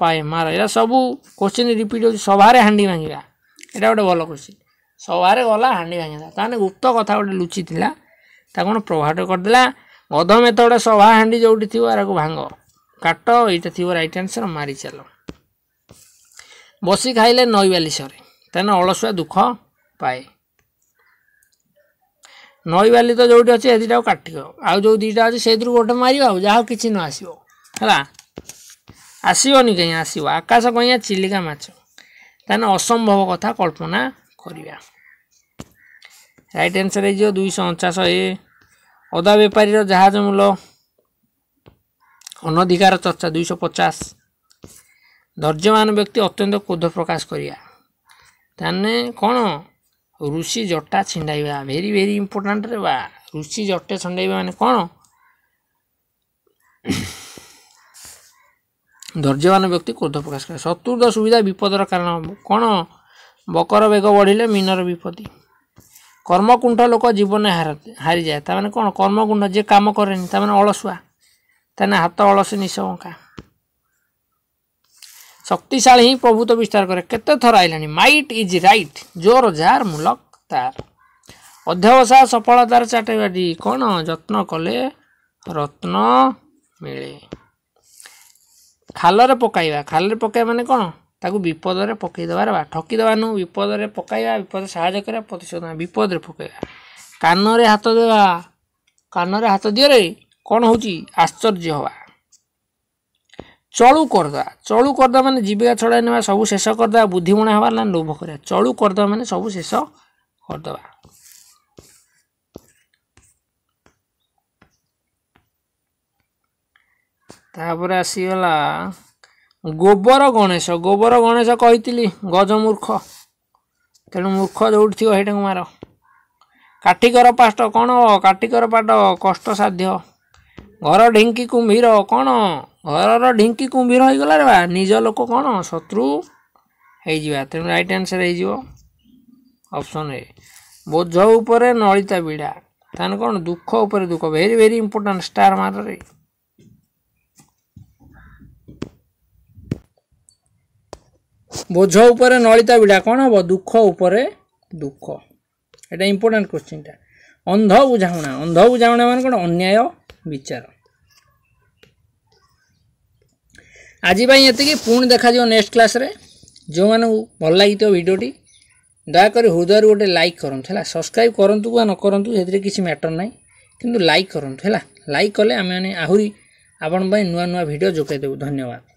ପାଏ ମାର ଏଇଟା ସବୁ କ୍ୱେଶ୍ଚିନ୍ ରିପିଟ୍ ହେଉଛି ସଭାରେ ହାଣ୍ଡି ଭାଙ୍ଗିବା ଏଇଟା ଗୋଟେ ଭଲ କୃଷି ସଭାରେ ଗଲା ହାଣ୍ଡି ଭାଙ୍ଗିଲା ତାହେଲେ ଗୁପ୍ତ କଥା ଗୋଟେ ଲୁଚିଥିଲା ତାକୁ କ'ଣ ପ୍ରଭାବ କରିଦେଲା ଗଧମ ଗୋଟେ ସଭା ହାଣ୍ଡି ଯେଉଁଠି ଥିବ ଏହାକୁ ଭାଙ୍ଗ କାଟ ଏଇଟା ଥିବ ରାଇଟ୍ ଆନ୍ସର ମାରିଚାଲ ବସି ଖାଇଲେ ନଈ ସରେ ତାହେଲେ ଅଳସୁଆ ଦୁଃଖ ପାଏ ନଈ ବାଲି ତ ଯେଉଁଠି ଅଛି ସେ ଦୁଇଟାକୁ କାଟିବ ଆଉ ଯେଉଁ ଦୁଇଟା ଅଛି ସେଇଥିରୁ ଗୋଟେ ମାରିବ ଆଉ ଯାହା କିଛି ନ ଆସିବ ହେଲା ଆସିବନି କାହିଁ ଆସିବ ଆକାଶ କହିଁ ଚିଲିକା ମାଛ ତାହେଲେ ଅସମ୍ଭବ କଥା କଳ୍ପନା କରିବା ରାଇଟ୍ ଆନ୍ସର୍ ହେଇଯିବ ଦୁଇଶହ ଅଣଚାଶ ଏ ଅଦା ବେପାରୀର ଜାହାଜ ମୂଲ ଅନଧିକାର ଚର୍ଚ୍ଚା ଦୁଇଶହ ପଚାଶ ଧୈର୍ଯ୍ୟମାନ ବ୍ୟକ୍ତି ଅତ୍ୟନ୍ତ କ୍ରୋଧ ପ୍ରକାଶ କରିବା ତାହେଲେ କ'ଣ ଋଷି ଜଟା ଛିଣ୍ଡାଇବା ଭେରି ଭେରି ଇମ୍ପୋର୍ଟାଣ୍ଟରେ ବା ଋଷି ଜଟେ ଛିଣ୍ଡାଇବା ମାନେ କ'ଣ ଧୈର୍ଯ୍ୟବାନ ବ୍ୟକ୍ତି କ୍ରୋଧ ପ୍ରକାଶ କରେ ଶତ୍ରୁର ସୁବିଧା ବିପଦର କାରଣ କ'ଣ ବକର ବେଗ ବଢ଼ିଲେ ମୀନର ବିପତ୍ତି କର୍ମକୁଣ୍ଠ ଲୋକ ଜୀବନରେ ହାରିଯାଏ ତାମାନେ କ'ଣ କର୍ମକୁଣ୍ଠ ଯିଏ କାମ କରେନି ତାମାନେ ଅଳସୁଆ ତାମାନେ ହାତ ଅଳସୀ ନିଶଙ୍କା ଶକ୍ତିଶାଳୀ ହିଁ ପ୍ରଭୁତ୍ୱ ବିସ୍ତାର କରେ କେତେ ଥର ଆଇଲାଣି ମାଇଟ୍ ଇଜ୍ ରାଇଟ୍ ଜୋର ଜାର ମୂଲକ ତାର ଅଧ୍ୟବସାୟ ସଫଳତାର ଚାଟେବାଡ଼ି କ'ଣ ଯତ୍ନ କଲେ ରତ୍ନ ମିଳେ ଖାଲରେ ପକାଇବା ଖାଲରେ ପକାଇବା ମାନେ କ'ଣ ତାକୁ ବିପଦରେ ପକାଇ ଦେବାର ବା ଠକି ଦେବା ନୁହଁ ବିପଦରେ ପକାଇବା ବିପଦରେ ସାହାଯ୍ୟ କରିବା ପ୍ରତିଶୋଧ ବିପଦରେ ପକାଇବା କାନରେ ହାତ ଦେବା କାନରେ ହାତ ଦିଅରେ କ'ଣ ହେଉଛି ଆଶ୍ଚର୍ଯ୍ୟ ହେବା ଚଳୁ କରିଦେବା ଚଳୁ କରିଦେବା ମାନେ ଜୀବିକା ଛଡ଼ାଇ ନେବା ସବୁ ଶେଷ କରିଦେବା ବୁଦ୍ଧିମଣା ହେବା ନା ଲୋଭ କରିବା ଚଳୁ କରିଦେବା ମାନେ ସବୁ ଶେଷ କରିଦେବା ତାପରେ ଆସିଗଲା ଗୋବର ଗଣେଶ ଗୋବର ଗଣେଶ କହିଥିଲି ଗଜମୂର୍ଖ ତେଣୁ ମୂର୍ଖ ଦୌଡ଼ିଥିବ ହେଇଟା କୁମାର କାଠିକର ପାଷ୍ଟ କ'ଣ କାଠିକର ପାଟ କଷ୍ଟ ସାଧ୍ୟ ଘର ଢିଙ୍କି କୁମ୍ଭୀର କ'ଣ ଘରର ଢିଙ୍କି କୁମ୍ଭୀର ହେଇଗଲା ରେ ବା ନିଜ ଲୋକ କ'ଣ ଶତ୍ରୁ ହେଇଯିବା ତେଣୁ ରାଇଟ୍ ଆନ୍ସର୍ ହେଇଯିବ ଅପସନ୍ ଏ ବୋଝ ଉପରେ ନଳିତା ବିଡ଼ା ତାହେଲେ କ'ଣ ଦୁଃଖ ଉପରେ ଦୁଃଖ ଭେରି ଭେରି ଇମ୍ପୋର୍ଟାଣ୍ଟ ଷ୍ଟାର୍ ମାର୍କରେ ବୋଝ ଉପରେ ନଳିତା ବିଡ଼ା କ'ଣ ହେବ ଦୁଃଖ ଉପରେ ଦୁଃଖ ଏଇଟା ଇମ୍ପୋର୍ଟାଣ୍ଟ କ୍ୱେଶ୍ଚିନ୍ଟା ଅନ୍ଧ ବୁଝାମଣା ଅନ୍ଧ ବୁଝାମଣା ମାନେ କ'ଣ ଅନ୍ୟାୟ ବିଚାର ଆଜି ପାଇଁ ଏତିକି ପୁଣି ଦେଖାଯିବ ନେକ୍ସଟ କ୍ଲାସ୍ରେ ଯେଉଁମାନଙ୍କୁ ଭଲ ଲାଗିଥିବ ଭିଡ଼ିଓଟି ଦୟାକରି ହୃଦୟରୁ ଗୋଟେ ଲାଇକ୍ କରନ୍ତୁ ହେଲା ସବସ୍କ୍ରାଇବ୍ କରନ୍ତୁ ବା ନ କରନ୍ତୁ ସେଥିରେ କିଛି ମ୍ୟାଟର ନାହିଁ କିନ୍ତୁ ଲାଇକ୍ କରନ୍ତୁ ହେଲା ଲାଇକ୍ କଲେ ଆମେମାନେ ଆହୁରି ଆପଣଙ୍କ ପାଇଁ ନୂଆ ନୂଆ ଭିଡ଼ିଓ ଯୋଗାଇ ଦେବୁ ଧନ୍ୟବାଦ